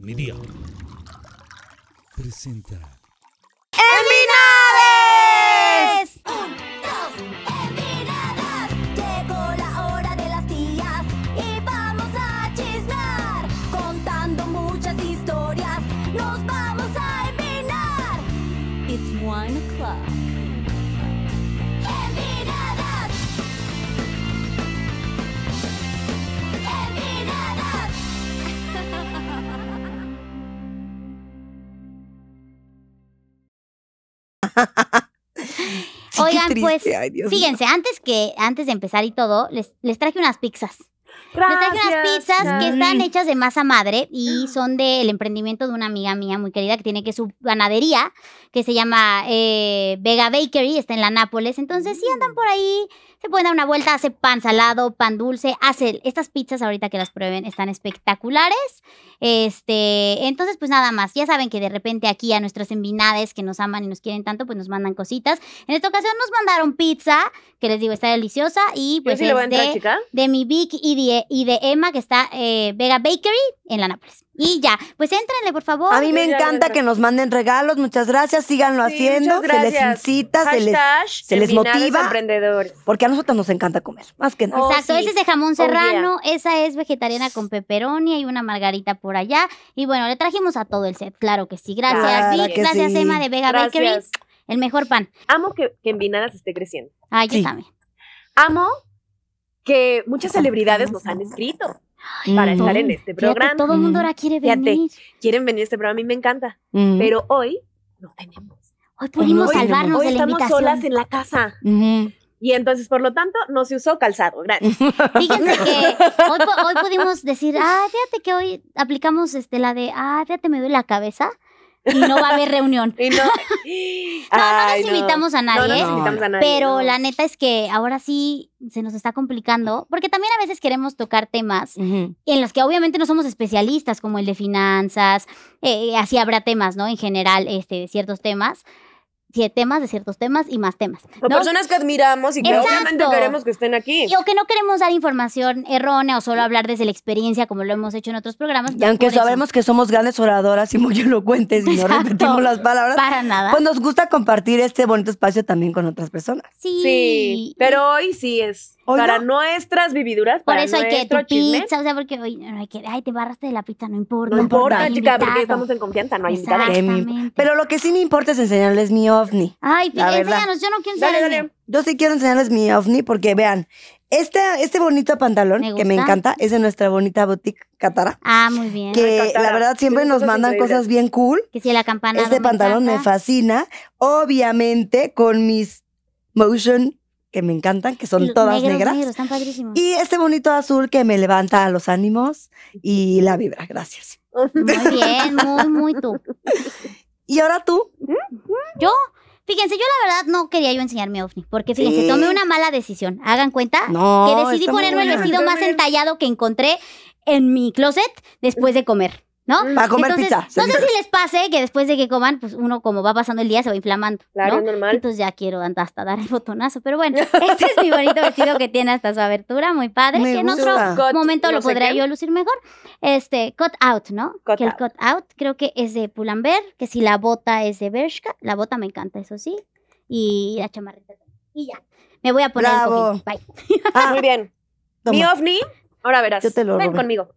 Media presenta. ¡Un, Oigan, pues, fíjense, antes que antes de empezar y todo, les, les traje unas pizzas. les traje unas pizzas que están hechas de masa madre y ah. son del emprendimiento de una amiga mía muy querida que tiene que su ganadería, que se llama eh, Vega Bakery, está en la Nápoles. Entonces, si andan por ahí, se pueden dar una vuelta, hace pan salado, pan dulce, hace estas pizzas ahorita que las prueben, están espectaculares. Este, entonces, pues nada más. Ya saben que de repente aquí a nuestras envinades que nos aman y nos quieren tanto, pues nos mandan cositas. En esta ocasión nos mandaron pizza, que les digo, está deliciosa. Y pues de, de, mi Vic y de, y de Emma, que está eh, Vega Bakery en la Nápoles. Y ya, pues éntrenle, por favor. A mí me encanta que nos manden regalos. Muchas gracias. Síganlo haciendo. Se les incita, se les, motiva. Porque a nosotros nos encanta comer, más que nada. Exacto. Oh, ese es de jamón oh, serrano. Esa es vegetariana con pepperoni. Hay una margarita por allá. Y bueno, le trajimos a todo el set. Claro que sí. Gracias, Gracias, Emma de Vega Bakery. El mejor pan. Amo que, que en Vinadas esté creciendo. Ay, ya también. Amo que muchas celebridades nos han escrito para estar en mm. este programa. todo el mundo ahora quiere mm. venir. quieren venir a este programa, a mí me encanta, mm. pero hoy no tenemos. Hoy pudimos salvarnos de la invitación. Hoy estamos solas en la casa. Y entonces, por lo tanto, no se usó calzado. Gracias. Fíjense que hoy, pudimos decir, ah, fíjate que hoy aplicamos este, la de, ah, fíjate, me duele la cabeza. Y no va a haber reunión. no, no, invitamos a nadie. Pero la neta es que ahora sí se nos está complicando, porque también a veces queremos tocar temas en los que obviamente no somos especialistas, como el de finanzas, eh, así habrá temas, ¿no? En general, este, ciertos temas siete temas, de ciertos temas y más temas. personas que admiramos y que obviamente queremos que estén aquí. Y o que no queremos dar información errónea o solo hablar desde la experiencia como lo hemos hecho en otros programas. Y aunque sabemos que somos grandes oradoras y muy elocuentes y no repetimos las palabras. Para nada. Pues nos gusta compartir este bonito espacio también con otras personas. Sí. pero hoy sí es para nuestras vividuras, para Por eso hay que o sea, porque hoy no hay que, ay, te barraste de la pizza, no importa. No importa, chica, porque estamos en confianza, no hay invitado. Pero lo que sí me importa es enseñarles mío ovni. Ay, la yo no quiero Yo sí quiero enseñarles mi ovni porque vean, este, este bonito pantalón que me encanta es de nuestra bonita boutique Catara. Ah, muy bien. que la verdad siempre nos mandan cosas bien cool. Que si la campana. Este pantalón me fascina. Obviamente con mis motion que me encantan, que son todas negras. están Y este bonito azul que me levanta los ánimos y la vibra. Gracias. Muy bien, muy, muy tú. ¿Y ahora tú? Yo, fíjense, yo la verdad no quería yo enseñarme mi ovni, porque fíjense, tomé una mala decisión. Hagan cuenta que decidí ponerme el vestido más entallado que encontré en mi closet después de comer. ¿no? Mm. Para comer Entonces, pizza. No sé si les pase que después de que coman, pues uno como va pasando el día se va inflamando. Claro, Entonces ya quiero hasta dar el botonazo. Pero bueno, este es mi bonito vestido que tiene hasta su abertura, muy padre. que en otro momento lo podría yo lucir mejor. Este, cut out, ¿no? que el cut out creo que es de Pulamber, que si la bota es de Bershka, la bota me encanta, eso sí. Y la chamarrita. Y ya. Me voy a poner Ah, muy bien. Mi ovni, ahora verás. Ven conmigo.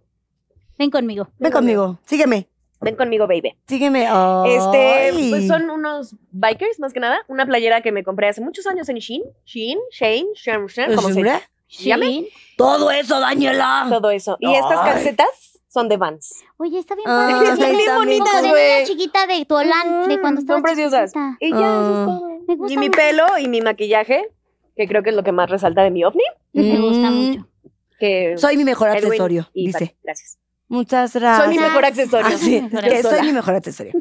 Ven conmigo. Ven conmigo. Sígueme. Ven conmigo, baby. Sígueme. Este, pues son unos bikers, más que nada. Una playera que me compré hace muchos años en Shein. Shein, Shane, Shein, Shein, ¿cómo se llama? Shein Todo eso, Daniela. Todo eso. Y estas calcetas son de Vans. Oye, está bien ah, padre. Están bien bonitas, güey. De chiquita de tu mm, de cuando estaba Son preciosas. Y ya, ah. me gusta Y mi pelo y mi maquillaje, que creo que es lo que más resalta de mi ovni. Me gusta mm. mucho. Que Soy mi mejor accesorio, dice. gracias. Muchas gracias. Soy mi mejor accesorio. Ah, sí, soy mi mejor accesorio.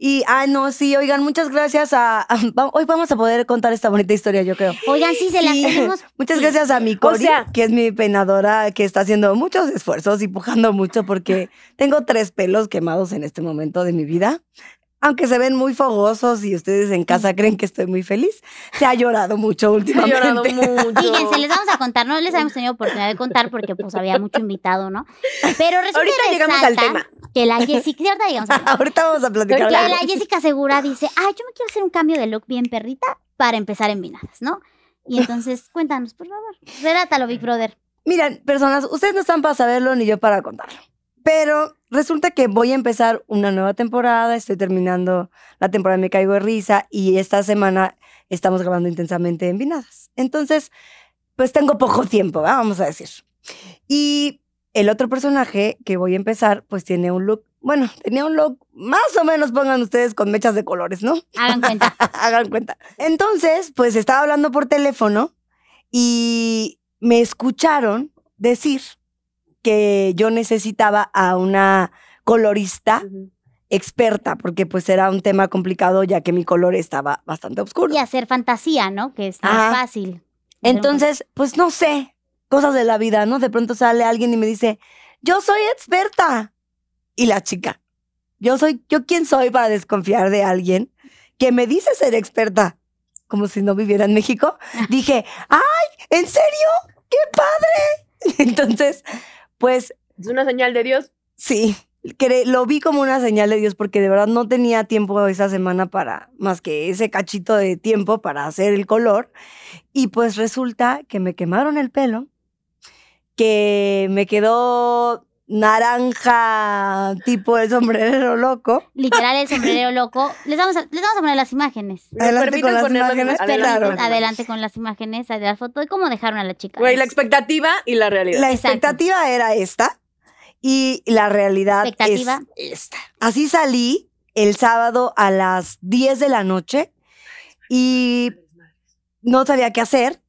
Y, ah, no, sí, oigan, muchas gracias a, Hoy vamos a poder contar esta bonita historia, yo creo. Oigan, sí, se la tenemos. Muchas gracias a mi Cori, que es mi peinadora, que está haciendo muchos esfuerzos y pujando mucho porque tengo tres pelos quemados en este momento de mi vida aunque se ven muy fogosos y ustedes en casa creen que estoy muy feliz, se ha llorado mucho últimamente. Se ha llorado mucho. Fíjense, les vamos a contar, no les habíamos tenido oportunidad de contar porque pues había mucho invitado, ¿no? Pero resulta Ahorita llegamos al tema. que la Jessica, ahorita ahorita vamos a platicar. Que la Jessica Segura dice, ay, yo me quiero hacer un cambio de look bien perrita para empezar en Vinadas, ¿no? Y entonces, cuéntanos, por favor, relátalo, Big Brother. Miren, personas, ustedes no están para saberlo ni yo para contarlo. Pero Resulta que voy a empezar una nueva temporada, estoy terminando la temporada de Me Caigo de Risa y esta semana estamos grabando intensamente en Vinadas. Entonces, pues tengo poco tiempo, vamos a decir. Y el otro personaje que voy a empezar, pues tiene un look, bueno, tenía un look más o menos, pongan ustedes con mechas de colores, ¿no? Hagan cuenta. Hagan cuenta. Entonces, pues estaba hablando por teléfono y me escucharon decir que yo necesitaba a una colorista experta, porque pues era un tema complicado ya que mi color estaba bastante oscuro. Y hacer fantasía, ¿no? Que es más fácil. Entonces, pues no sé, cosas de la vida, ¿no? De pronto sale alguien y me dice, yo soy experta. Y la chica, yo soy, yo quién soy para desconfiar de alguien que me dice ser experta, como si no viviera en México. Dije, ay, ¿en serio? ¡Qué padre! Entonces, pues... Es una señal de Dios. Sí, lo vi como una señal de Dios porque de verdad no tenía tiempo esa semana para más que ese cachito de tiempo para hacer el color. Y pues resulta que me quemaron el pelo, que me quedó naranja tipo el sombrero loco. Literal el sombrerero loco. Les vamos a, vamos a poner las imágenes. Adelante con las imágenes? Adelante, con las imágenes, de la foto de cómo dejaron a la chica. Güey, la expectativa y la realidad. La expectativa era esta y la realidad es esta. Así salí el sábado a las 10 de la noche y no sabía qué hacer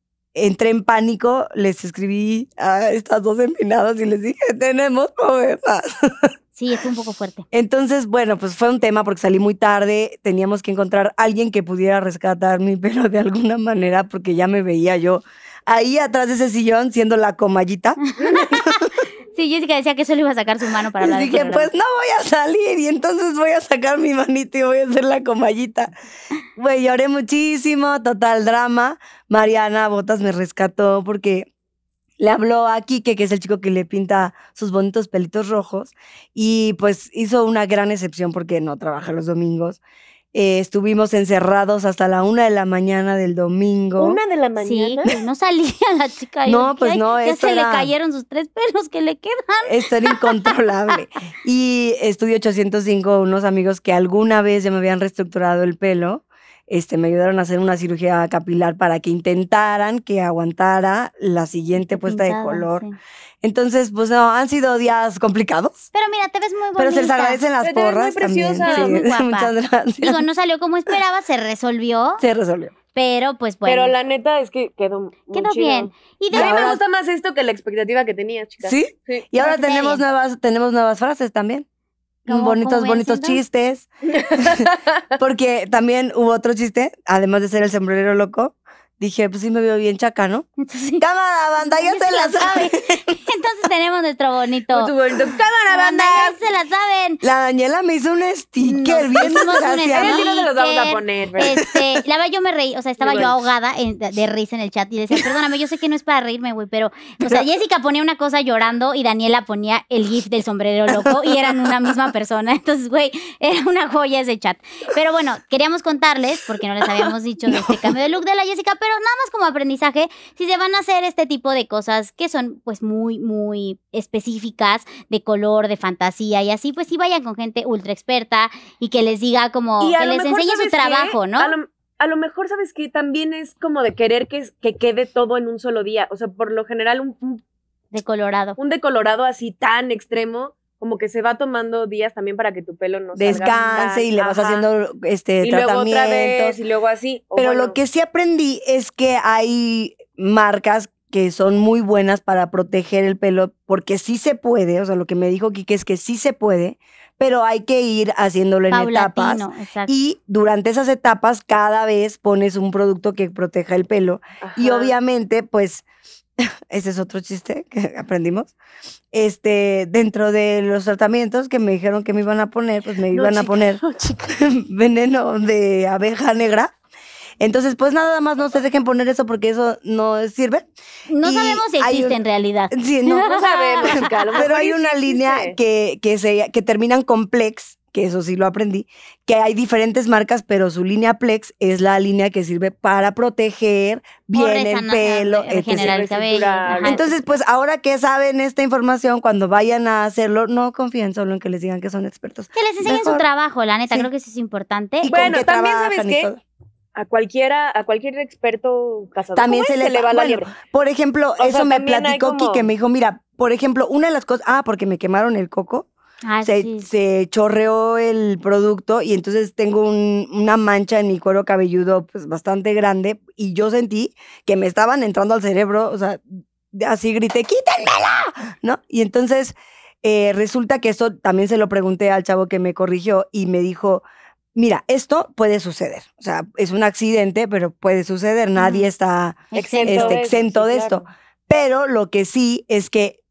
entré en pánico, les escribí a estas dos empinadas y les dije, tenemos problemas. Sí, es un poco fuerte. Entonces, bueno, pues fue un tema porque salí muy tarde, teníamos que encontrar a alguien que pudiera rescatar mi pelo de alguna manera porque ya me veía yo ahí atrás de ese sillón siendo la comallita. Sí, Jessica decía que solo iba a sacar su mano para hablar. Y dije, pues no voy a salir y entonces voy a sacar mi manito y voy a hacer la comallita. Güey, lloré muchísimo, total drama. Mariana Botas me rescató porque le habló a Quique, que es el chico que le pinta sus bonitos pelitos rojos, y pues hizo una gran excepción porque no trabaja los domingos. Eh, estuvimos encerrados hasta la una de la mañana del domingo. ¿Una de la mañana? Sí, no salía la chica. no, pues no. Ya se le cayeron sus tres pelos que le quedan. Esto era incontrolable. y Estudio 805, unos amigos que alguna vez ya me habían reestructurado el pelo, este, me ayudaron a hacer una cirugía capilar para que intentaran que aguantara la siguiente puesta de color. Entonces, pues no, han sido días complicados. Pero mira, te ves muy bonita. Pero se les agradecen las porras. muy preciosa. También. muchas gracias. Digo, no salió como esperaba, se resolvió. Se resolvió. Pero pues bueno. Pero la neta es que quedó muy Quedó bien. Y a mí me gusta más esto que la expectativa que tenía, chicas. ¿Sí? Y ahora tenemos nuevas tenemos nuevas frases también bonitos, bonitos chistes. porque también hubo otro chiste, además de ser el sombrerero loco, dije, pues sí me veo bien chacano. Cámara, banda, ya se la saben. Entonces tenemos nuestro bonito. Cámara, banda. Ya se la saben. La Daniela me hizo un sticker bien Sí, no los vamos a poner, Este, la verdad yo me reí, o sea, estaba yo ahogada de risa en el chat y decía, perdóname, yo sé que no es para reírme, güey, pero, o sea, Jessica ponía una cosa llorando y Daniela ponía el gif del sombrero loco y eran una misma persona. Entonces, güey, era una joya ese chat. Pero bueno, queríamos contarles, porque no les habíamos dicho de este cambio de look de la Jessica, pero pero nada más como aprendizaje, si se van a hacer este tipo de cosas que son pues muy, muy específicas de color, de fantasía y así, pues sí vayan con gente ultra experta y que les diga como, que les enseñe su trabajo, ¿no? A lo, mejor, ¿sabes que También es como de querer que, que quede todo en un solo día, o sea, por lo general un... un decolorado. Un decolorado así tan extremo como que se va tomando días también para que tu pelo no descanse y le vas haciendo este y tratamientos luego y luego así. Pero lo que sí aprendí es que hay marcas que son muy buenas para proteger el pelo, porque sí se puede, o sea, lo que me dijo Kike es que sí se puede, pero hay que ir haciéndolo en etapas. Y durante esas etapas cada vez pones un producto que proteja el pelo. Y obviamente, pues ese es otro chiste que aprendimos, este, dentro de los tratamientos que me dijeron que me iban a poner, pues me iban a poner veneno de abeja negra. Entonces, pues nada más no se dejen poner eso porque eso no sirve. No sabemos si existe en realidad. Sí, no, no sabemos. Pues pero hay una línea que, que, se, que terminan complex que eso sí lo aprendí, que hay diferentes marcas, pero su línea Plex es la línea que sirve para proteger bien el pelo, En general, cabello. Entonces, pues ahora que saben esta información, cuando vayan a hacerlo, no confíen solo en que les digan que son expertos. Que les enseñen su trabajo, la neta, creo que eso es importante. bueno, también sabes que a cualquiera, a cualquier experto casado también se, le, va la Por ejemplo, eso me platicó que me dijo, mira, por ejemplo, una de las cosas, ah, porque me quemaron el coco, Ah, se, chorreó el producto y entonces tengo una mancha en mi cuero cabelludo pues, bastante grande y yo sentí que me estaban entrando al cerebro, o sea, así grité, quítenmela, ¿no? Y entonces eh, resulta que eso también se lo pregunté al chavo que me corrigió y me dijo, mira, esto puede suceder, o sea, es un accidente, pero puede suceder, nadie está exento, este, de, esto. Pero lo que sí es que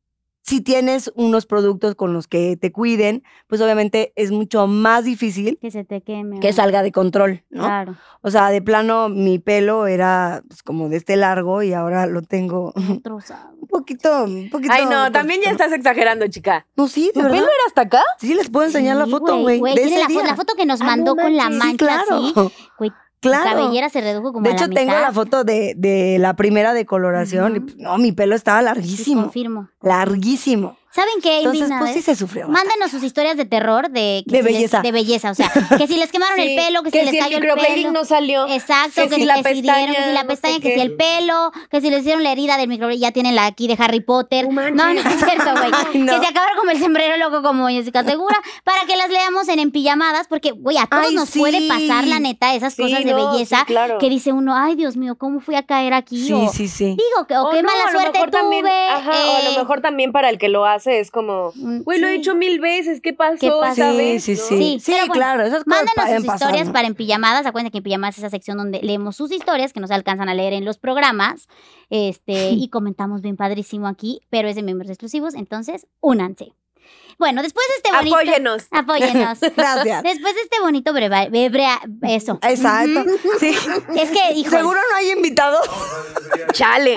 si tienes unos productos con los que te cuiden, pues obviamente es mucho más difícil que salga de control, ¿no? Claro. O sea, de plano mi pelo era pues, como de este largo y ahora lo tengo Trozado. un poquito, un poquito. Ay, no, también ya estás exagerando, chica. No, sí, ¿Tu pelo era hasta acá? Sí, les puedo enseñar la foto, güey. La, la, foto que nos ah, mandó con la mancha sí, Claro. cabellera se redujo como De hecho, tengo la foto de, de, la primera decoloración. No, mi pelo estaba larguísimo. confirmo. Larguísimo. ¿Saben qué? Entonces, pues sí se sufrió. Mándenos sus historias de terror de, que de belleza. de belleza, o sea, que si les quemaron el pelo, que, si, cayó el, el pelo. no salió. Exacto, que, si, la pestaña, la pestaña, que si el pelo, que si les hicieron la herida del micro, ya tienen la aquí de Harry Potter. No, no es cierto, güey. Que se acabaron como el sombrero loco como Jessica Segura, para que las leamos en empillamadas, porque, güey, a todos nos puede pasar, la neta, esas cosas de belleza claro. que dice uno, ay, Dios mío, ¿cómo fui a caer aquí? Sí, sí, sí. Digo, que, qué mala suerte tuve. o a lo eh, mejor también para el que lo hace es como, mm, güey, lo he hecho mil veces, ¿qué pasó? ¿Qué Sí, sí, sí. claro, esas sus historias para Empillamadas. Acuérdense que Empillamadas es esa sección donde leemos sus historias que no se alcanzan a leer en los programas este, y comentamos bien padrísimo aquí, pero es de miembros exclusivos, entonces únanse. Bueno, después de este bonito. Apóyenos. Apóyenos. Gracias. Después de este bonito breve. eso. Exacto. Sí. Es que, hijo. Seguro no hay invitado. Chale.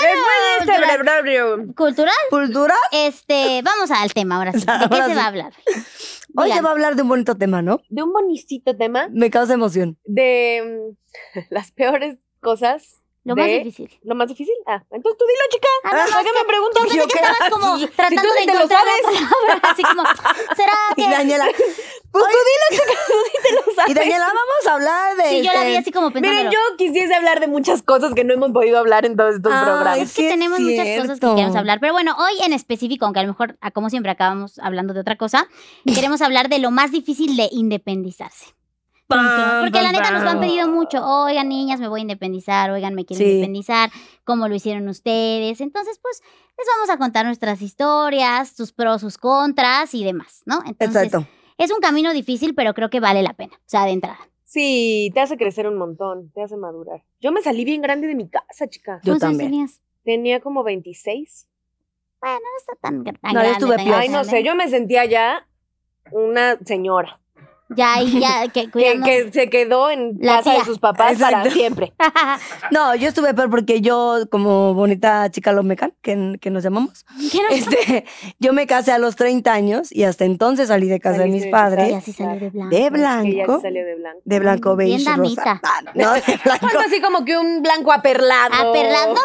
Después de este breve. ¿Cultural? ¿Cultura? Este, vamos al tema ahora sí. ¿De qué se va a hablar? Hoy se va a hablar de un bonito tema, ¿no? De un bonicito tema. Me causa emoción. De mm, las peores cosas lo más difícil. Lo más difícil. Ah, entonces tú dilo, chica. Ah, no, me preguntas. Yo que estabas como tratando de encontrar así como, ¿será que...? Y Daniela, pues tú dilo, chica, tú te sabes. Y Daniela, vamos a hablar de... Sí, yo la vi este así como pensando. Miren, yo quisiese hablar de muchas cosas que no hemos podido hablar en todos estos ah, programas. Es que tenemos muchas cosas que queremos hablar. Pero bueno, hoy en específico, aunque a lo mejor, ah, como siempre, acabamos hablando de otra cosa, queremos hablar de lo más difícil de independizarse. Porque la neta nos lo han pedido mucho. Oigan, niñas, me voy a independizar. Oigan, me quiero independizar. ¿Cómo lo hicieron ustedes? Entonces, pues, les vamos a contar nuestras historias, sus pros, sus contras y demás, ¿no? Entonces, Es un camino difícil, pero creo que vale la pena. O sea, de entrada. Sí, te hace crecer un montón, te hace madurar. Yo me salí bien grande de mi casa, chica. Yo también. Tenías? Tenía como 26. Bueno, no está tan, grande. No, estuve tan Ay, no sé, yo me sentía ya una señora. Ya, y ya, que Que, se quedó en casa de sus papás para siempre. no, yo estuve peor porque yo, como bonita chica lomecan, que, que nos llamamos, este, yo me casé a los 30 años y hasta entonces salí de casa de mis padres. Y así salió de blanco. De blanco. salió de blanco. De blanco beige, Bien rosa. Ah, no, de así como que un blanco aperlado. Aperlado, blanco,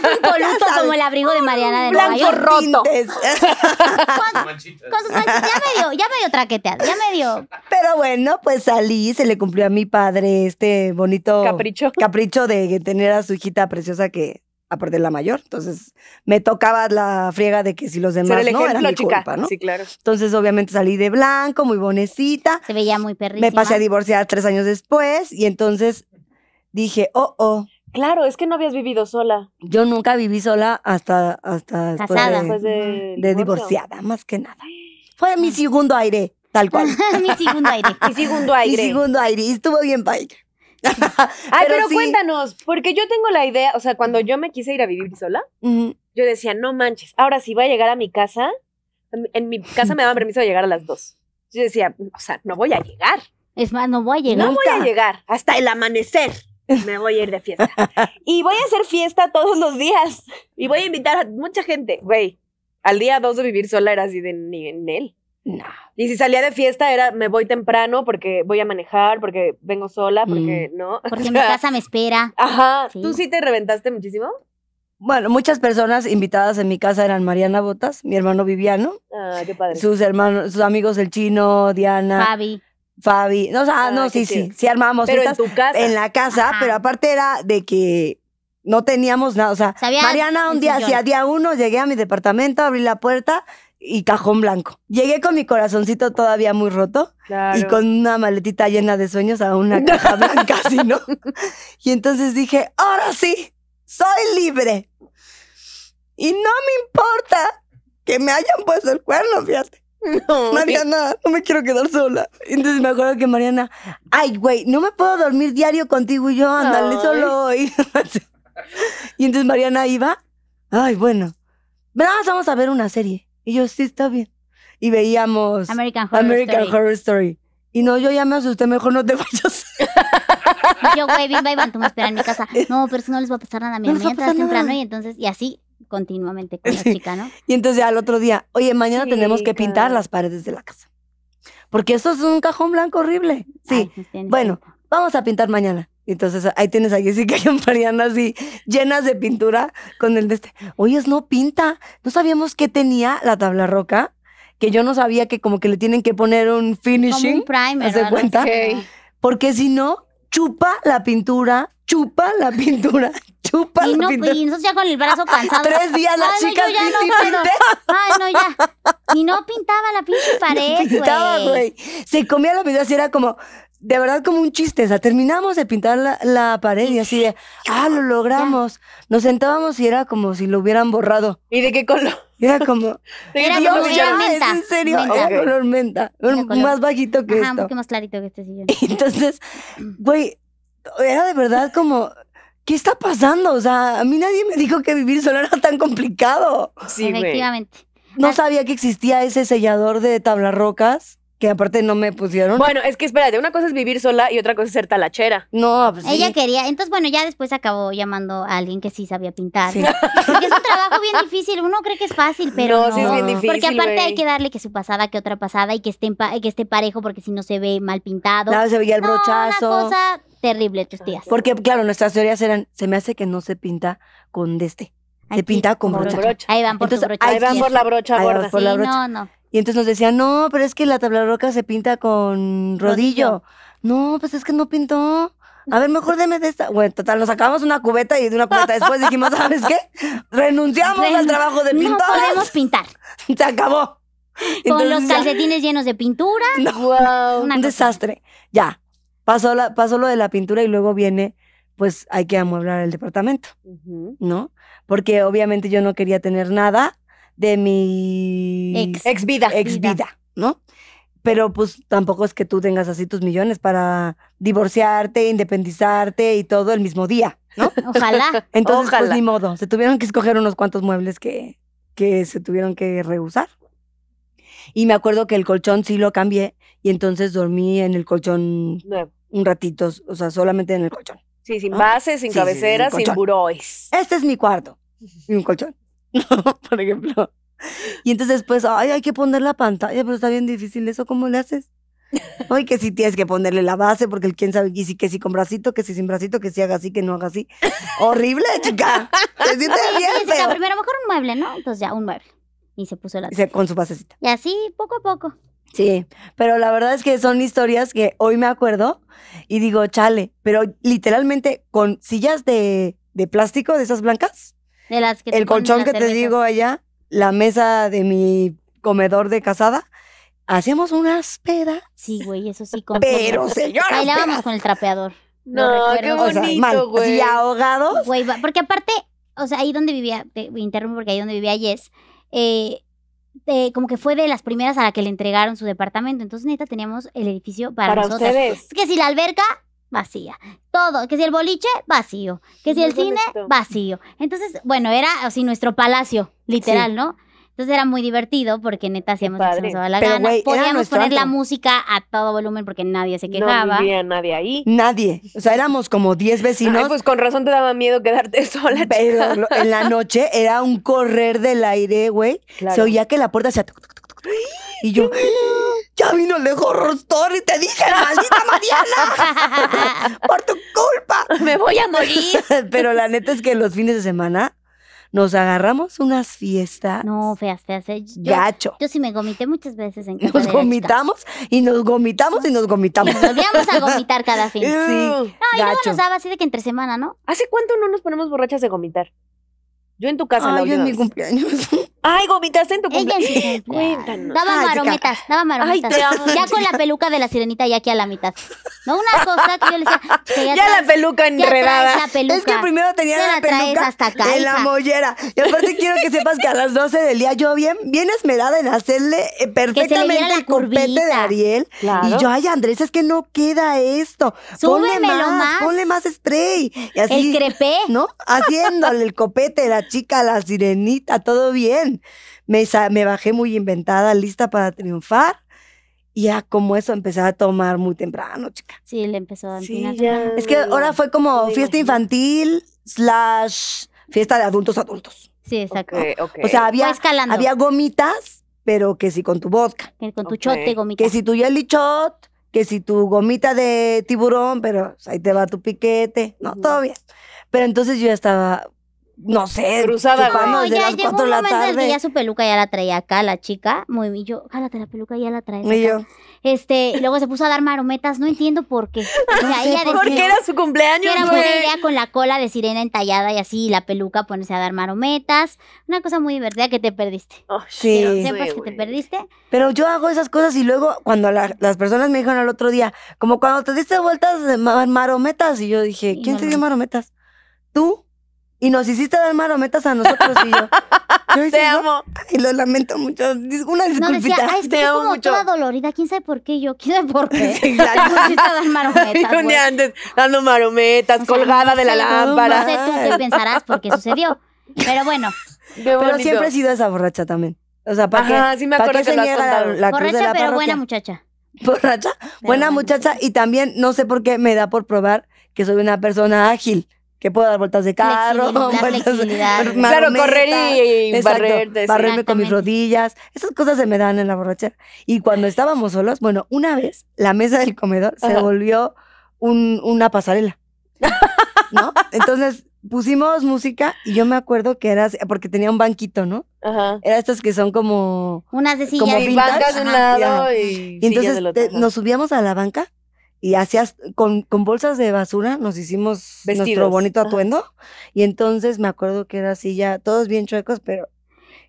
blanco y como el abrigo de Mariana de blanco Nueva York. roto. con, con sus manchitas. Ya medio, ya medio traqueteado, ya medio... Pero bueno, pues salí, se le cumplió a mi padre este bonito capricho, de tener a su hijita preciosa que a perder la mayor, entonces me tocaba la friega de que si los demás no era mi culpa, ¿no? claro. Entonces obviamente salí de blanco, muy bonecita. Se veía muy Me pasé a divorciar tres años después y entonces dije, oh, oh. Claro, es que no habías vivido sola. Yo nunca viví sola hasta, hasta después de divorciada, más que nada. Fue mi ah. segundo aire. Tal cual. mi segundo aire. Mi segundo aire. Mi segundo aire. estuvo bien padre. Ay, ah, pero, cuéntanos, porque yo tengo la idea, o sea, cuando yo me quise ir a vivir sola, yo decía, no manches, ahora sí voy a llegar a mi casa, en mi casa me daban permiso de llegar a las dos. Yo decía, o sea, no voy a llegar. Es más, no voy a llegar. No voy a llegar hasta el amanecer. Me voy a ir de fiesta. y voy a hacer fiesta todos los días. Y voy a invitar a mucha gente. Güey, al día dos de vivir sola era así de ni en él. No. Y si salía de fiesta era me voy temprano porque voy a manejar, porque vengo sola, porque mm. no. Porque mi casa me espera. Ajá. ¿Tú sí te reventaste muchísimo? Bueno, muchas personas invitadas en mi casa eran Mariana Botas, mi hermano Viviano. Ah, qué padre. Sus hermanos, sus amigos el chino, Diana. Fabi. Fabi. No, ah, no, sí, sí, sí, armamos. Pero en tu casa. En la casa, pero aparte era de que no teníamos nada. O sea, Mariana un día, a día uno, llegué a mi departamento, abrí la puerta y cajón blanco. Llegué con mi corazoncito todavía muy roto y con una maletita llena de sueños a una caja blanca, así, ¿no? Y entonces dije, ahora sí, soy libre. Y no me importa que me hayan puesto el cuerno, fíjate. No, Mariana, no me quiero quedar sola. Entonces me acuerdo que Mariana, ay, güey, no me puedo dormir diario contigo y yo, andale solo hoy. y entonces Mariana iba, ay, bueno, nada vamos a ver una serie. Y yo, sí, está bien. Y veíamos American Horror, Story. Y no, yo ya me asusté, mejor no te vayas. yo, güey, bien, bye, van, tú me esperas en mi casa. No, pero eso no les va a pasar nada. a no mañana entras temprano y entonces, y así continuamente con la chica, ¿no? Y entonces ya al otro día, oye, mañana tenemos que pintar las paredes de la casa. Porque eso es un cajón blanco horrible. Sí. Pues, bueno, vamos a pintar mañana. Entonces ahí tienes a Jessica y a Mariana así, llenas de pintura, con el de este. Oye, no pinta. No sabíamos qué tenía la tabla roca, que yo no sabía que como que le tienen que poner un finishing. Como un primer, ¿se cuenta? Porque si no, chupa la pintura, chupa la pintura, chupa la no, pintura. Y ya con el brazo cansado. Tres días las chicas no, Ay, no, ya. Y no pintaba la pinche pared, No pintaba, güey. Se comía la pintura así, era como, de verdad como un chiste, o sea, terminamos de pintar la, la pared y así de, ah, lo logramos. Nos sentábamos y era como si lo hubieran borrado. ¿Y de qué color? Era como, era color ya, menta. en serio, era oh, color menta, más bajito que Ajá, esto. más clarito que este sillón. Entonces, güey, era de verdad como, ¿qué está pasando? O sea, a mí nadie me dijo que vivir solo era tan complicado. Sí, Efectivamente. No sabía que existía ese sellador de tablarrocas que aparte no me pusieron. Bueno, es que espérate, una cosa es vivir sola y otra cosa es ser talachera. No, pues Ella quería, entonces bueno, ya después acabó llamando a alguien que sí sabía pintar. Porque es un trabajo bien difícil, uno cree que es fácil, pero no. sí es bien difícil. Porque aparte hay que darle que su pasada, que otra pasada y que esté, que esté parejo porque si no se ve mal pintado. Claro, se veía el brochazo. Una cosa terrible tus tías. Porque claro, nuestras teorías eran, se me hace que no se pinta con deste, este. Se pinta con brocha. Ahí van por, Entonces, brocha. Ahí van por la brocha la brocha. No, no. Y entonces nos decían, no, pero es que la tabla roca se pinta con rodillo. No, pues es que no pintó. A ver, mejor deme de esta. Bueno, total, nos sacamos una cubeta y de una cubeta después dijimos, ¿sabes qué? Renunciamos al trabajo de pintor. No podemos pintar. Se acabó. con los calcetines llenos de pintura. Un desastre. Ya. Pasó, la, pasó lo de la pintura y luego viene, pues hay que amueblar el departamento, ¿no? Porque obviamente yo no quería tener nada de mi ex, vida. Ex vida, ¿no? pero pues tampoco es que tú tengas así tus millones para divorciarte, independizarte y todo el mismo día, ¿no? Ojalá. Entonces, pues ni modo, se tuvieron que escoger unos cuantos muebles que, que se tuvieron que rehusar. Y me acuerdo que el colchón sí lo cambié y entonces dormí en el colchón un ratito, o sea, solamente en el colchón. Sí, sin base, bases, sin cabeceras, sin, buroes. Este es mi cuarto y un colchón. Por ejemplo. Y entonces, pues, ay, hay que poner la pantalla, pero está bien difícil eso, ¿cómo le haces? Ay, que sí tienes que ponerle la base, porque quién sabe que si, que si con bracito, que si sin bracito, que si haga así, que no haga así. Horrible, chica. Te sientes bien primero mejor un mueble, ¿no? Entonces ya, un mueble. Y se puso la... Se, con su basecita. Y así, poco a poco. Sí, pero la verdad es que son historias que hoy me acuerdo y digo, chale, pero literalmente con sillas de, de plástico, de esas blancas, el colchón que te digo allá, la mesa de mi comedor de casada, hacíamos una pedas. Sí, güey, eso sí. Con pero, señora. Bailábamos con el trapeador. No, qué bonito, mal, güey. Y ahogados. Güey, porque aparte, o sea, ahí donde vivía, interrumpo porque ahí donde vivía Jess, eh, como que fue de las primeras a la que le entregaron su departamento. Entonces, neta, teníamos el edificio para, para ustedes. que si la alberca, vacía. Todo, que si el boliche, vacío, que si el cine, vacío. Entonces, bueno, era así nuestro palacio, literal, ¿no? Entonces era muy divertido porque neta hacíamos lo que nos daba la gana. Podíamos poner la música a todo volumen porque nadie se quejaba. No había nadie ahí. Nadie. O sea, éramos como diez vecinos. pues con razón te daba miedo quedarte sola. Pero en la noche era un correr del aire, güey. Se oía que la puerta se... Y yo... Ya vino el de Horror te dije, maldita Mariana, por tu culpa. Me voy a morir. Pero la neta es que los fines de semana nos agarramos unas fiestas. No, feas, feas. hace eh. Yo, Gacho. Yo sí me gomité muchas veces en casa Nos de gomitamos y nos gomitamos y nos gomitamos. Nos volvíamos a gomitar cada fin. sí. No, y luego nos daba así de que entre semana, ¿no? ¿Hace cuánto no nos ponemos borrachas de gomitar? Yo en tu casa, no yo en mi cumpleaños. Ay, gomitas en tu cumpleaños. Ella Cuéntanos. Daba ah, marometas, daba marometas. Ay, Ya con la peluca de la sirenita ya aquí a la mitad. No, una cosa que yo le decía. ya, la peluca enredada. la peluca. Es que primero tenía la, peluca hasta acá, en la mollera. Y aparte quiero que sepas que a las 12 del día yo bien, bien esmerada en hacerle eh, perfectamente el copete de Ariel. Y yo, ay, Andrés, es que no queda esto. Súbemelo más, pónle Ponle más spray. Y así, el crepé. ¿No? Haciéndole el copete, la chica, la sirenita, todo bien. Me, bajé muy inventada, lista para triunfar. Y ya como eso empecé a tomar muy temprano, chica. Sí, le empezó a Es que ahora fue como fiesta infantil slash fiesta de adultos adultos. Sí, exacto. O sea, había, había gomitas, pero que si con tu vodka. Que con tu chote, gomita. Que si tu jelly shot, que si tu gomita de tiburón, pero pues, ahí te va tu piquete. No, todo bien. Pero entonces yo ya estaba no sé, cruzada no, desde las 4 de la tarde. Que ya su peluca ya la traía acá, la chica. Muy yo, la peluca, ya la traes. Este, y luego se puso a dar marometas, no entiendo por qué. porque era su cumpleaños. era buena idea con la cola de sirena entallada y así, y la peluca ponerse a dar marometas. Una cosa muy divertida que te perdiste. Oh, sí. sepas que te perdiste. Pero yo hago esas cosas y luego cuando las personas me dijeron al otro día, como cuando te diste vueltas de marometas, y yo dije, ¿quién te dio marometas? ¿Tú? y nos hiciste dar marometas a nosotros y yo. te amo. Y lo lamento mucho. Una disculpita. decía, te amo como toda dolorida. ¿Quién sabe por qué yo? ¿Quién sabe por qué? Sí, claro. nos hiciste dar marometas, antes dando marometas, colgada de la lámpara. No sé tú qué pensarás por qué sucedió. Pero bueno. Pero siempre he sido esa borracha también. O sea, ¿para Ajá, que, sí me acuerdo que, que La, borracha, pero buena muchacha. Borracha, buena muchacha. Y también, no sé por qué, me da por probar que soy una persona ágil que puedo dar vueltas de carro, vueltas de, claro, correr y, barrerme con mis rodillas, esas cosas se me dan en la borrachera. Y cuando estábamos solos, bueno, una vez la mesa del comedor se volvió una pasarela, ¿no? Entonces pusimos música y yo me acuerdo que era porque tenía un banquito, ¿no? Ajá. Era estas que son como unas de sillas, como de un lado y, entonces nos subíamos a la banca y hacías con, bolsas de basura nos hicimos nuestro bonito atuendo y entonces me acuerdo que era así ya todos bien chuecos pero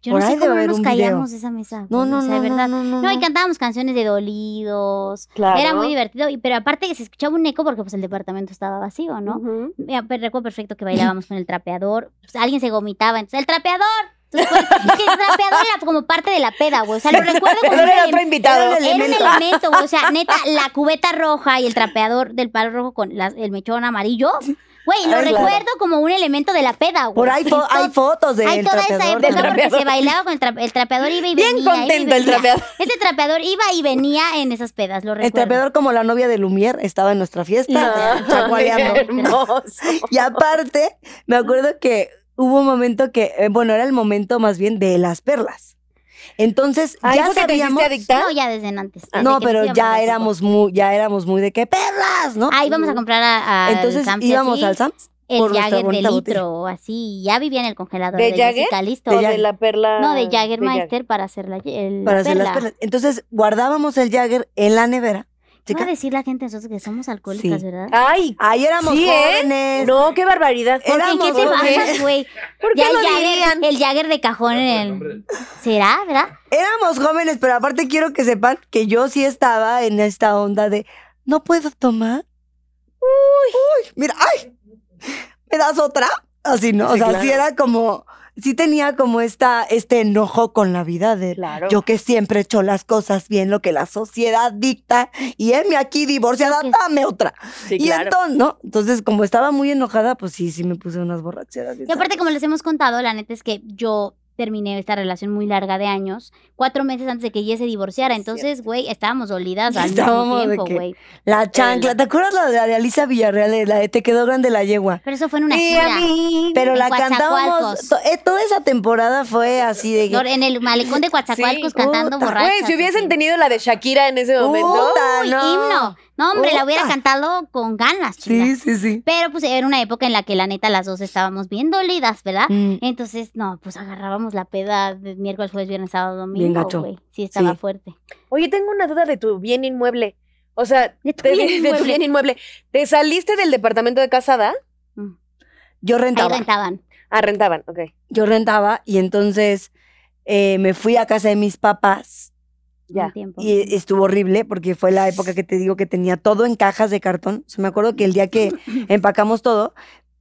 yo no sé cómo no nos de esa mesa. No, no, de verdad. no, no, y cantábamos canciones de dolidos. Claro. Era muy divertido. Y, pero aparte que se escuchaba un eco porque pues el departamento estaba vacío, ¿no? Recuerdo perfecto que bailábamos con el trapeador. Pues, alguien se gomitaba Entonces, ¡el trapeador! Pues, que el trapeador era como parte de la peda, güey. O sea, lo recuerdo como. Era otro invitado. Era un elemento, güey. O sea, neta, la cubeta roja y el trapeador del palo rojo con el mechón amarillo. Güey, lo ah, recuerdo como un elemento de la peda, güey. Por ahí hay fotos de Hay toda esa época porque se bailaba con el, trapeador, iba y venía. Bien contento el trapeador. Ese trapeador iba y venía en esas pedas, lo recuerdo. El trapeador, como la novia de Lumière, estaba en nuestra fiesta, ah, chacualeando. Y aparte, me acuerdo que hubo un momento que, eh, bueno, era el momento más bien de las perlas. Entonces, ah, ya sabíamos. no, ya desde antes. Ah, no, pero ya éramos muy, ya éramos muy de que perlas, ¿no? Ahí vamos a comprar a, Entonces íbamos al Sams. El Jagger de litro o así, ya vivía en el congelador de, Jagger? De, la perla. No, de Jaggermeister para hacer la para hacer las perlas. Entonces, guardábamos el Jagger en la nevera chica. Va a decir la gente nosotros que somos alcohólicas, ¿verdad? Ay, ¡Ay, éramos eh? jóvenes. No, qué barbaridad. ¿Por ¿qué te bajas, güey? ¿Por qué Ya el lo El Jagger de cajón en el... ¿Será, verdad? Éramos jóvenes, pero aparte quiero que sepan que yo sí estaba en esta onda de no puedo tomar. Uy, ¡Uy! mira, ay, ¿me das otra? Así no, o sea, así era como sí tenía como esta, este enojo con la vida de claro. yo que siempre he hecho las cosas bien, lo que la sociedad dicta, y me aquí divorciada, dame otra. y entonces, ¿no? Entonces, como estaba muy enojada, pues sí, sí me puse unas borracheras. y aparte, como les hemos contado, la neta es que yo terminé esta relación muy larga de años, cuatro meses antes de que ella se divorciara. Entonces, güey, estábamos dolidas al mismo tiempo, güey. La chancla, ¿te acuerdas la de, Alisa Alicia Villarreal, eh, la de Te quedó grande la yegua? Pero eso fue en una sí, Pero la cantábamos, eh, toda esa temporada fue así de... En el malecón de Coatzacoalcos cantando borracha. Güey, si hubiesen tenido la de Shakira en ese momento. no. himno. No, hombre, la oh, hubiera cantado con ganas, Sí, sí, sí. Pero pues era una época en la que la neta las dos estábamos bien dolidas, ¿verdad? Mm. Entonces, no, pues agarrábamos la peda de miércoles, jueves, viernes, sábado, domingo. Bien gacho. Sí, estaba fuerte. Oye, tengo una duda de tu bien inmueble. O sea, de tu, bien, inmueble. ¿Te saliste del departamento de casada? Mm. Yo rentaba. Ahí rentaban. Ah, rentaban, ok. Yo rentaba y entonces eh, me fui a casa de mis papás y estuvo horrible porque fue la época que te digo que tenía todo en cajas de cartón. O me acuerdo que el día que empacamos todo,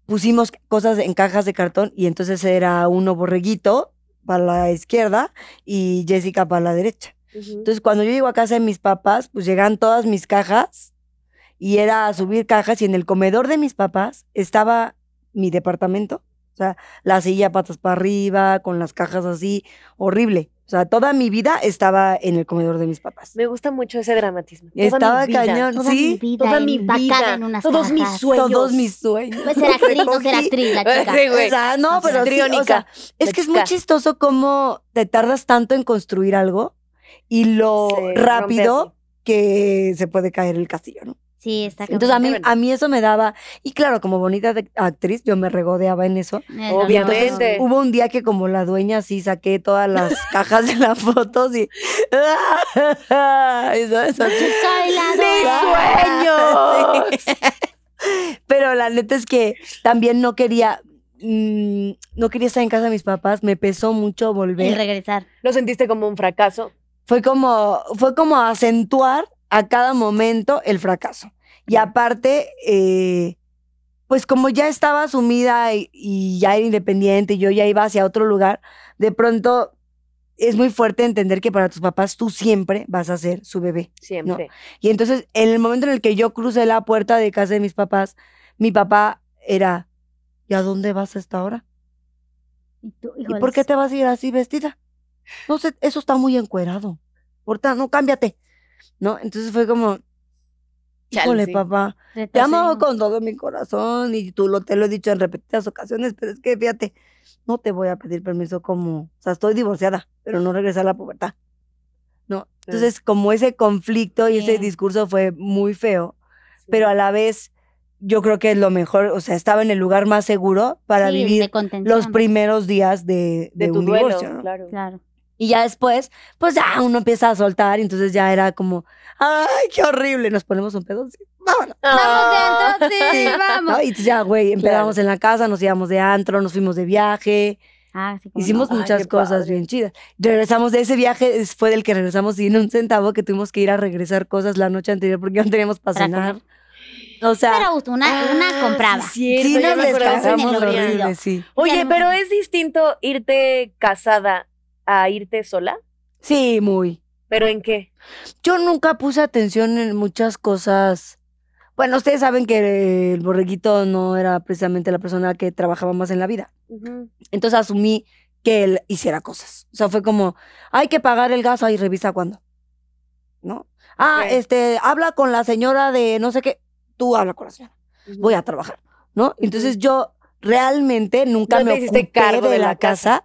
pusimos cosas en cajas de cartón y entonces era uno borreguito para la izquierda y Jessica para la derecha. Entonces, cuando yo llego a casa de mis papás, pues llegan todas mis cajas y era a subir cajas y en el comedor de mis papás estaba mi departamento. O sea, la silla patas para arriba, con las cajas así, horrible. O sea, toda mi vida estaba en el comedor de mis papás. Me gusta mucho ese dramatismo. estaba ¿sí? cañón, toda sí. Mi vida, toda mi vida. todos mis sueños. Todos mis sueños. Pues era actriz, no era actriz la chica. Sí, güey. O sea, no, pero es que es muy chistoso cómo te tardas tanto en construir algo y lo rápido que se puede caer el castillo, ¿no? Sí, está Entonces a mí, a mí eso me daba, y claro, como bonita actriz, yo me regodeaba en eso. Obviamente. hubo un día que como la dueña sí saqué todas las cajas de las fotos y... Soy la Pero la neta es que también no quería, mm, no quería estar en casa de mis papás, me pesó mucho volver. Y regresar. ¿Lo sentiste como un fracaso? Fue como, fue como acentuar a cada momento el fracaso. Y aparte, eh, pues como ya estaba asumida y, ya era independiente, yo ya iba hacia otro lugar, de pronto es muy fuerte entender que para tus papás tú siempre vas a ser su bebé. Siempre. Y entonces, en el momento en el que yo crucé la puerta de casa de mis papás, mi papá era, ¿y a dónde vas hasta ahora? ¿Y, por qué te vas a ir así vestida? No sé, eso está muy encuerado. Por no, cámbiate. ¿no? Entonces fue como, Híjole, papá. Te amo con todo mi corazón y tú lo, te lo he dicho en repetidas ocasiones, pero es que fíjate, no te voy a pedir permiso como, o sea, estoy divorciada, pero no regresar a la pubertad. No, entonces como ese conflicto y ese discurso fue muy feo, pero a la vez yo creo que es lo mejor, o sea, estaba en el lugar más seguro para vivir los primeros días de, tu un divorcio. claro. Y ya después, pues ya uno empieza a soltar y entonces ya era como, ay, qué horrible, nos ponemos un pedo, sí, vámonos. Vamos dentro, sí, vamos. y ya, güey, empezamos en la casa, nos íbamos de antro, nos fuimos de viaje. Ah, sí, Hicimos muchas cosas bien chidas. Regresamos de ese viaje, fue del que regresamos sin un centavo, que tuvimos que ir a regresar cosas la noche anterior porque no teníamos para, cenar. O sea, pero una, una ah, compraba. Sí, nos descansamos horrible, sí. Oye, pero es distinto irte casada a irte sola? Sí, muy. ¿Pero en qué? Yo nunca puse atención en muchas cosas. Bueno, ustedes saben que el borreguito no era precisamente la persona que trabajaba más en la vida. Entonces asumí que él hiciera cosas. O sea, fue como, hay que pagar el gas, y revisa cuándo. ¿No? Ah, este, habla con la señora de no sé qué. Tú habla con la señora. Voy a trabajar, ¿no? Entonces yo realmente nunca me ocupé de la, casa,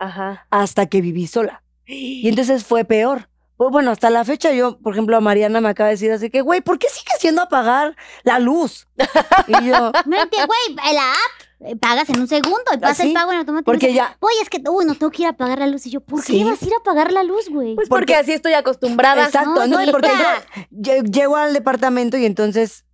hasta que viví sola. Y entonces fue peor. Pues bueno, hasta la fecha yo, por ejemplo, a Mariana me acaba de decir así que, güey, ¿por qué sigues yendo a la luz? Y yo... No güey, la app eh, pagas en un segundo y pasa el pago en automático. Porque ya. Oye, es que, uy, no tengo que ir a pagar la luz. Y yo, ¿por qué vas a ir a pagar la luz, güey? Pues porque, así estoy acostumbrada. Exacto, no, porque yo, llego al departamento y entonces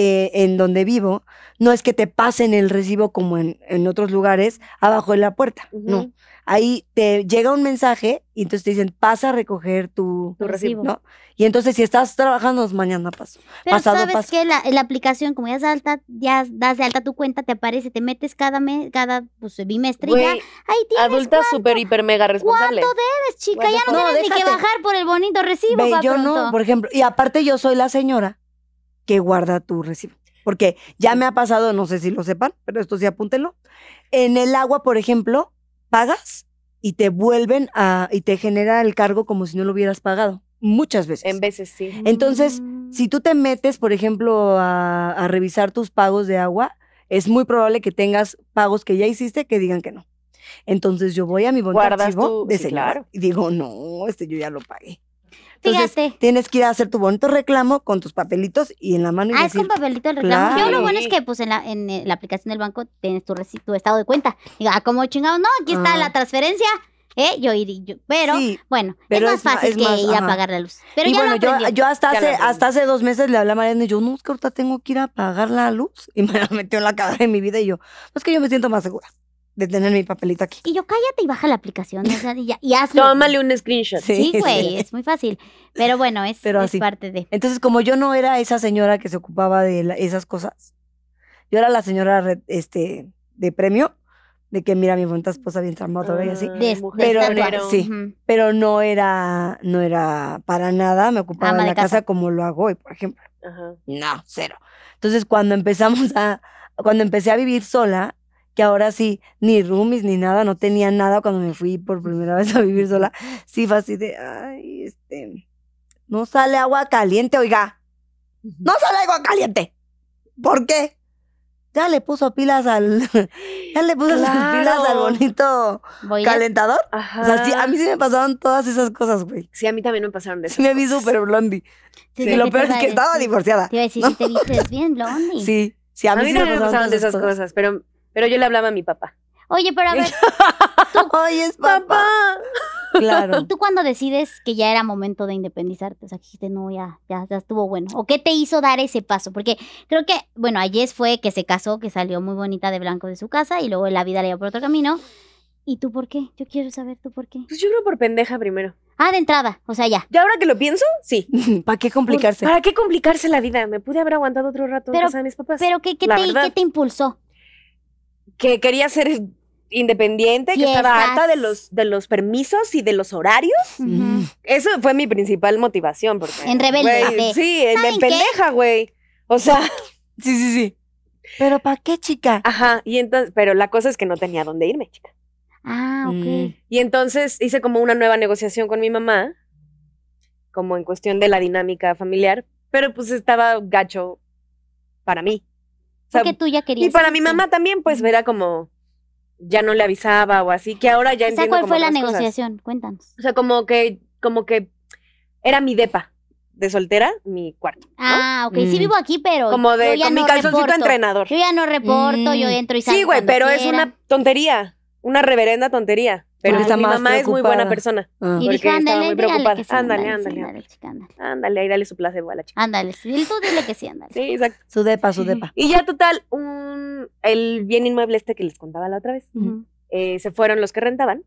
eh, en donde vivo, no es que te pasen el recibo como en, en otros lugares abajo de la puerta, no. Ahí te llega un mensaje y entonces te dicen, pasa a recoger tu, recibo. ¿no? Y entonces si estás trabajando, mañana paso. Pero sabes que la, la, aplicación, como ya, alta, ya das de alta tu cuenta, te aparece, te metes cada mes, cada pues, bimestre ya, ahí tienes Adulta súper, hiper, mega responsable. ¿Cuánto debes, chica? ya no, tienes ni que bajar por el bonito recibo. yo no, por ejemplo. Y aparte yo soy la señora que guarda tu recibo. Porque ya me ha pasado, no sé si lo sepan, pero esto sí apúntenlo. En el agua, por ejemplo, pagas y te vuelven a, y te genera el cargo como si no lo hubieras pagado. Muchas veces. En veces sí. Entonces, mm. si tú te metes, por ejemplo, a, revisar tus pagos de agua, es muy probable que tengas pagos que ya hiciste que digan que no. Entonces yo voy a mi bonito archivo de sí, y digo, no, este yo ya lo pagué. Fíjate. tienes que ir a hacer tu bonito reclamo con tus papelitos y en la mano. ah, es con papelito el reclamo. Yo lo bueno es que pues en la, eh, aplicación del banco tienes tu, tu estado de cuenta. Diga, ah, ¿cómo chingados? no, aquí está ah. la transferencia. ¿Eh? Yo pero bueno, es más fácil que ir a pagar la luz. Pero ya bueno, yo, hasta hace, hasta hace dos meses le hablé a Mariana y yo, no, es que ahorita tengo que ir a pagar la luz. Y me la metió en la cara de mi vida y yo, pues que yo me siento más segura de tener mi papelito aquí. Y yo cállate y baja la aplicación, un screenshot. Sí, güey, es muy fácil. Pero bueno, es, es parte de. Entonces, como yo no era esa señora que se ocupaba de esas cosas, yo era la señora este, de premio, de que mira mi bonita esposa bien tramada y así. Ah, pero, sí, pero no era, no era para nada, me ocupaba de la casa. como lo hago hoy, por ejemplo. No, cero. Entonces, cuando empezamos a, cuando empecé a vivir sola, que ahora sí, ni roomies ni nada, no tenía nada cuando me fui por primera vez a vivir sola. Sí, fue así de, ay, este, no sale agua caliente, oiga. No sale agua caliente. ¿Por qué? Ya le puso pilas al, ya le puso pilas al bonito calentador. A... O sea, sí, a mí sí me pasaron todas esas cosas, güey. Sí, a mí también me pasaron de esas. Sí, me vi súper blondie. Sí, lo peor es que estaba divorciada. Te iba a decir, si te dices bien, blondie. Sí, sí, a mí, a me, pasaron, de esas cosas pero pero yo le hablaba a mi papá. Oye, pero a ver. ¡Ay, es papá. Claro. ¿Y tú cuando decides que ya era momento de independizarte? O sea, dijiste, no, ya, estuvo bueno. ¿O qué te hizo dar ese paso? Porque creo que, bueno, ayer fue que se casó, que salió muy bonita de blanco de su casa y luego la vida le iba por otro camino. ¿Y tú por qué? Yo quiero saber tú por qué. Pues yo creo por pendeja primero. Ah, de entrada, o sea, ya. ¿Y ahora que lo pienso? Sí. ¿Para qué complicarse? ¿Para qué complicarse la vida? Me pude haber aguantado otro rato pero, en mis papás. Pero ¿qué, te, ¿qué te impulsó? que quería ser independiente, que estaba harta de los, de los permisos y de los horarios. Eso fue mi principal motivación. Porque, en rebelde. sí, en pendeja, güey. O sea. Sí, sí, sí. Pero ¿para qué, chica? Ajá, y entonces, pero la cosa es que no tenía dónde irme, chica. Ah, ok. Mm. Y entonces hice como una nueva negociación con mi mamá, como en cuestión de la dinámica familiar, pero pues estaba gacho para mí tú ya querías. Y para mi mamá también, pues era como ya no le avisaba o así, que ahora ya o ¿cuál fue la negociación? Cuéntanos. O sea, como que, como que era mi depa de soltera, mi cuarto. Ah, ok, sí mm. vivo aquí, pero. Como de con mi calzoncito entrenador. Yo ya no reporto, yo mm. entro y salgo. Sí, güey, pero es una tontería, una reverenda tontería. Pero mi mamá es muy buena persona. Ah. Y dijo, ándale, muy preocupada. sí, ándale, ándale, ándale, chica, ándale. ahí dale su placebo a la chica. Ándale, sí, tú dile que sí, ándale. Sí, exacto. Su depa, su depa. Y ya total, el bien inmueble este que les contaba la otra vez, eh, se fueron los que rentaban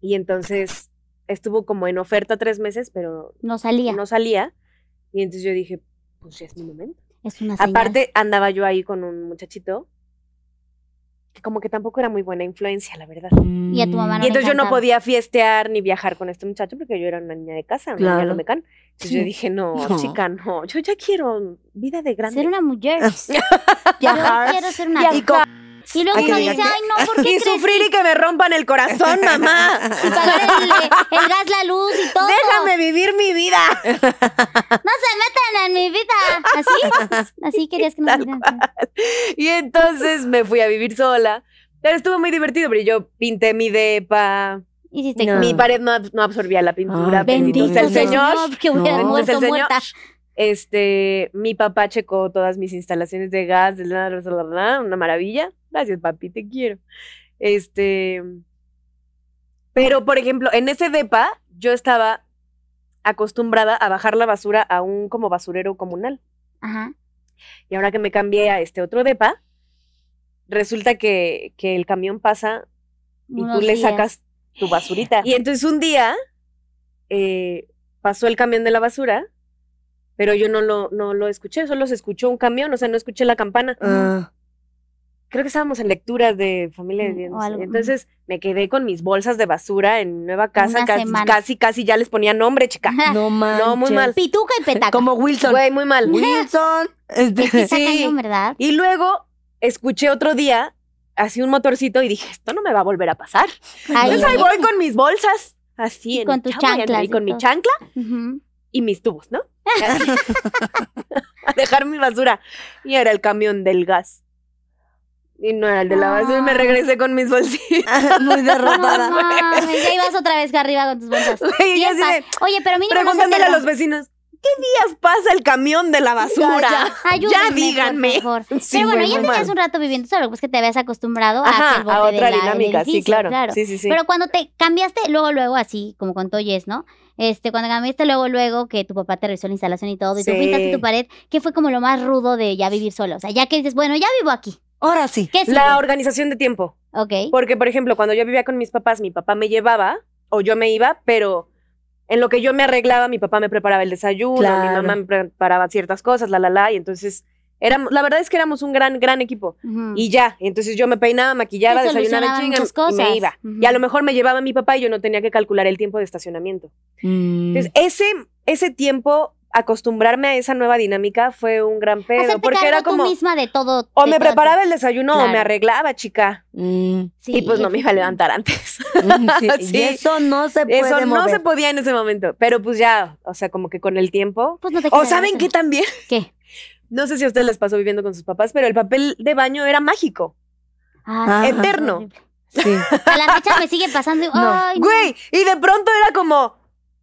y entonces estuvo como en oferta tres meses, pero no salía. No salía. Y entonces yo dije, pues ya es mi momento. Es una señal. Aparte, andaba yo ahí con un muchachito que como que tampoco era muy buena influencia, la verdad. Y a tu mamá mm. Y entonces yo no podía fiestear ni viajar con este muchacho porque yo era una niña de casa, una niña lomecán. Entonces yo dije, no, chica, no, yo ya quiero vida de grande. Ser una mujer. yo quiero ser una chica. Y luego uno dice, ay, no, ¿por qué Y sufrir y que me rompan el corazón, mamá. Y pagar el, gas, la luz y todo. Déjame vivir mi vida. No se metan en mi vida. ¿Así? Así querías que no me Y entonces me fui a vivir sola. Pero estuvo muy divertido, pero yo pinté mi depa. Hiciste no. Mi pared no, no, absorbía la pintura. bendito, sea el Señor. que hubiera muerto, el señor. Este, mi papá checó todas mis instalaciones de gas, de la, una maravilla. Gracias, papi, te quiero. Este. Pero, por ejemplo, en ese DEPA yo estaba acostumbrada a bajar la basura a un como basurero comunal. Ajá. Y ahora que me cambié a este otro DEPA, resulta que, que el camión pasa y tú le sacas tu basurita. Y entonces un día eh, pasó el camión de la basura, pero yo no lo, no lo escuché, solo se escuchó un camión, o sea, no escuché la campana creo que estábamos en lecturas de familia de mm, Dios. Entonces me quedé con mis bolsas de basura en nueva casa, casi, casi, ya les ponía nombre, chica. No mal. No, muy mal. Pituca y petaca. Como Wilson. Güey, muy mal. Wilson. Este, sí. ¿verdad? Y luego escuché otro día así un motorcito y dije, esto no me va a volver a pasar. Pues entonces ahí voy con mis bolsas, así. Y con tu chancla. y con mi chancla y mis tubos, ¿no? a dejar mi basura. Y era el camión del gas. Y no era el de la basura. Y me ah. regresé con mis bolsitas. Ah, muy derrotada. ya ibas otra vez arriba con tus bolsas. Y ya Oye, pero mínimo. Preguntándole no a los vecinos. ¿Qué días pasa el camión de la basura? Ya, díganme. pero bueno, ya tenías un rato viviendo solo, pues que te habías acostumbrado a, otra dinámica, sí, claro. Sí, sí, sí. Pero cuando te cambiaste, luego, luego, así como con Toyes, ¿no? Este, cuando cambiaste luego, luego que tu papá te revisó la instalación y todo, y tú pintaste tu pared, Que fue como lo más rudo de ya vivir solo? O sea, ya que dices, bueno, ya vivo aquí. Ahora sí. ¿Qué La organización de tiempo. Ok. Porque, por ejemplo, cuando yo vivía con mis papás, mi papá me llevaba o yo me iba, pero en lo que yo me arreglaba, mi papá me preparaba el desayuno, mi mamá me preparaba ciertas cosas, la, la, la, y entonces... Éramos, la verdad es que éramos un gran, gran equipo. Y ya, entonces yo me peinaba, maquillaba, desayunaba y me iba. Y a lo mejor me llevaba mi papá y yo no tenía que calcular el tiempo de estacionamiento. Mm. Entonces, ese, ese tiempo acostumbrarme a esa nueva dinámica fue un gran pedo. porque era como. misma de todo. O me preparaba el desayuno o me arreglaba, chica. Mm, y pues no me iba a levantar antes. Mm, eso no se Eso no se podía en ese momento. Pero pues ya, o sea, como que con el tiempo. Pues no O saben qué también. ¿Qué? No sé si a ustedes les pasó viviendo con sus papás, pero el papel de baño era mágico. Ah, eterno. Sí. a la fecha me sigue pasando. Güey, y de pronto era como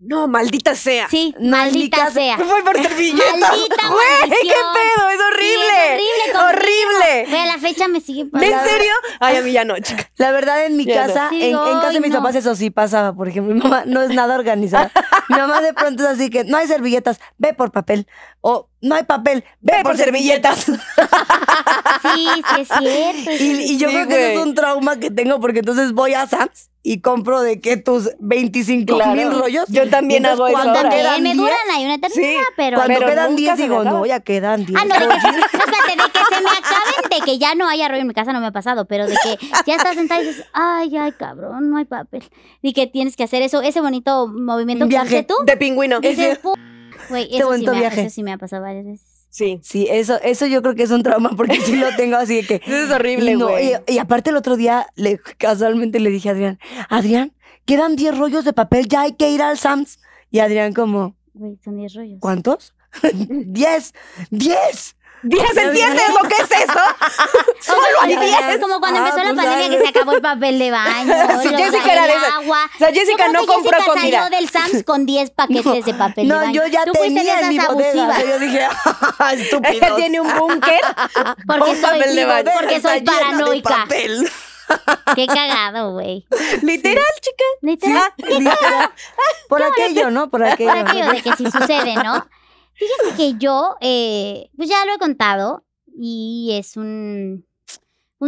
no, maldita sea. Sí, maldita, sea. Voy por servilletas. Maldita Güey, qué pedo, es horrible. es horrible. Horrible. la fecha me sigue pasando. ¿En serio? Ay, a mí ya no, chica. La verdad, en mi casa, en, casa de mis papás eso sí pasaba, porque mi mamá no es nada organizada. mi mamá de pronto es así que, no hay servilletas, ve por papel. O no hay papel, ve, por, servilletas. Sí, sí es cierto. Y, yo creo que eso es un trauma que tengo porque entonces voy a Sam's y compro de que tus 25 mil rollos. Yo también hago eso. Cuando me duran ahí una eternidad, pero. Cuando quedan 10 digo, no, ya quedan 10. Ah, no, de que, de que se me acaben, de que ya no haya rollo en mi casa no me ha pasado, pero de que ya estás sentada y dices, ay, ay, cabrón, no hay papel. Y que tienes que hacer eso, ese bonito movimiento viaje tú. De pingüino. Dices, Güey, eso, este sí me, viaje. me ha pasado varias veces. Sí. Sí, eso, eso yo creo que es un trauma porque sí lo tengo así que. Eso es horrible, güey. y, aparte el otro día le, casualmente le dije a Adrián, Adrián, quedan 10 rollos de papel, ya hay que ir al Sams. Y Adrián como. Güey, son 10 rollos. ¿Cuántos? ¡Diez! ¡Diez! 10 entiendes lo que es eso. Solo hay 10. Como cuando empezó la ah, pues pandemia que se acabó el papel de baño. Sí, Jessica era de agua. O sea, Jessica no compró Jessica comida. salió del Sams con 10 paquetes de papel no, de baño. No, yo ya ¿Tú tenía en mi bodega. Yo dije, ah, estúpido. Ella tiene un búnker porque un papel de baño. Porque soy paranoica. Qué cagado, güey. Literal, chica. Literal. literal. Por aquello, ¿no? Por aquello. Por aquello de que si sucede, ¿no? fíjense que yo, eh, pues ya lo he contado y es un,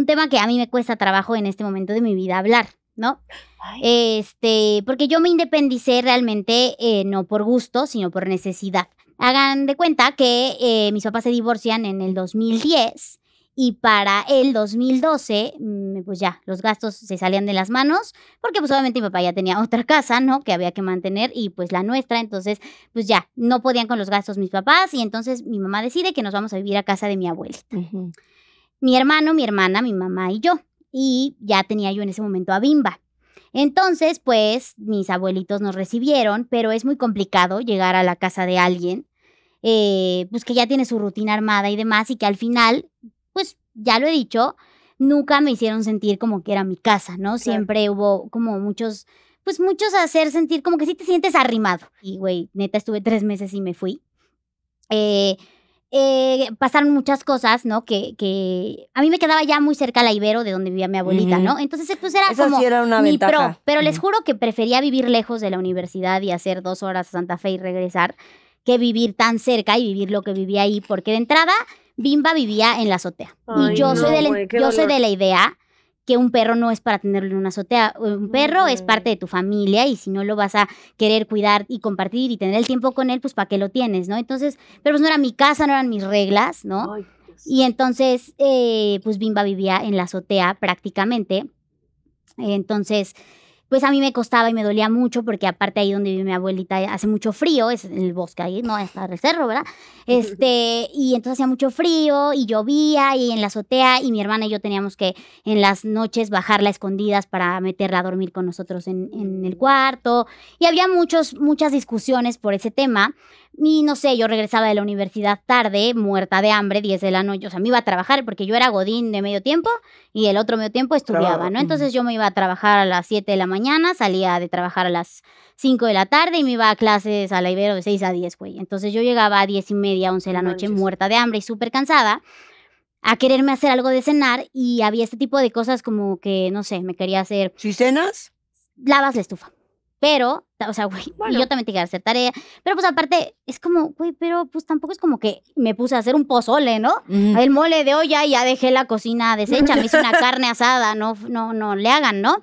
tema que a mí me cuesta trabajo en este momento de mi vida hablar, ¿no? Este, porque yo me independicé realmente eh, no por gusto, sino por necesidad. Hagan de cuenta que eh, mis papás se divorcian en el 2010 y para el 2012, mm, pues ya, los gastos se salían de las manos, porque pues obviamente mi papá ya tenía otra casa, ¿no? Que había que mantener y pues la nuestra, entonces pues ya, no podían con los gastos mis papás y entonces mi mamá decide que nos vamos a vivir a casa de mi abuelita. Mi hermano, mi hermana, mi mamá y yo. Y ya tenía yo en ese momento a Bimba. Entonces, pues mis abuelitos nos recibieron, pero es muy complicado llegar a la casa de alguien. Eh, pues que ya tiene su rutina armada y demás, y que al final pues ya lo he dicho, nunca me hicieron sentir como que era mi casa, ¿no? Siempre hubo como muchos, pues muchos hacer sentir como que sí te sientes arrimado. Y, güey, neta, estuve tres meses y me fui. Eh, eh, pasaron muchas cosas, ¿no? Que, que a mí me quedaba ya muy cerca la Ibero de donde vivía mi abuelita, ¿no? Entonces, eh, pues era como sí era una mi pro. Pero les juro que prefería vivir lejos de la universidad y hacer dos horas a Santa Fe y regresar que vivir tan cerca y vivir lo que vivía ahí, porque de entrada Bimba vivía en la azotea. y yo, soy de la, idea que un perro no es para tenerlo en una azotea. Un perro es parte de tu familia y si no lo vas a querer cuidar y compartir y tener el tiempo con él, pues para qué lo tienes, ¿no? Entonces, pero pues no era mi casa, no eran mis reglas, ¿no? y entonces, eh, pues Bimba vivía en la azotea prácticamente. Entonces, pues a mí me costaba y me dolía mucho porque aparte ahí donde vive mi abuelita eh, hace mucho frío, es en el bosque ahí, no está el cerro, ¿verdad? Este, y entonces hacía mucho frío y llovía y en la azotea y mi hermana y yo teníamos que en las noches bajarla a escondidas para meterla a dormir con nosotros en, en el cuarto y había muchos, muchas discusiones por ese tema y no sé, yo regresaba de la universidad tarde, muerta de hambre, 10 de la noche. O sea, me iba a trabajar porque yo era godín de medio tiempo y el otro medio tiempo estudiaba, ¿no? Entonces yo me iba a trabajar a las 7 de la mañana, salía de trabajar a las 5 de la tarde y me iba a clases a la Ibero de 6 a 10, güey. Entonces yo llegaba a 10 y media, 11 de la noche, muerta de hambre y súper cansada a quererme hacer algo de cenar y había este tipo de cosas como que, no sé, me quería hacer... si cenas? Lavas la estufa. Pero, o sea, güey, yo también tenía que hacer tarea. Pero pues aparte, es como, güey, pero pues tampoco es como que me puse a hacer un pozole, ¿no? El mole de olla ya dejé la cocina deshecha, me hice una carne asada, no, no, no le hagan, ¿no?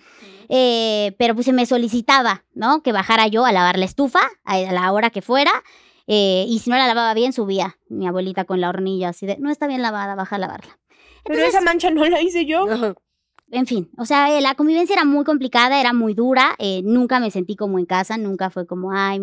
Eh, pero pues se me solicitaba, ¿no? Que bajara yo a lavar la estufa a la hora que fuera. Eh, y si no la lavaba bien, subía mi abuelita con la hornilla así de, no está bien lavada, baja a lavarla. pero esa mancha no la hice yo en fin, o sea, eh, la convivencia era muy complicada, era muy dura, eh, nunca me sentí como en casa, nunca fue como, ay,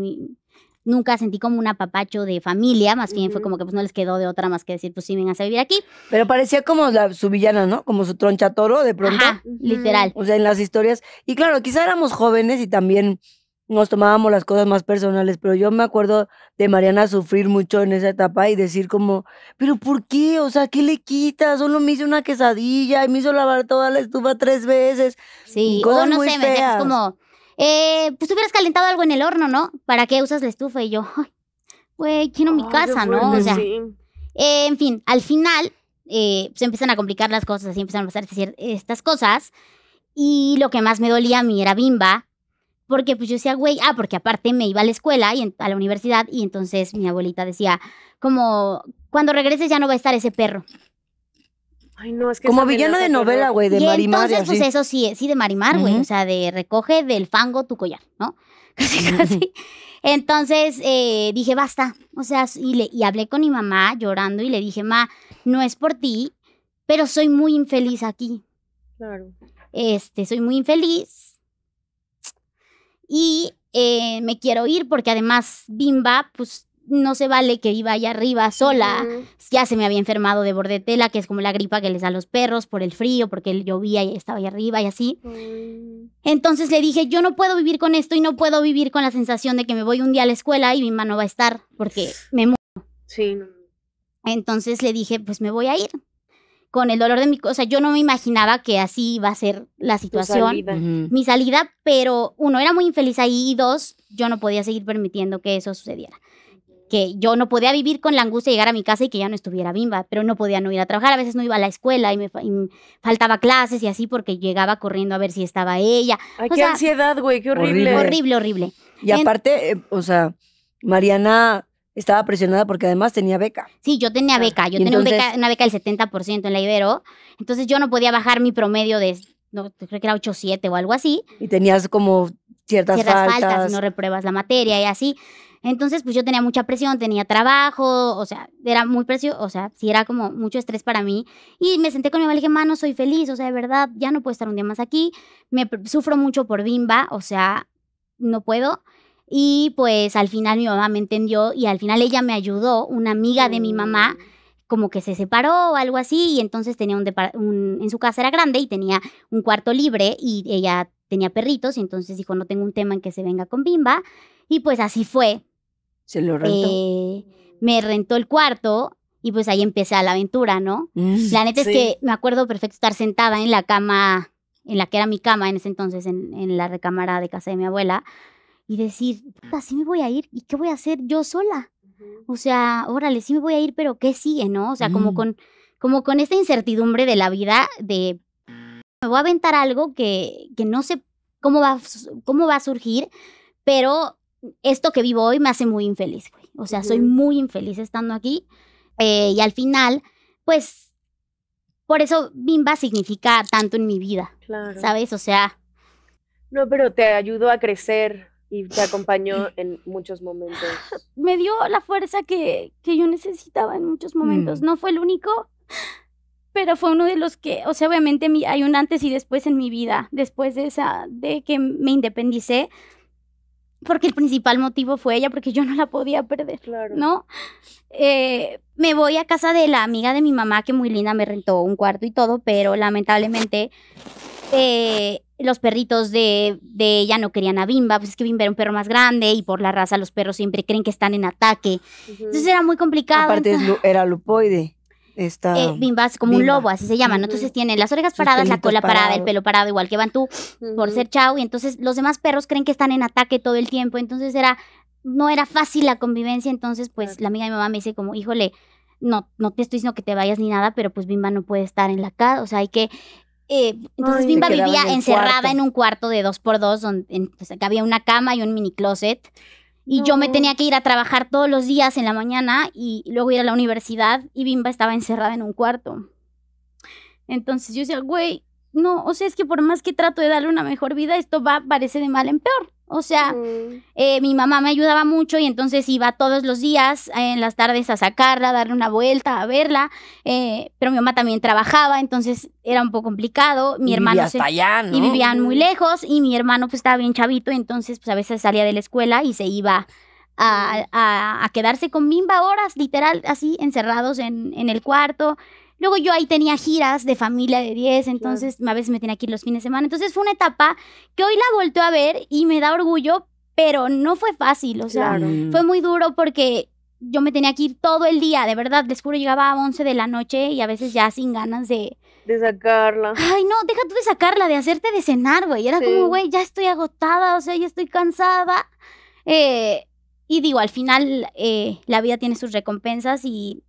nunca sentí como un apapacho de familia, más bien fue como que pues no les quedó de otra más que decir, pues sí, vengan a vivir aquí. Pero parecía como la, su villana, ¿no? Como su troncha toro, de pronto. Ajá, literal. O sea, en las historias. Y claro, quizá éramos jóvenes y también nos tomábamos las cosas más personales, pero yo me acuerdo de Mariana sufrir mucho en esa etapa y decir como, pero ¿por qué? O sea, ¿qué le quita? Solo me hizo una quesadilla y me hizo lavar toda la estufa tres veces. Sí, o no sé, me como, eh, pues hubieras calentado algo en el horno, ¿no? ¿Para qué usas la estufa? Y yo, güey, quiero mi casa, ¿no? O sea, eh, en fin, al final eh, se empiezan a complicar las cosas, así empiezan a pasar a estas cosas. Y lo que más me dolía a mí era Bimba, porque pues yo decía, güey, ah, porque aparte me iba a la escuela y a la universidad y entonces mi abuelita decía, como, cuando regreses ya no va a estar ese perro. Ay, no, es que Como villano de novela, güey, de y Entonces, pues eso sí, sí, de Marimar, güey. O sea, de recoge del fango tu collar, ¿no? Casi, casi. Entonces eh, dije, basta. O sea, y, le, y hablé con mi mamá llorando y le dije, ma, no es por ti, pero soy muy infeliz aquí. Claro. Este, soy muy infeliz y eh, me quiero ir porque además Bimba, pues no se vale que iba allá arriba sola. Ya se me había enfermado de bordetela, que es como la gripa que les da a los perros por el frío, porque llovía y estaba allá arriba y así. Mm. Entonces le dije, yo no puedo vivir con esto y no puedo vivir con la sensación de que me voy un día a la escuela y Bimba no va a estar porque me muero. Entonces le dije, pues me voy a ir con el dolor de mi, o sea, yo no me imaginaba que así iba a ser la situación, salida. mi salida, pero uno era muy infeliz ahí y dos, yo no podía seguir permitiendo que eso sucediera. Que yo no podía vivir con la angustia de llegar a mi casa y que ya no estuviera bimba, pero no podía no ir a trabajar, a veces no iba a la escuela y me, faltaba clases y así porque llegaba corriendo a ver si estaba ella. Ay, qué ansiedad, güey, qué horrible. Horrible, horrible. Y aparte, eh, o sea, Mariana estaba presionada porque además tenía beca. Sí, yo tenía beca, yo tenía una beca del 70% en la Ibero, entonces yo no podía bajar mi promedio de, no, creo que era 8.7 o algo así. Y tenías como ciertas, ciertas faltas. si no repruebas la materia y así. Entonces, pues yo tenía mucha presión, tenía trabajo, o sea, era muy precio, o sea, sí era como mucho estrés para mí. Y me senté con mi mamá y dije, mano, soy feliz, o sea, de verdad, ya no puedo estar un día más aquí. Me sufro mucho por bimba, o sea, no puedo. Y pues al final mi mamá me entendió y al final ella me ayudó, una amiga de mi mamá mm. como que se separó o algo así y entonces tenía un, un, en su casa era grande y tenía un cuarto libre y ella tenía perritos y entonces dijo no tengo un tema en que se venga con Bimba y pues así fue. Se lo rentó. Eh, me rentó el cuarto y pues ahí empecé la aventura, ¿no? Mm, la neta es que me acuerdo perfecto estar sentada en la cama, en la que era mi cama en ese entonces, en la recámara de casa de mi abuela, y decir, así me voy a ir y qué voy a hacer yo sola. O sea, órale, sí me voy a ir, pero ¿qué sigue, no? O sea, como, mm. con, como con esta incertidumbre de la vida de me voy a aventar algo que, que no sé cómo va, cómo va a surgir, pero esto que vivo hoy me hace muy infeliz, güey. O sea, soy muy infeliz estando aquí. Eh, y al final, pues, por eso Bimba significa tanto en mi vida, ¿sabes? O sea... No, pero te ayudó a crecer, y te acompañó en muchos momentos. Me dio la fuerza que, que yo necesitaba en muchos momentos. Mm. No fue el único, pero fue uno de los que, o sea, obviamente hay un antes y después en mi vida, después de, esa, de que me independicé, porque el principal motivo fue ella, porque yo no la podía perder, claro. ¿no? Eh, me voy a casa de la amiga de mi mamá, que muy linda me rentó un cuarto y todo, pero lamentablemente... Eh, los perritos de, de, ella no querían a Bimba, pues es que Bimba era un perro más grande y por la raza los perros siempre creen que están en ataque. Entonces era muy complicado. Aparte era lupoide. Eh, Bimba es como un lobo, así se llama, Entonces tiene las orejas paradas, la cola parada, el pelo parado, igual que van tú, por ser chau, Y entonces los demás perros creen que están en ataque todo el tiempo. Entonces era, no era fácil la convivencia. Entonces, pues la amiga de mi mamá me dice como, híjole, no, no te estoy diciendo que te vayas ni nada, pero pues Bimba no puede estar en la casa, o sea, hay que eh, entonces Bimba vivía encerrada en un cuarto de dos por dos, donde había una cama y un mini closet. Y yo me tenía que ir a trabajar todos los días en la mañana y luego ir a la universidad y Bimba estaba encerrada en un cuarto. Entonces yo decía, güey, no, o sea, es que por más que trato de darle una mejor vida, esto va, parece de mal en peor. O sea, mm. eh, mi mamá me ayudaba mucho y entonces iba todos los días eh, en las tardes a sacarla, darle una vuelta, a verla. Eh, pero mi mamá también trabajaba, entonces era un poco complicado. Mi y hermano y vivían muy lejos y mi hermano pues estaba bien chavito, entonces pues a veces salía de la escuela y se iba a, mm. quedarse con Bimba horas, literal, así encerrados en, en el cuarto. Luego yo ahí tenía giras de familia de 10, entonces a veces me tenía que ir los fines de semana. Entonces fue una etapa que hoy la volteo a ver y me da orgullo, pero no fue fácil, o sea, mm. fue muy duro porque yo me tenía que ir todo el día, de verdad, les juro, llegaba a 11 de la noche y a veces ya sin ganas de... De sacarla. Ay, no, deja tú de sacarla, de hacerte de cenar, güey. Era como, güey, ya estoy agotada, o sea, ya estoy cansada. Eh, y digo, al final eh, la vida tiene sus recompensas y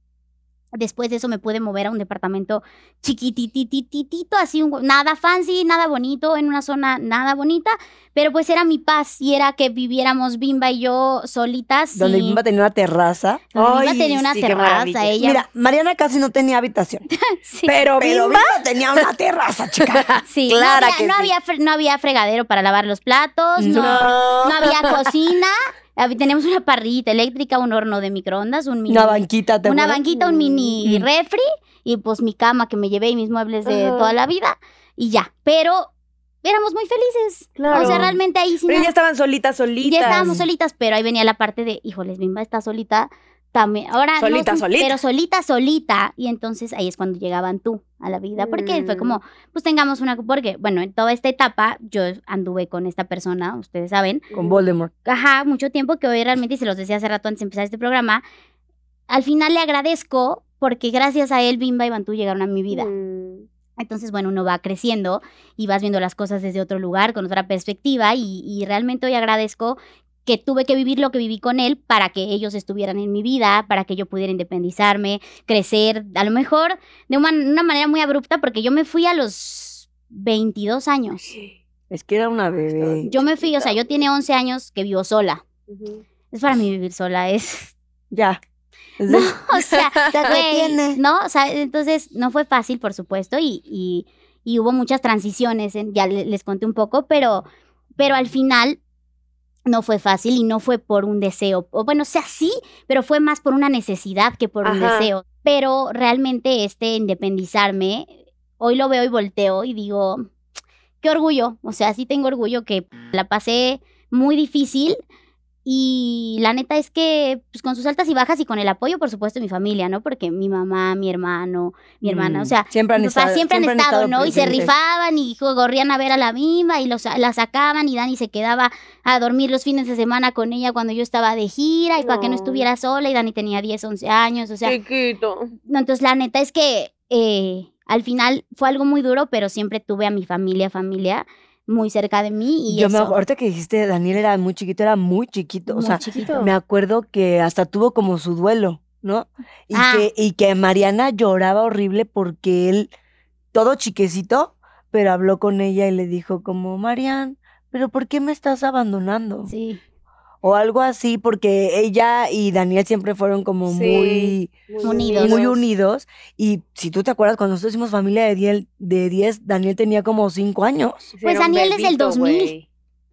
Después de eso me pude mover a un departamento chiquititititito, así nada fancy, nada bonito, en una zona nada bonita, pero pues era mi paz y era que viviéramos Bimba y yo solitas. Donde Bimba tenía una terraza. Bimba tenía una terraza, ella. Mira, Mariana casi no tenía habitación, pero, Bimba... tenía una terraza, chica. sí, claro no había, no, había fregadero para lavar los platos, no, no había cocina. Ah, tenemos una parrita eléctrica, un horno de microondas, un Una banquita, Una banquita, un mini mm. refri y pues mi cama que me llevé y mis muebles de toda la vida y ya. Pero éramos muy felices. Claro. O sea, realmente ahí sí. Pero ya estaban solitas, solitas. Ya estábamos solitas, pero ahí venía la parte de, híjoles, Bimba está solita también, ahora solita, pero solita, solita. Y entonces ahí es cuando llegaban tú a la vida, porque fue mm. como, pues tengamos una, porque, bueno, en toda esta etapa yo anduve con esta persona, ustedes saben. Con Voldemort. Ajá, mucho tiempo que hoy realmente, y se los decía hace rato antes de empezar este programa, al final le agradezco porque gracias a él Bimba y Bantú llegaron a mi vida. Mm. Entonces, bueno, uno va creciendo y vas viendo las cosas desde otro lugar, con otra perspectiva, y, y realmente hoy agradezco que tuve que vivir lo que viví con él para que ellos estuvieran en mi vida, para que yo pudiera independizarme, crecer, a lo mejor de una, manera muy abrupta, porque yo me fui a los 22 años. Es que era una bebé. Yo me fui, o sea, yo tiene 11 años que vivo sola. Es para mí vivir sola, es... Ya. No, o sea, no, o sea, entonces no fue fácil, por supuesto, y, y, hubo muchas transiciones, ya les conté un poco, pero, pero al final no fue fácil y no fue por un deseo. O bueno, o sea, sí, pero fue más por una necesidad que por un deseo. Pero realmente este independizarme, hoy lo veo y volteo y digo, qué orgullo. O sea, sí tengo orgullo que la pasé muy difícil, y la neta es que, pues con sus altas y bajas y con el apoyo, por supuesto, de mi familia, ¿no? Porque mi mamá, mi hermano, mi hermana, o mm, sea, siempre han, estado, siempre han, estado, ¿no? Y se rifaban y corrían a ver a la misma y los, la sacaban y Dani se quedaba a dormir los fines de semana con ella cuando yo estaba de gira y para que no estuviera sola y Dani tenía 10, 11 años, o sea. Chiquito. No, entonces la neta es que eh, al final fue algo muy duro, pero siempre tuve a mi familia, familia muy cerca de mí. Y yo me acuerdo que dijiste, Daniel era muy chiquito, era muy chiquito. o sea, me acuerdo que hasta tuvo como su duelo, ¿no? Y, ah. que, y que Mariana lloraba horrible porque él, todo chiquecito, pero habló con ella y le dijo como, Marian, pero ¿por qué me estás abandonando? Sí o algo así, porque ella y Daniel siempre fueron como muy, unidos. muy unidos. Y si tú te acuerdas, cuando nosotros hicimos familia de 10, de Daniel tenía como 5 años. Pues Daniel es el 2000.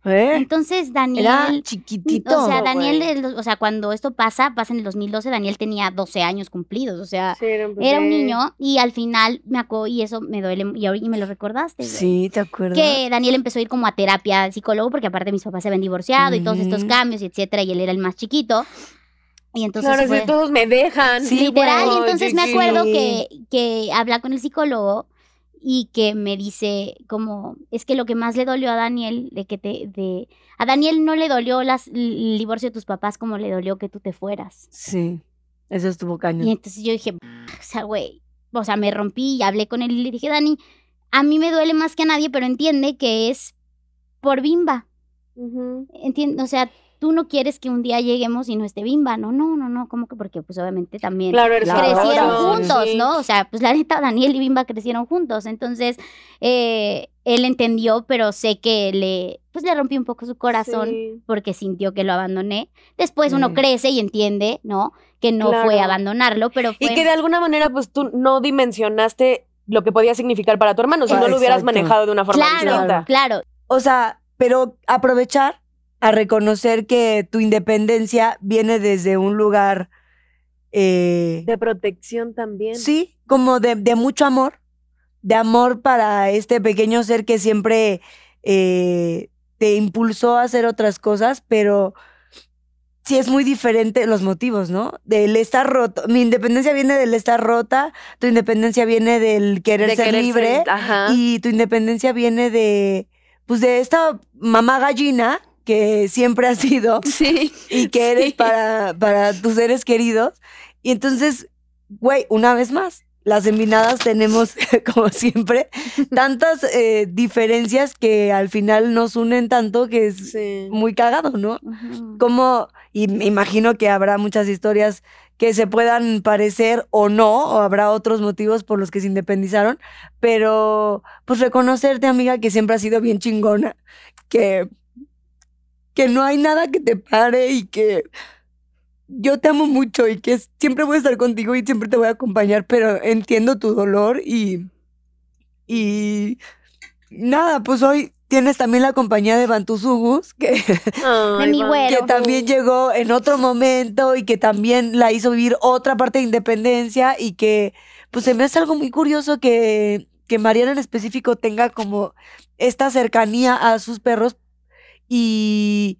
¿Eh? Entonces Daniel... Era chiquitito. O sea, Daniel, o sea, cuando esto pasa, pasa en el 2012, Daniel tenía 12 años cumplidos, o sea, era, un niño y al final me acuerdo, y eso me duele y, me lo recordaste. Sí, te acuerdo. Que Daniel empezó a ir como a terapia al psicólogo porque aparte mis papás se habían divorciado y todos estos mm. cambios etcétera y él era el más chiquito. Y entonces claro, todos me dejan. literal, y entonces me acuerdo que, que habla con el psicólogo y que me dice como es que lo que más le dolió a Daniel de que te de a Daniel no le dolió las, el divorcio de tus papás como le dolió que tú te fueras. Sí. Eso estuvo cañón. Y entonces yo dije, o sea, güey, o sea, me rompí y hablé con él y le dije, "Dani, a mí me duele más que a nadie, pero entiende que es por Bimba." entiende, o sea, tú no quieres que un día lleguemos y no esté Bimba, no, no, no, no, como que porque pues obviamente también crecieron juntos, ¿no? O sea, pues la neta Daniel y Bimba crecieron juntos, entonces eh, él entendió, pero sé que le pues le un poco su corazón porque sintió que lo abandoné. Después uno mm. crece y entiende, ¿no? Que no fue abandonarlo, pero fue... Y que de alguna manera pues tú no dimensionaste lo que podía significar para tu hermano, si no lo hubieras manejado de una forma claro, distinta. Claro, claro. O sea, pero aprovechar a reconocer que tu independencia viene desde un lugar... Eh, de protección también. Sí, como de, mucho amor, de amor para este pequeño ser que siempre eh, te impulsó a hacer otras cosas, pero sí es muy diferente los motivos, ¿no? Del estar roto. Mi independencia viene del estar rota, tu independencia viene del querer ser libre y tu independencia viene de, pues de esta mamá gallina que siempre ha sido sí, y que eres para, para tus seres queridos. Y entonces, güey, una vez más, las envinadas tenemos, como siempre, tantas eh, diferencias que al final nos unen tanto que es muy cagado, ¿no? Como, y me imagino que habrá muchas historias que se puedan parecer o no, o habrá otros motivos por los que se independizaron, pero pues reconocerte, amiga, que siempre has sido bien chingona, que que no hay nada que te pare y que yo te amo mucho y que siempre voy a estar contigo y siempre te voy a acompañar, pero entiendo tu dolor y, y nada, pues hoy tienes también la compañía de Bantusugus, que, que también llegó en otro momento y que también la hizo vivir otra parte de independencia y que pues se me hace algo muy curioso que, que Mariana en específico tenga como esta cercanía a sus perros y,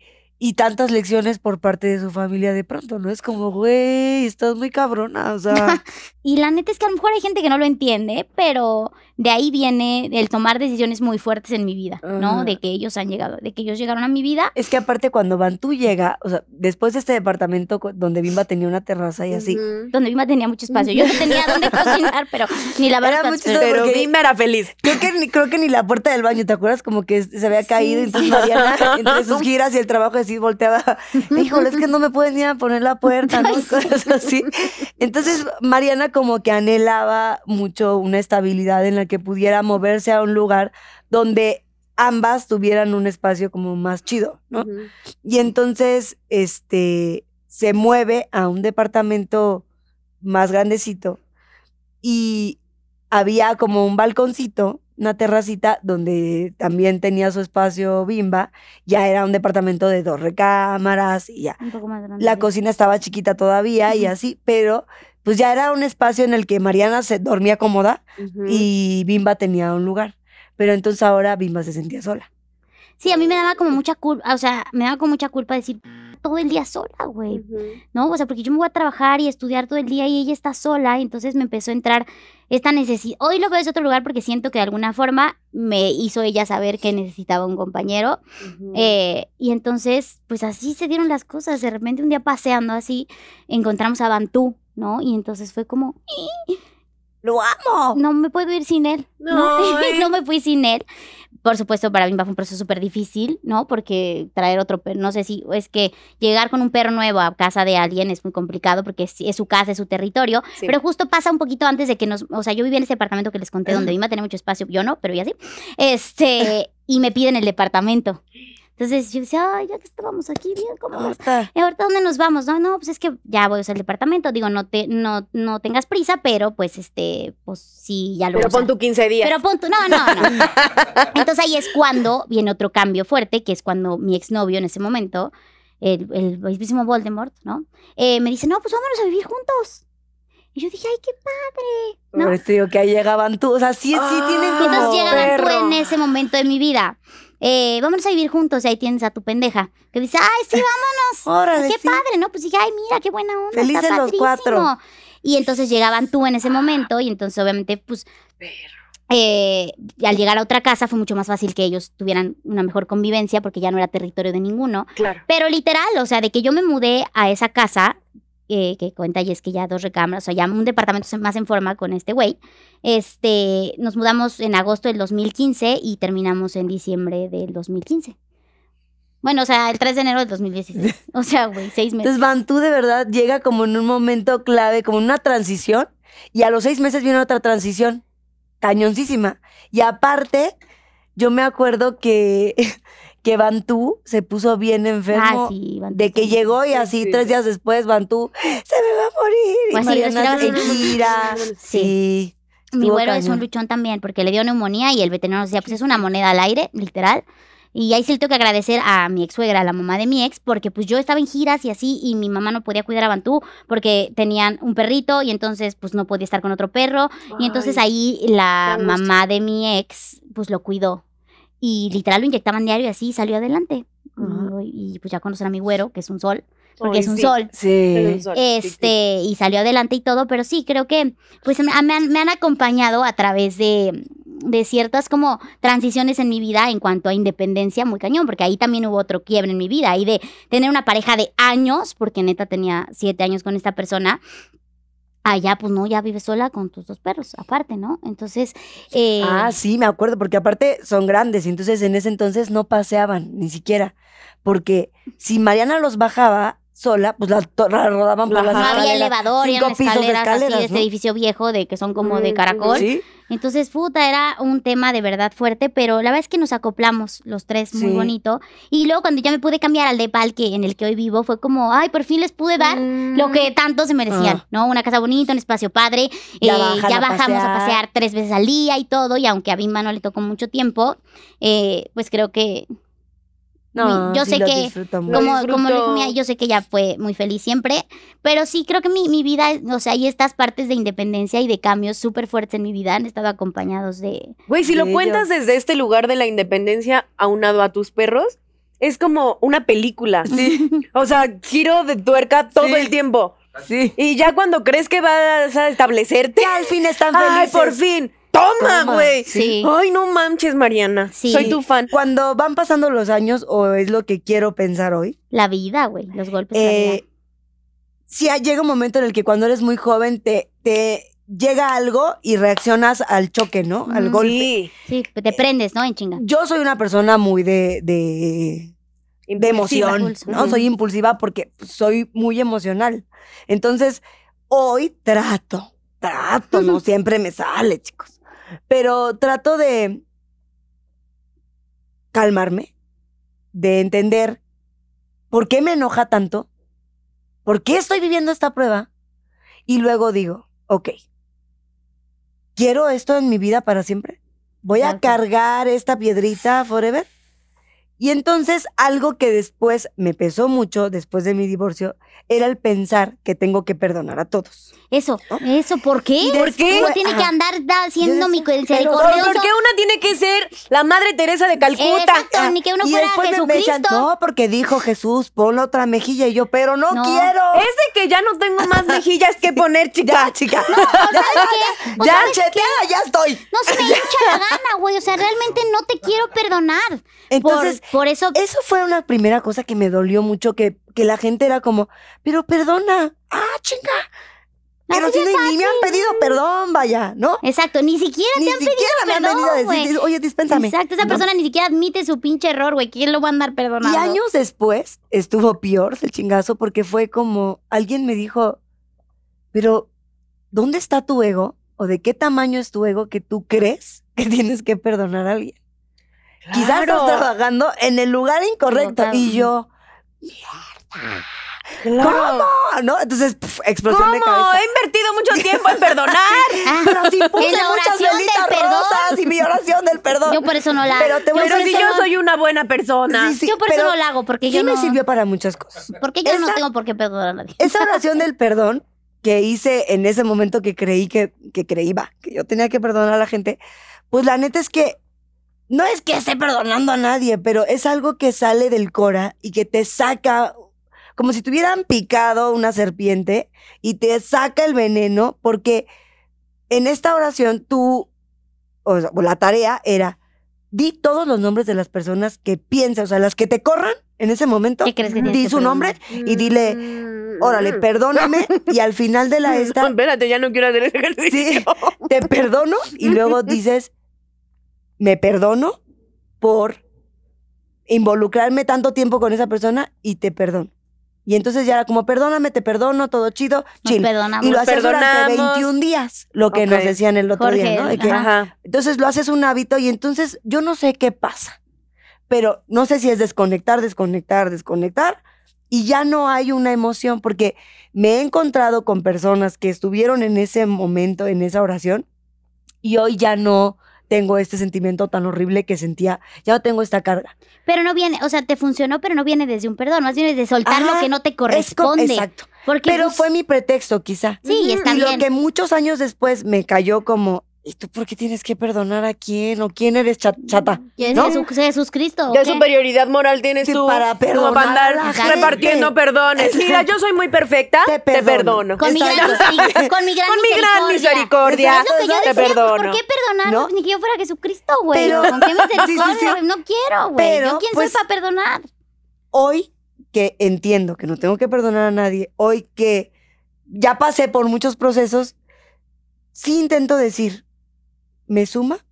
tantas lecciones por parte de su familia de pronto, ¿no? Es como, güey, estás muy cabrona, o sea, Y la neta es que a lo mejor hay gente que no lo entiende, pero de ahí viene el tomar decisiones muy fuertes en mi vida, ¿no? De que ellos han llegado, de que ellos llegaron a mi vida. Es que aparte cuando Van tú llega, o sea, después de este departamento donde Bimba tenía una terraza y así. Donde Bimba tenía mucho espacio. Yo no tenía dónde cocinar, pero ni la verdad. Era pero Bimba era feliz. Creo que, ni, creo que ni la puerta del baño, ¿te acuerdas? Como que se había caído entonces Mariana, entre sus giras y el trabajo así volteaba. Híjole, es que no me pueden ni a poner la puerta, ¿no? Cosas así. Entonces Mariana como que anhelaba mucho una estabilidad en la que pudiera moverse a un lugar donde ambas tuvieran un espacio como más chido, ¿no? Y entonces, este, se mueve a un departamento más grandecito y había como un balconcito, una terracita donde también tenía su espacio Bimba, ya era un departamento de dos recámaras y ya. Un poco más grande. La cocina estaba chiquita todavía y así, pero pues ya era un espacio en el que Mariana se dormía cómoda y Bimba tenía un lugar. Pero entonces ahora Bimba se sentía sola. Sí, a mí me daba como mucha culpa, o sea, me daba como mucha culpa decir todo el día sola, güey. ¿No? O sea, porque yo me voy a trabajar y estudiar todo el día y ella está sola, entonces me empezó a entrar esta necesidad. Hoy lo veo desde otro lugar porque siento que de alguna forma me hizo ella saber que necesitaba un compañero. Eh, y entonces, pues así se dieron las cosas. De repente un día paseando así, encontramos a Bantú, ¿no? Y entonces fue como... ¡Lo amo! No me puedo ir sin él. No, eh. me fui sin él. Por supuesto, para mí fue un proceso súper difícil, ¿no? Porque traer otro perro, no sé si es que llegar con un perro nuevo a casa de alguien es muy complicado porque es, su casa, es su territorio. Pero justo pasa un poquito antes de que nos. O sea, yo vivía en ese departamento que les conté, donde iba a tener mucho espacio. Yo no, pero ya sí. Este. y me piden el departamento. Entonces yo decía, ay, ya que estábamos aquí, bien, ¿cómo ah, vamos? ¿Y eh, ahorita dónde nos vamos? No, no, pues es que ya voy a usar el departamento. Digo, no te, no, no tengas prisa, pero pues este, pues sí, ya lo Pero pon tu 15 días. Pero pon tu, no, no, no. Entonces ahí es cuando viene otro cambio fuerte, que es cuando mi exnovio en ese momento, el, el Voldemort, ¿no? Eh, me dice, no, pues vámonos a vivir juntos. Y yo dije, ay, qué padre. ¿No? Pero digo que ahí llegaban todos, así es, sí, tienen como Entonces llegaban tú en ese momento de mi vida eh, vámonos a vivir juntos. Y ahí tienes a tu pendeja que dice, ay, sí, vámonos. qué padre, ¿no? Pues dije, ay, mira, qué buena onda. Felices los cuatro. Y entonces llegaban tú en ese momento y entonces obviamente, pues... Eh, al llegar a otra casa fue mucho más fácil que ellos tuvieran una mejor convivencia porque ya no era territorio de ninguno. Pero literal, o sea, de que yo me mudé a esa casa, que cuenta y es que ya dos recámaras, o sea, ya un departamento más en forma con este güey. Este, nos mudamos en agosto del 2015 y terminamos en diciembre del 2015. Bueno, o sea, el 3 de enero del 2016. O sea, güey, seis meses. Entonces, Bantú de verdad llega como en un momento clave, como en una transición, y a los seis meses viene otra transición cañoncísima. Y aparte, yo me acuerdo que que Bantú se puso bien ah, enfermo. de que llegó y así tres días después Bantú se me va a morir. y pues Mariana se gira. sí. Mi güero es un luchón también porque le dio neumonía y el veterinario decía, pues es una moneda al aire, literal. Y ahí sí le tengo que agradecer a mi ex suegra, a la mamá de mi ex, porque pues yo estaba en giras y así, y mi mamá no podía cuidar a Bantú porque tenían un perrito y entonces pues no podía estar con otro perro. y entonces ahí la mamá de mi ex pues lo cuidó y literal lo inyectaban diario y así salió adelante. y, pues ya conocen a mi güero, que es un sol. Porque es un sol. Este, y salió adelante y todo, pero sí, creo que pues me han, acompañado a través de, de ciertas como transiciones en mi vida en cuanto a independencia muy cañón, porque ahí también hubo otro quiebre en mi vida, y de tener una pareja de años, porque neta tenía siete años con esta persona, Ah, ya pues no, ya vives sola con tus dos perros, aparte, ¿no? Entonces... Eh... ah, sí, me acuerdo, porque aparte son grandes, entonces en ese entonces no paseaban, ni siquiera, porque si Mariana los bajaba, sola, pues la, rodaban por las No Había elevador, escaleras, así este edificio viejo de que son como de mm, caracol. Entonces, puta, era un tema de verdad fuerte, pero la verdad es que nos acoplamos los tres muy bonito. Y luego cuando ya me pude cambiar al de que en el que hoy vivo, fue como, ay, por fin les pude dar lo que mm. tanto se merecían, ah. ¿no? Una casa bonita, un espacio padre. Ya, eh, bajamos a pasear. tres veces al día y todo. Y aunque a Bimba no le tocó mucho tiempo, eh, pues creo que yo sé que, como, como lo mía, yo sé que ella fue muy feliz siempre, pero sí creo que mi, mi vida, o sea, hay estas partes de independencia y de cambios súper fuertes en mi vida han estado acompañados de... Güey, si lo cuentas desde este lugar de la independencia aunado a tus perros, es como una película. Sí. O sea, giro de tuerca todo el tiempo. Sí. Y ya cuando crees que vas a establecerte. al fin estás Ay, por fin. Toma, güey. Sí. Ay, no manches, Mariana. Sí. Soy tu fan. Cuando van pasando los años, o es lo que quiero pensar hoy. La vida, güey. Los golpes. Eh, sí, llega un momento en el que cuando eres muy joven te, te llega algo y reaccionas al choque, ¿no? Al golpe. Sí, te prendes, ¿no? En chinga. Yo soy una persona muy de, de emoción, ¿no? Soy impulsiva porque pues, soy muy emocional. Entonces, hoy trato, trato, no siempre me sale, chicos pero trato de calmarme, de entender por qué me enoja tanto, por qué estoy viviendo esta prueba, y luego digo, ok, ¿quiero esto en mi vida para siempre? ¿Voy a cargar esta piedrita forever? Y entonces algo que después me pesó mucho, después de mi divorcio, era el pensar que tengo que perdonar a todos. Eso, eso, ¿por qué? ¿Por qué? Uno tiene que andar haciendo mi misericordioso. ¿Por qué una tiene que ser la Madre Teresa de Calcuta? Exacto, ni que uno fuera después Jesucristo. no, porque dijo Jesús, pon otra mejilla. Y yo, pero no, quiero. Es de que ya no tengo más mejillas que poner, chica. chica. No, ¿sabes qué? ya, ya estoy. No se me hincha la gana, güey. O sea, realmente no te quiero perdonar. Entonces, por eso. Eso fue una primera cosa que me dolió mucho, que, que la gente era como, pero perdona, ah, chinga. Pero si ni, me han pedido perdón, vaya, ¿no? Exacto, ni siquiera te han siquiera me han venido a decir, oye, dispénsame. Exacto, esa persona ni siquiera admite su pinche error, güey, ¿quién lo va a andar perdonando? Y años después estuvo peor el chingazo porque fue como, alguien me dijo, pero, ¿dónde está tu ego? ¿O de qué tamaño es tu ego que tú crees que tienes que perdonar a alguien? Quizás estás trabajando en el lugar incorrecto. y yo, mierda. ¿Cómo? ¿No? Entonces, explosión ¿Cómo? de cabeza. He invertido mucho tiempo en perdonar. pero sí puse oración muchas velitas rosas y mi oración del perdón. Yo por eso no la hago. Pero, si yo soy una buena persona. yo por eso no la hago, porque sí yo no... me sirvió para muchas cosas. Porque yo no tengo por qué perdonar a nadie. Esa oración del perdón que hice en ese momento que creí que, que que yo tenía que perdonar a la gente, pues la neta es que no es que esté perdonando a nadie, pero es algo que sale del cora y que te saca, como si te hubieran picado una serpiente y te saca el veneno, porque en esta oración tú, o sea, la tarea era, di todos los nombres de las personas que piensas, o sea, las que te corran en ese momento, ¿Qué crees que di su nombre y dile, mm. órale, perdóname, y al final de la esta... espérate, ya no quiero hacer ese ejercicio. Sí, te perdono, y luego dices me perdono por involucrarme tanto tiempo con esa persona y te perdono. Y entonces ya era como, perdóname, te perdono, todo chido, perdonamos. Y lo haces durante 21 días, lo que nos decían el otro día, Entonces lo haces un hábito y entonces yo no sé qué pasa, pero no sé si es desconectar, desconectar, desconectar, y ya no hay una emoción, porque me he encontrado con personas que estuvieron en ese momento, en esa oración, y hoy ya no tengo este sentimiento tan horrible que sentía, ya no tengo esta carga. Pero no viene, o sea, te funcionó, pero no viene desde un perdón, más bien de soltar lo que no te corresponde. exacto. pero pues fue mi pretexto, quizá. Sí, está y lo que muchos años después me cayó como, ¿Y tú por qué tienes que perdonar a quién? ¿O quién eres chata? Mm, ¿Quién ¿No? es Jesús, Cristo? ¿Qué, superioridad moral tienes tú para perdonar? repartiendo perdones. Mira, yo soy muy perfecta, te perdono. Con, mi gran, con, con mi gran misericordia. te pues, ¿Por qué perdonar? Ni que yo fuera Jesucristo, güey. ¿Con qué misericordia? no quiero, güey. ¿Yo quién pues, soy para perdonar? Hoy que entiendo que no tengo que perdonar a nadie, hoy que ya pasé por muchos procesos, sí intento decir, ¿Me suma?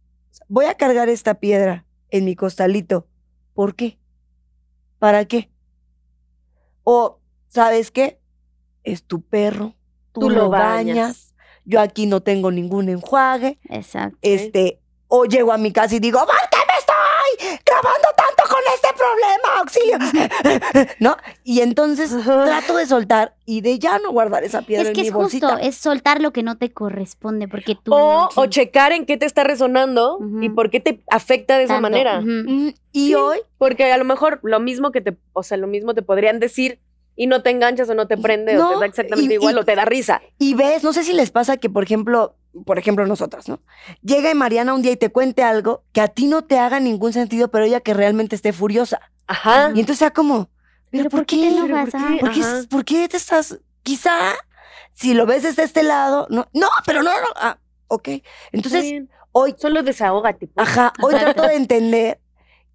Voy a cargar esta piedra en mi costalito. ¿Por qué? ¿Para qué? O, ¿sabes qué? Es tu perro, tú, lo bañas. yo aquí no tengo ningún enjuague. Exacto. Este, o llego a mi casa y digo, me estoy! ¡Grabando este problema, auxilio. ¿No? Y entonces trato de soltar y de ya no guardar esa piedra. Es que es justo, es soltar lo que no te corresponde, porque tú... O, checar en qué te está resonando y por qué te afecta de esa manera. Mm, y hoy... Porque a lo mejor lo mismo que te, o sea, lo mismo te podrían decir y no te enganchas o no te prende o te da exactamente igual o te da risa. Y ves, no sé si les pasa que, por ejemplo, por ejemplo, nosotras, ¿no? Llega Mariana un día y te cuente algo que a ti no te haga ningún sentido, pero ella que realmente esté furiosa. Ajá. Y entonces sea como, ¿pero, por, qué? no a... ¿Por, qué, ah, ¿Por qué te estás...? Quizá si lo ves desde este lado, no, no, pero no, no. Ah, ok. Entonces, hoy... Solo desahógate. tipo. Pues. Ajá, hoy trato de entender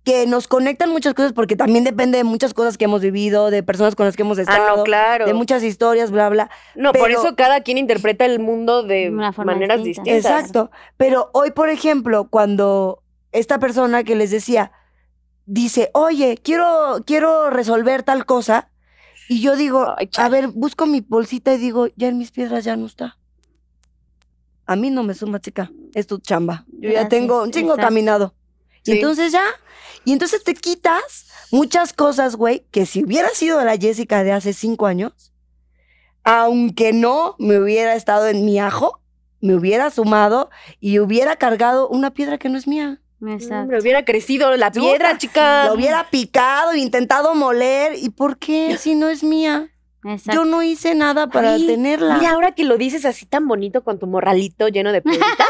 que nos conectan muchas cosas porque también depende de muchas cosas que hemos vivido, de personas con las que hemos ah, estado, claro. de muchas historias, bla, bla. No, por eso cada quien interpreta el mundo de maneras distintas. Exacto. Pero hoy, por ejemplo, cuando esta persona que les decía dice, oye, quiero, quiero resolver tal cosa, y yo digo, a ver, busco mi bolsita y digo, ya en mis piedras ya no está. A mí no me suma, chica, es tu chamba. Yo ya tengo un chingo caminado. Y entonces ya y entonces te quitas muchas cosas, güey, que si hubiera sido la Jessica de hace cinco años, aunque no me hubiera estado en mi ajo, me hubiera sumado y hubiera cargado una piedra que no es mía. Me hubiera crecido la piedra, chica. Lo hubiera picado, intentado moler. ¿Y por qué si no es mía? Yo no hice nada para tenerla. Y ahora que lo dices así tan bonito con tu morralito lleno de piedritas.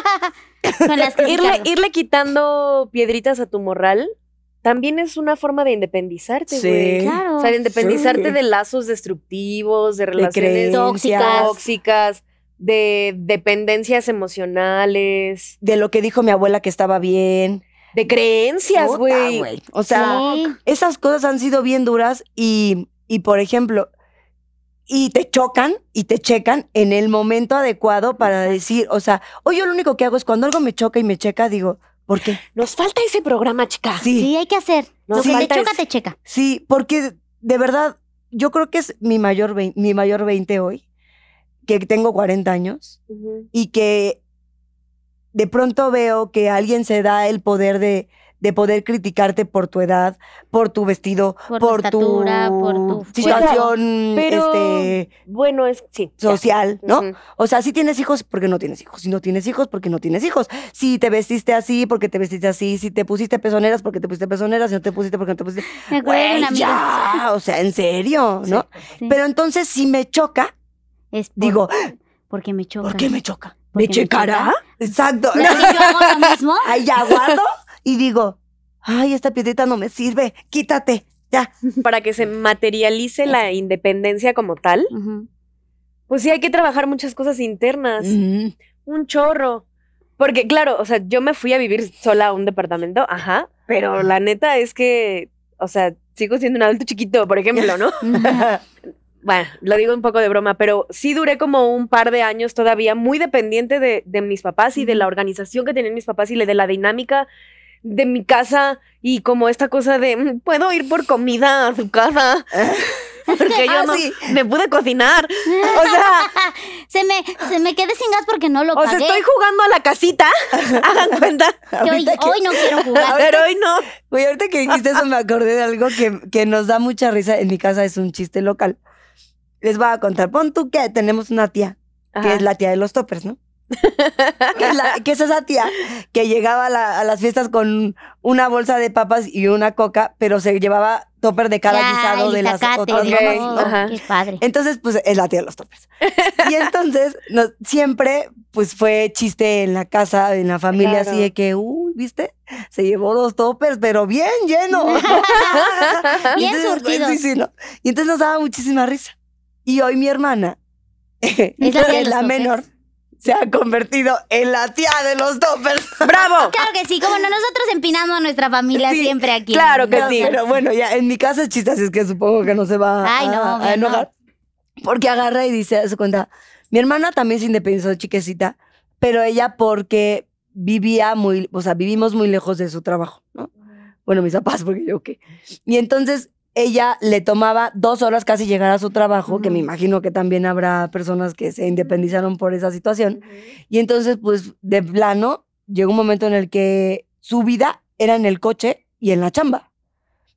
irle, quitando piedritas a tu morral también es una forma de independizarte, güey. claro. O sea, de independizarte de lazos destructivos, de relaciones tóxicas. de dependencias emocionales. De lo que dijo mi abuela que estaba bien. De creencias, güey. O sea, esas cosas han sido bien duras y, y, por ejemplo, y te chocan y te checan en el momento adecuado para decir, o sea, hoy yo lo único que hago es cuando algo me choca y me checa, digo, nos falta ese programa, chica. Sí, hay que hacer. choca, te checa. Sí, porque de verdad, yo creo que es mi mayor, mi mayor 20 hoy, que tengo 40 años y que de pronto veo que alguien se da el poder de de poder criticarte por tu edad, por tu vestido, por, tu, estatura, por tu situación este, bueno, es, sí, social, ¿no? O sea, si tienes hijos, ¿por qué no tienes hijos. Si no tienes hijos, porque no tienes hijos. Si te vestiste así, porque te vestiste así. Si te pusiste pezoneras, porque te pusiste pezoneras. Si no te pusiste, porque no te pusiste. Me O sea, en serio, ¿no? Pero entonces, si me choca, es por, digo, me choca. ¿Por qué me choca? ¿Me checará? Exacto. ¿Y yo lo mismo? aguardo? y digo, ay, esta piedrita no me sirve, quítate, ya. Para que se materialice la independencia como tal, pues sí hay que trabajar muchas cosas internas, un chorro. Porque claro, o sea, yo me fui a vivir sola a un departamento, ajá, pero la neta es que, o sea, sigo siendo un adulto chiquito, por ejemplo, ¿no? bueno, lo digo un poco de broma, pero sí duré como un par de años todavía muy dependiente de, de mis papás y de la organización que tenían mis papás y de la dinámica de mi casa y como esta cosa de mm, puedo ir por comida a su casa. Porque yo ah, no me pude cocinar. O sea, se me, se me quedé sin gas porque no lo pagué. O sea, estoy jugando a la casita. Hagan cuenta. Que hoy, no quiero jugar. Pero hoy no. Oye, ahorita que dijiste eso me acordé de algo que, que nos da mucha risa. En mi casa es un chiste local. Les voy a contar. Pon tú que tenemos una tía, que es la tía de los toppers, ¿no? que, es esa tía que llegaba a, las fiestas con una bolsa de papas y una coca, pero se llevaba topper de cada guisado de las otras Entonces, pues es la tía de los toppers. y entonces, siempre, pues fue chiste en la casa, en la familia, así de que, uy, ¿viste? Se llevó los toppers, pero bien lleno. bien pues, surtido. Y entonces nos daba muchísima risa. Y hoy mi hermana, es la, menor se ha convertido en la tía de los dopers. ¡Bravo! Claro que sí, como nosotros empinamos a nuestra familia siempre aquí. Claro que sí. Pero bueno, ya en mi casa es chiste, así es que supongo que no se va a, enojar. Porque agarra y dice a su cuenta, mi hermana también se independizó chiquecita, pero ella porque vivía muy, o sea, vivimos muy lejos de su trabajo, ¿no? Bueno, mis papás, porque yo qué. Y entonces ella le tomaba dos horas casi llegar a su trabajo, que me imagino que también habrá personas que se independizaron por esa situación. Y entonces, pues, de plano, llegó un momento en el que su vida era en el coche y en la chamba,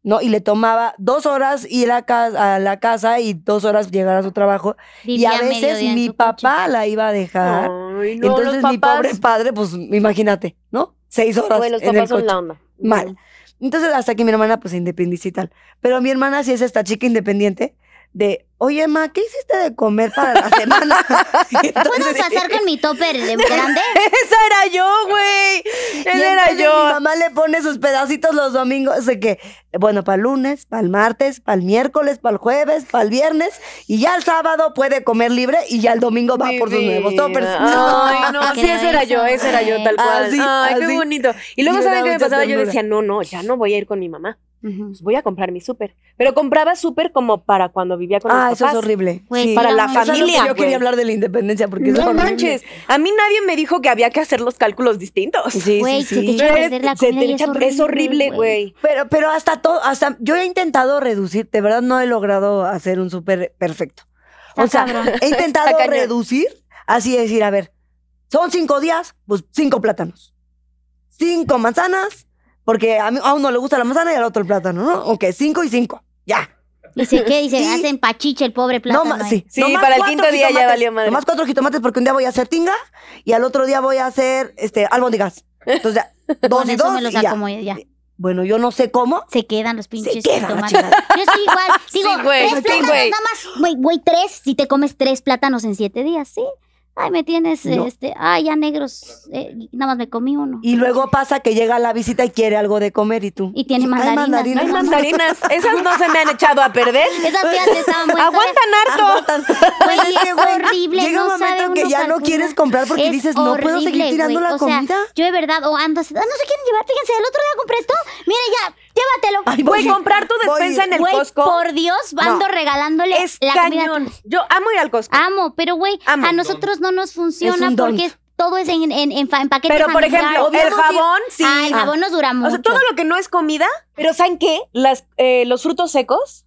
¿no? Y le tomaba dos horas ir a, a la casa y dos horas llegar a su trabajo. y a veces mi papá la iba a dejar. entonces, mi pobre padre, pues, imagínate, ¿no? Seis horas. Bueno, en el coche. la Mal. Entonces, hasta que mi hermana pues se y tal. Pero mi hermana sí es esta chica independiente de, oye, ma, ¿qué hiciste de comer para la semana? ¿Puedo pasar con mi topper de grande? Esa era yo, güey. Esa era yo. Mi mamá le pone sus pedacitos los domingos, o que, bueno, para el lunes, para el martes, para el miércoles, para el jueves, para el viernes, y ya el sábado puede comer libre y ya el domingo va por sus nuevos toppers. No, no, sí era yo, esa era yo, tal cual. Así, Ay, qué bonito. Y luego, ¿saben qué me pasaba? Yo decía, no, no, ya no voy a ir con mi mamá. Pues, voy a comprar mi súper. Pero compraba súper como para cuando vivía con mis papás. Ah, eso es horrible. Pues, para la familia. yo quería pues. hablar de la independencia porque no manches. A mí nadie me dijo que había que hacer los cálculos distintos. Sí, sí, sí. Se es, horrible, güey. Pero, pero hasta todo, hasta yo he intentado reducir, de verdad no he logrado hacer un súper perfecto. O sea, he intentado reducir, así decir, a ver, son cinco días, pues cinco plátanos, cinco manzanas, porque a, a uno le gusta la manzana y al otro el plátano, ¿no? Ok, cinco y cinco. Ya. Dice, ¿qué? Dice, hacen pachiche el pobre plátano. No, sí, sí para el quinto día ya valió madre. Más cuatro jitomates porque un día voy a hacer tinga y al otro día voy a hacer este, albóndigas. Entonces, ya, dos y dos. Me los y ya. Bueno, yo no sé cómo. Se quedan los pinches. jitomates. Yo sí, igual. Digo, güey, tres plátanos, güey. nada más. Güey, güey, tres. Si te comes tres plátanos en siete días, sí ay, me tienes, este, ay, ya negros, eh, nada más me comí uno. Y luego pasa que llega la visita y quiere algo de comer y tú. Y tiene mandarinas. mandarinas. Hay mandarinas. Esas no se me han echado a perder. Esas te estaban muy... Aguantan harto. Güey, es horrible. Llega un momento que ya no quieres comprar porque dices, no puedo seguir tirando la comida. Yo de verdad, o ando, ah, no se quieren llevar, fíjense, el otro día compré esto, mire ya, Llévatelo. Güey, voy, a comprar tu despensa en el Costco. Por Dios, ando regalándole es la Comida. Yo amo ir al Costco. Amo, pero güey, a nosotros no nos funciona porque todo es en, paquetes Pero, por ejemplo, el jabón, sí. Ah, el jabón nos dura mucho. O sea, todo lo que no es comida. Pero, ¿saben qué? Las, eh, los frutos secos.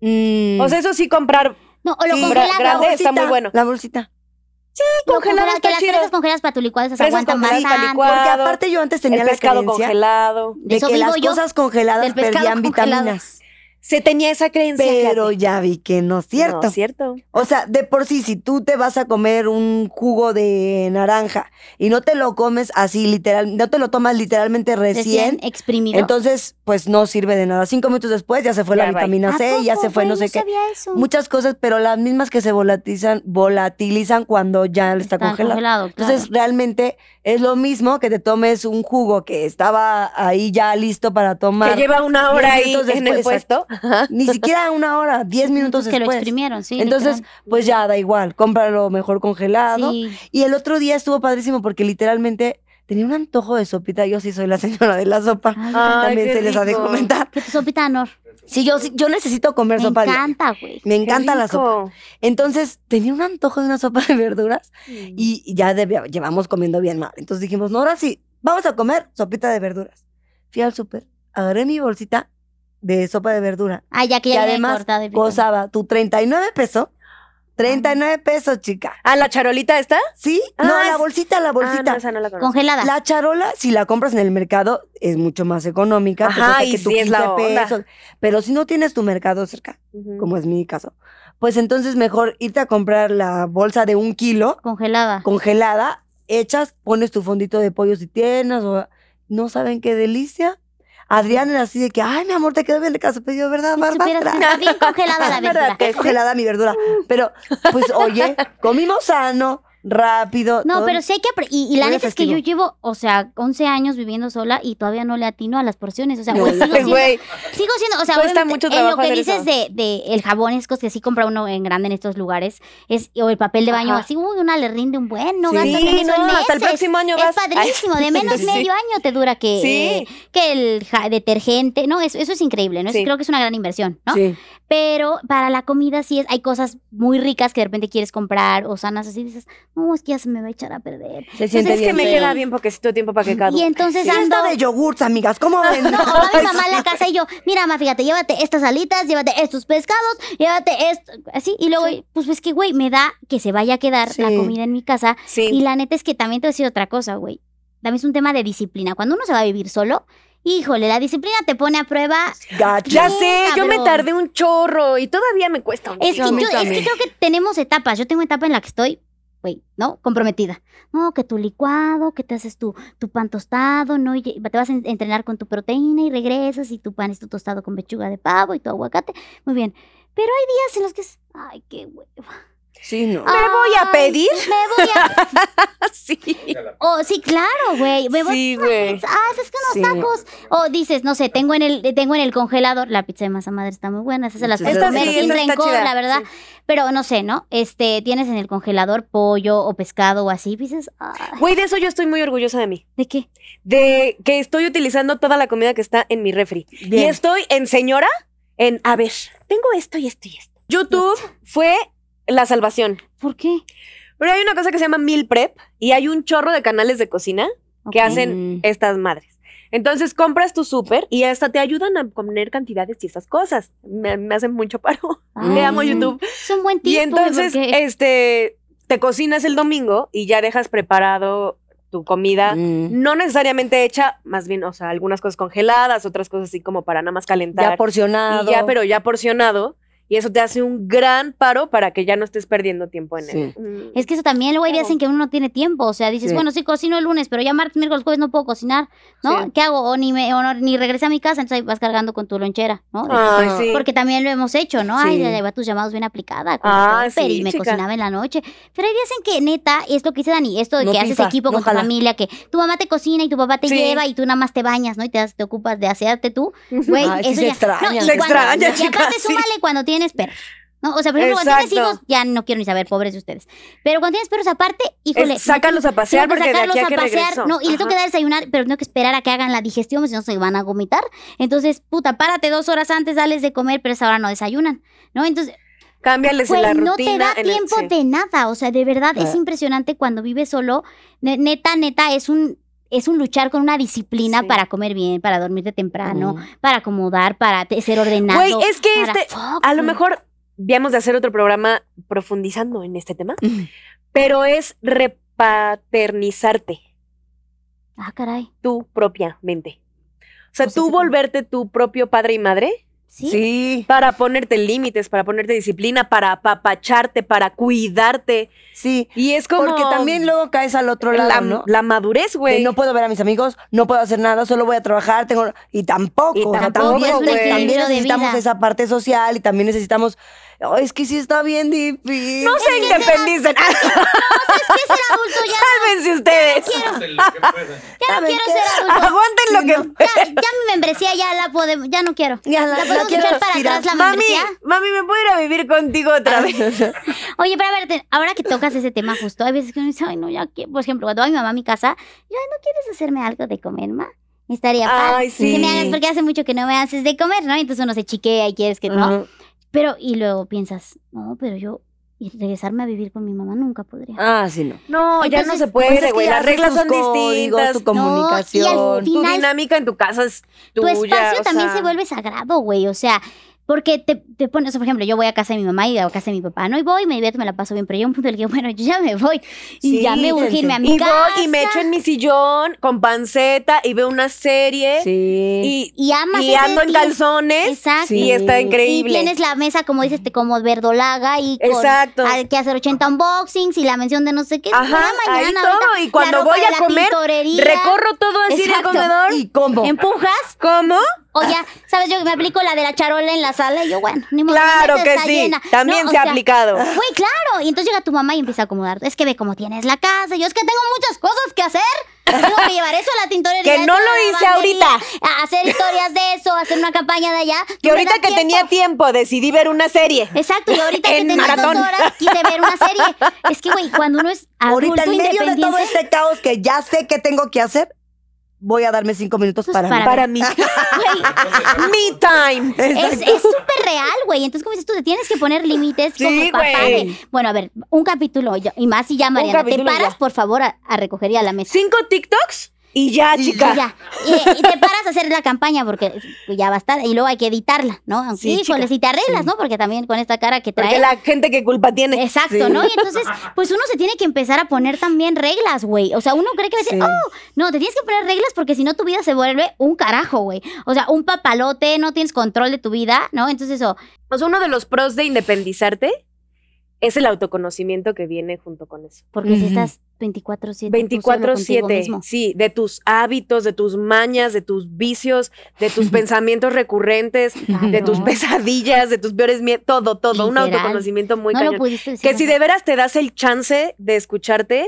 Mm. O sea, eso sí comprar. No, o lo sí. Grande, está muy bueno. La bolsita. Sí, congelado que las tres fresas congeladas para tu licuado esas aguantan más Porque aparte yo antes tenía el pescado congelado. de que las cosas congeladas perdían vitaminas. Se tenía esa creencia. Pero ya vi que no es cierto. No es cierto. O sea, de por sí, si tú te vas a comer un jugo de naranja y no te lo comes así literal, no te lo tomas literalmente recién. Recién exprimido. Entonces, pues no sirve de nada. Cinco minutos después ya se fue la vitamina C, ya se fue no, sé qué. Eso. Muchas cosas, pero las mismas que se volatilizan, volatilizan cuando ya está, congelado. Entonces, realmente es lo mismo que te tomes un jugo que estaba ahí ya listo para tomar. Que lleva una hora ahí en el puesto. Ni siquiera una hora, diez minutos pues que después. lo exprimieron, sí. Entonces, pues ya, da igual, cómpralo mejor congelado. Y el otro día estuvo padrísimo porque literalmente tenía un antojo de sopita. Yo sí soy la señora de la sopa. también se les ha de comentar. sopita Sí, yo, yo necesito comer sopa me Encanta, güey. Me encanta la sopa. Entonces, tenía un antojo de una sopa de verduras y ya llevamos comiendo bien mal. Entonces dijimos, no, ahora sí, vamos a comer sopita de verduras. Fui al súper, agarré mi bolsita de sopa de verdura. Ah, ya que ya y además de gozaba tu 39 pesos. 39 pesos, chica. ¿Ah, la charolita esta? Sí. no, ah, la bolsita, la ah, bolsita. la Congelada. La charola, si la compras en el mercado, es mucho más económica. Ajá, y es la Pero si no tienes tu mercado cerca, como es mi caso, pues entonces mejor irte a comprar la bolsa de un kilo. Congelada. Congelada, Echas, pones tu fondito de pollo si tienes o... No saben qué delicia. Adrián era así de que, ay, mi amor, te quedó bien el caso-pedido, pues ¿verdad, Bárbara? Está bien congelada la verdura. Está congelada mi verdura. Pero, pues, oye, comimos sano, rápido. No, pero sé que... Y, y la neta es que yo llevo, o sea, 11 años viviendo sola y todavía no le atino a las porciones. O sea, güey, sigo, siendo, Güey... sigo siendo... O sea, mucho en lo que dices de, de, el jabón escos que sí compra uno en grande en estos lugares, es, o el papel de baño, así, uy, una le rinde un buen, no sí, gastas hasta el próximo año vas... Es padrísimo, de menos medio año te dura que, que el detergente, no, eso, es increíble, ¿no? creo que es una gran inversión, ¿no? Pero para la comida sí es, hay cosas muy ricas que de repente quieres comprar o sanas así, dices no, es que ya se me va a echar a perder. Se pues siente entonces, Es que me queda bien porque necesito tiempo para que caduque. Y entonces ando... de yogurts, amigas, ¿cómo ah, ven? No, mi mamá la casa y yo, mira, mamá, fíjate, llévate estas alitas, llévate estos pescados, llévate esto, así. Y luego, pues, ves que, güey, me da que se vaya a quedar la comida en mi casa. Sí. Y la neta es que también te voy a decir otra cosa, güey. También es un tema de disciplina. Cuando uno se va a vivir solo, Híjole, la disciplina te pone a prueba. Ya sé, yo me tardé un chorro y todavía me cuesta un es que, yo, es que creo que tenemos etapas. Yo tengo etapa en la que estoy güey, ¿no? Comprometida. No, que tu licuado, que te haces tu, tu pan tostado, ¿no? te vas a entrenar con tu proteína y regresas y tu pan es tu tostado con pechuga de pavo y tu aguacate. Muy bien. Pero hay días en los que ay, qué hueva Sí, no. Me voy a pedir. Me voy a. sí. Oh, sí, claro, güey. Sí, güey. Ah, es que unos tacos. O dices, no sé, tengo en el tengo en el congelador la pizza de masa madre está muy buena, esa se la puedes comer sin rencor, la verdad. Pero no sé, ¿no? Este, tienes en el congelador pollo o pescado o así, dices, güey, de eso yo estoy muy orgullosa de mí. ¿De qué? De que estoy utilizando toda la comida que está en mi refri. Y estoy en señora en, a ver, tengo esto y esto y esto. YouTube fue la salvación. ¿Por qué? Pero hay una cosa que se llama meal prep y hay un chorro de canales de cocina que hacen estas madres. Entonces compras tu súper y hasta te ayudan a comer cantidades y esas cosas. Me, hacen mucho paro. Ah, amo YouTube. Son buen Y entonces, este, te cocinas el domingo y ya dejas preparado tu comida, mm. no necesariamente hecha, más bien, o sea, algunas cosas congeladas, otras cosas así como para nada más calentar. Ya porcionado. ya, pero ya porcionado. Y eso te hace un gran paro para que ya no estés perdiendo tiempo en él. Mm. Es que eso también luego hay días en que uno no tiene tiempo. O sea, dices, bueno, sí cocino el lunes, pero ya martes, miércoles, jueves no puedo cocinar, ¿no? ¿Qué hago? O ni, me, ni regresé a mi casa, entonces vas cargando con tu lonchera, ¿no? Porque también lo hemos hecho, ¿no? Ay, lleva va tus llamados bien aplicada. Ah, y me cocinaba en la noche. Pero hay días en que, neta, es lo que dice Dani, esto de que haces equipo con tu familia, que tu mamá te cocina y tu papá te lleva y tú nada más te bañas, ¿no? Y te, te ocupas de hacerte tú. Güey, eso ya... extraña. extraña, chicas. cuando tienes tienes perros. O sea, por ejemplo, cuando tienes ya no quiero ni saber, pobres de ustedes. Pero cuando tienes perros aparte, híjole. sácalos a pasear porque de aquí a, No, y les tengo que dar desayunar, pero tengo que esperar a que hagan la digestión, pues, si no se van a vomitar. Entonces, puta, párate dos horas antes, dales de comer, pero esa hora no desayunan, ¿no? Entonces, Cámbiales pues, la rutina. No te da tiempo de nada. O sea, de verdad, es ah. impresionante cuando vives solo. Neta, neta, es un es un luchar con una disciplina para comer bien, para dormirte temprano, para acomodar, para ser ordenado. Güey, es que este, a lo mejor veamos de hacer otro programa profundizando en este tema, pero es repaternizarte. Ah, caray. Tu propia mente. O sea, pues tú volverte tu propio padre y madre ¿Sí? Para ponerte límites, para ponerte disciplina, para apapacharte, para cuidarte. Sí. Y es como. Porque también luego caes al otro lado. La, ¿no? la madurez, güey. No puedo ver a mis amigos, no puedo hacer nada, solo voy a trabajar, tengo. Y tampoco. Y tampoco también necesitamos esa parte social y también necesitamos es que sí está bien difícil. No se independicen. No, es que ser adulto ya. Sálvense ustedes. Ya no quiero, ser adulto. Aguanten lo que. ya, mi membresía ya la podemos. Ya no quiero. Ya la, la echar para atrás la mami, Mami, ¿me puedo ir a vivir contigo otra vez? Oye, pero a ver, ahora que tocas ese tema justo, hay veces que uno dice, ay, no, ya. Quiero. Por ejemplo, cuando va mi mamá a mi casa, yo, ¿no quieres hacerme algo de comer, ma? Estaría padre. Ay, sí. porque hace mucho que no me haces de comer, ¿no? Entonces uno se chiquea y quieres que no. Pero, y luego piensas, no, pero yo regresarme a vivir con mi mamá nunca podría. Ah, sí, no. No, ya no se pues, puede, güey. Las reglas son distintas, tu comunicación, tu dinámica en tu casa es Tu espacio también se vuelve sagrado, güey. O sea, porque te, te pones, por ejemplo, yo voy a casa de mi mamá y a casa de mi papá, no, y voy, me divierto, me la paso bien, pero yo un punto en el que, bueno, yo ya me voy, y ya me urge a mi y casa. Voy y me echo en mi sillón con panceta y veo una serie. Sí. Y, ando en calzones. Exacto. Sí. Y está increíble. Y tienes la mesa, como dices, te como verdolaga y hay que hacer 80 unboxings y la mención de no sé qué. Ajá, mañana, todo. y cuando voy a comer, recorro todo así el comedor. Y como. ¿Empujas? ¿Cómo? O ya, ¿sabes? Yo me aplico la de la charola en la sala y yo, bueno, ni modo. Claro que sí. También se ha aplicado. Güey, claro. Y entonces llega tu mamá y empieza a acomodar. Es que ve cómo tienes la casa. Yo es que tengo muchas cosas que hacer. Tengo que llevar eso a la tintorería. Que no lo hice ahorita. hacer historias de eso, hacer una campaña de allá. Que ahorita que tenía tiempo decidí ver una serie. Exacto, y ahorita que tenía dos horas quise ver una serie. Es que, güey, cuando uno es adulto, Ahorita en medio de todo este caos que ya sé que tengo que hacer, voy a darme cinco minutos pues para, para, mí. Me time. Es súper real, güey. Entonces, como dices tú, te tienes que poner límites como papá Bueno, a ver, un capítulo y más y ya, Mariana. Te paras, por favor, a, a recoger y a la mesa. ¿Cinco TikToks? Y ya, chica. Y Y, te paras a hacer la campaña porque pues, ya va a estar. Y luego hay que editarla, ¿no? Aunque sí, híjole, si te arreglas, ¿no? Porque también con esta cara que trae. Porque la gente que culpa tiene. Exacto, ¿no? Y entonces, pues uno se tiene que empezar a poner también reglas, güey. O sea, uno cree que va a decir, oh, no, te tienes que poner reglas porque si no tu vida se vuelve un carajo, güey. O sea, un papalote, no tienes control de tu vida, ¿no? Entonces, eso. Pues uno de los pros de independizarte es el autoconocimiento que viene junto con eso. Porque si estás 24/7. 24/7, sí, de tus hábitos, de tus mañas, de tus vicios, de tus pensamientos recurrentes, de tus pesadillas, de tus peores miedos, todo, todo, un autoconocimiento muy no que si de veras te das el chance de escucharte,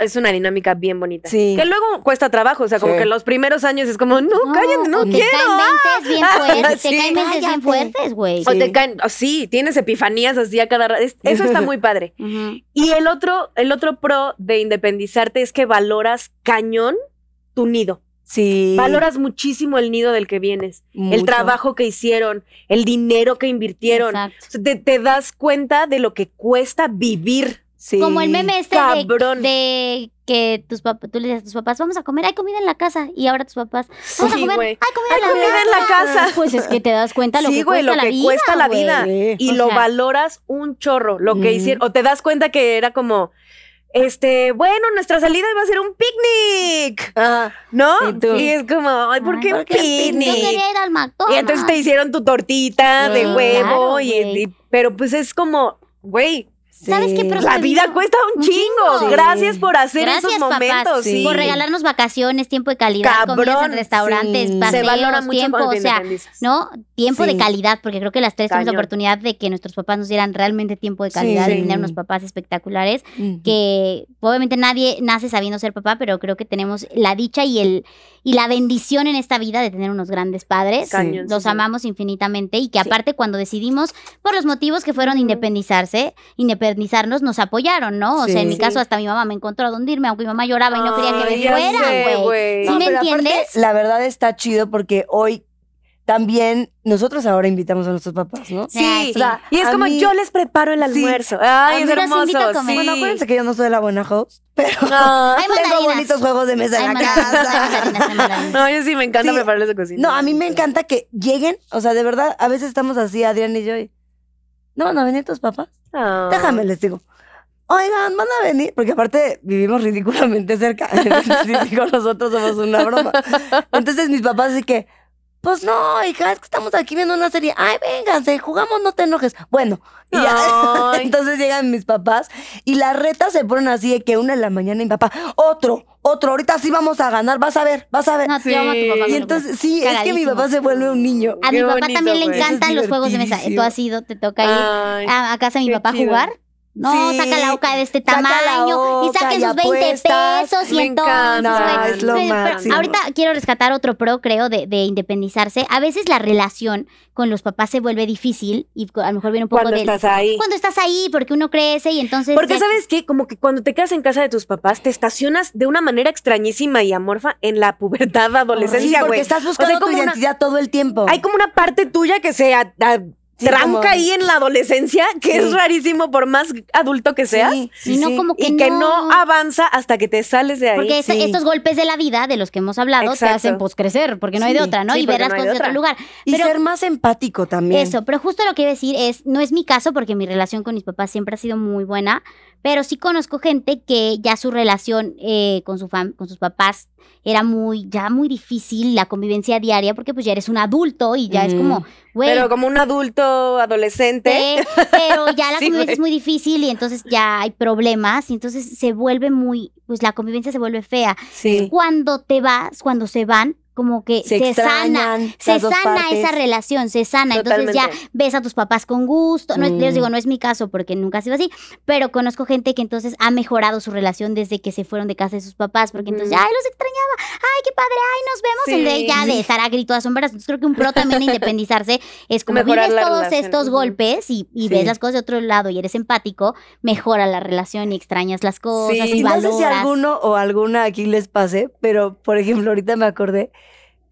es una dinámica bien bonita. Sí. Que luego cuesta trabajo, o sea, como que los primeros años es como, no, cállate, no quiero. Ah. Te caen mentes bien fuertes, sí. te caen mentes bien fuertes, güey. O te caen, sí, tienes epifanías así a cada Eso está muy padre. Y el otro, el otro pro de independizarte es que valoras cañón tu nido. Sí. Valoras muchísimo el nido del que vienes, el trabajo que hicieron, el dinero que invirtieron. te das cuenta de lo que cuesta vivir como el meme este de, que tus papás, tú le dices a tus papás, vamos a comer, hay comida en la casa. Y ahora tus papás, vamos a comer, hay comida, en, la casa. Pues es que te das cuenta lo que, cuesta, lo que la vida, cuesta la vida. Y lo valoras un chorro, lo que hicieron. O te das cuenta que era como, este, bueno, nuestra salida iba a ser un picnic. ¿No? ¿Y, es como, ay, ¿por qué un picnic? Y entonces te hicieron tu tortita de huevo. pero pues es como, güey, ¿Sabes qué La vida cuesta un chingo. Gracias por hacer esos momentos. Papás, Por regalarnos vacaciones, tiempo de calidad, comidas en restaurantes, paseos, Se tiempo, o sea, ¿no? Tiempo de calidad, porque creo que las tres tenemos la oportunidad de que nuestros papás nos dieran realmente tiempo de calidad, de tener unos papás espectaculares, que obviamente nadie nace sabiendo ser papá, pero creo que tenemos la dicha y el y la bendición en esta vida de tener unos grandes padres. los amamos infinitamente y que aparte cuando decidimos, por los motivos que fueron independizarse, independizarnos, nos apoyaron, ¿no? O sea, en mi caso hasta mi mamá me encontró a donde irme, aunque mi mamá lloraba y no quería que me fuera, güey. ¿Sí me entiendes? la verdad está chido porque hoy también nosotros ahora invitamos a nuestros papás, ¿no? Sí. Ah, y es como yo les preparo el almuerzo. Ay, es hermoso. Bueno, acuérdense que yo no soy la buena host. Pero tengo bonitos juegos de mesa en la casa. no, yo sí me encanta prepararles de cocina. No, a mí me encanta que lleguen. O sea, de verdad, a veces estamos así, Adrián y yo, y, ¿no van a venir tus papás? Ah. Déjame, les digo. Oigan, van a venir, porque aparte vivimos ridículamente cerca. con nosotros somos una broma. Entonces mis papás así que, pues no, hija, es que estamos aquí viendo una serie. Ay, vénganse, jugamos, no te enojes. Bueno, entonces llegan mis papás y las retas se ponen así de que una en la mañana y mi papá, otro, otro, ahorita sí vamos a ganar, vas a ver, vas a ver. sí. papá. Y entonces, sí, es que mi papá se vuelve un niño. A mi papá también le encantan los juegos de mesa. ¿Eh? Tú has ido, te toca ir a, a, casa de mi papá a jugar. No, saca la boca de este tamaño y saque sus 20 pesos y entonces, ahorita quiero rescatar otro pro, creo, de, independizarse. A veces la relación con los papás se vuelve difícil y a lo mejor viene un poco de. Cuando estás ahí. Cuando estás ahí, porque uno crece y entonces. Porque sabes que, como que cuando te quedas en casa de tus papás, te estacionas de una manera extrañísima y amorfa en la pubertad, adolescencia, güey. Sí, porque estás buscando todo el tiempo. Hay como una parte tuya que se. Ah, tranca ahí en la adolescencia, que es rarísimo por más adulto que seas. y que no... avanza hasta que te sales de ahí. Porque estos golpes de la vida de los que hemos hablado te hacen poscrecer porque no hay de otra, ¿no? y verás otro lugar. Pero, y ser más empático también. Eso, pero justo lo que iba decir es, no es mi caso porque mi relación con mis papás siempre ha sido muy buena, pero sí conozco gente que ya su relación eh, con, su con sus papás era muy, ya muy difícil la convivencia diaria, porque pues ya eres un adulto y ya es como, güey. Pero como un adulto adolescente. pero ya la convivencia es muy difícil y entonces ya hay problemas y entonces se vuelve muy, pues la convivencia se vuelve fea. Sí. cuando te vas, cuando se van, como que se, sana, se sana esa relación, se sana. Entonces ya ves a tus papás con gusto. No Les digo, mm. no es mi caso porque nunca ha sido así, pero conozco gente que entonces ha mejorado su relación desde que se fueron de casa de sus papás, porque entonces, ay, los extrañaba, ay, qué padre, ay, nos vemos. Y ya de estar a grito a sombras, entonces creo que un pro también independizarse es como Mejorar vives todos estos golpes y, ves las cosas de otro lado y eres empático, mejora la relación y extrañas las cosas y, no sé si alguno o alguna aquí les pase, pero por ejemplo, ahorita me acordé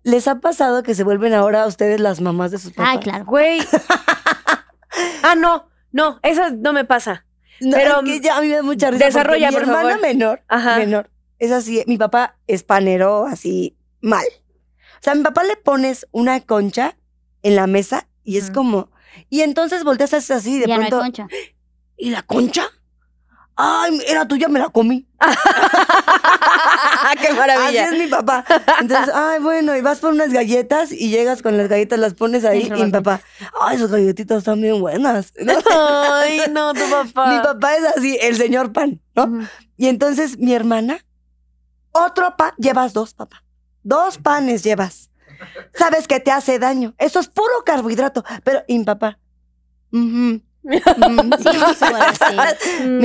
¿Les ha pasado que se vuelven ahora a ustedes las mamás de sus papás? ¡Ay, claro. Güey. ah, no, no, eso no me pasa. pero a mí me da mucha risa. Desarrolla, mi hermana menor, menor, es así. Mi papá es panero así mal. O sea, a mi papá le pones una concha en la mesa y es como, y entonces volteas así de pronto. concha. ¿Y la concha? Ay, era tuya, me la comí. ¡Qué maravilla! Así es mi papá. Entonces, ay, bueno, y vas por unas galletas y llegas con las galletas, las pones ahí y mi papá, ay, esas galletitas son bien buenas. ay, no, tu papá. Mi papá es así, el señor pan, ¿no? Y entonces mi hermana, otro pan, llevas dos, papá. Dos panes llevas. Sabes que te hace daño. Eso es puro carbohidrato. Pero, y mi papá, mi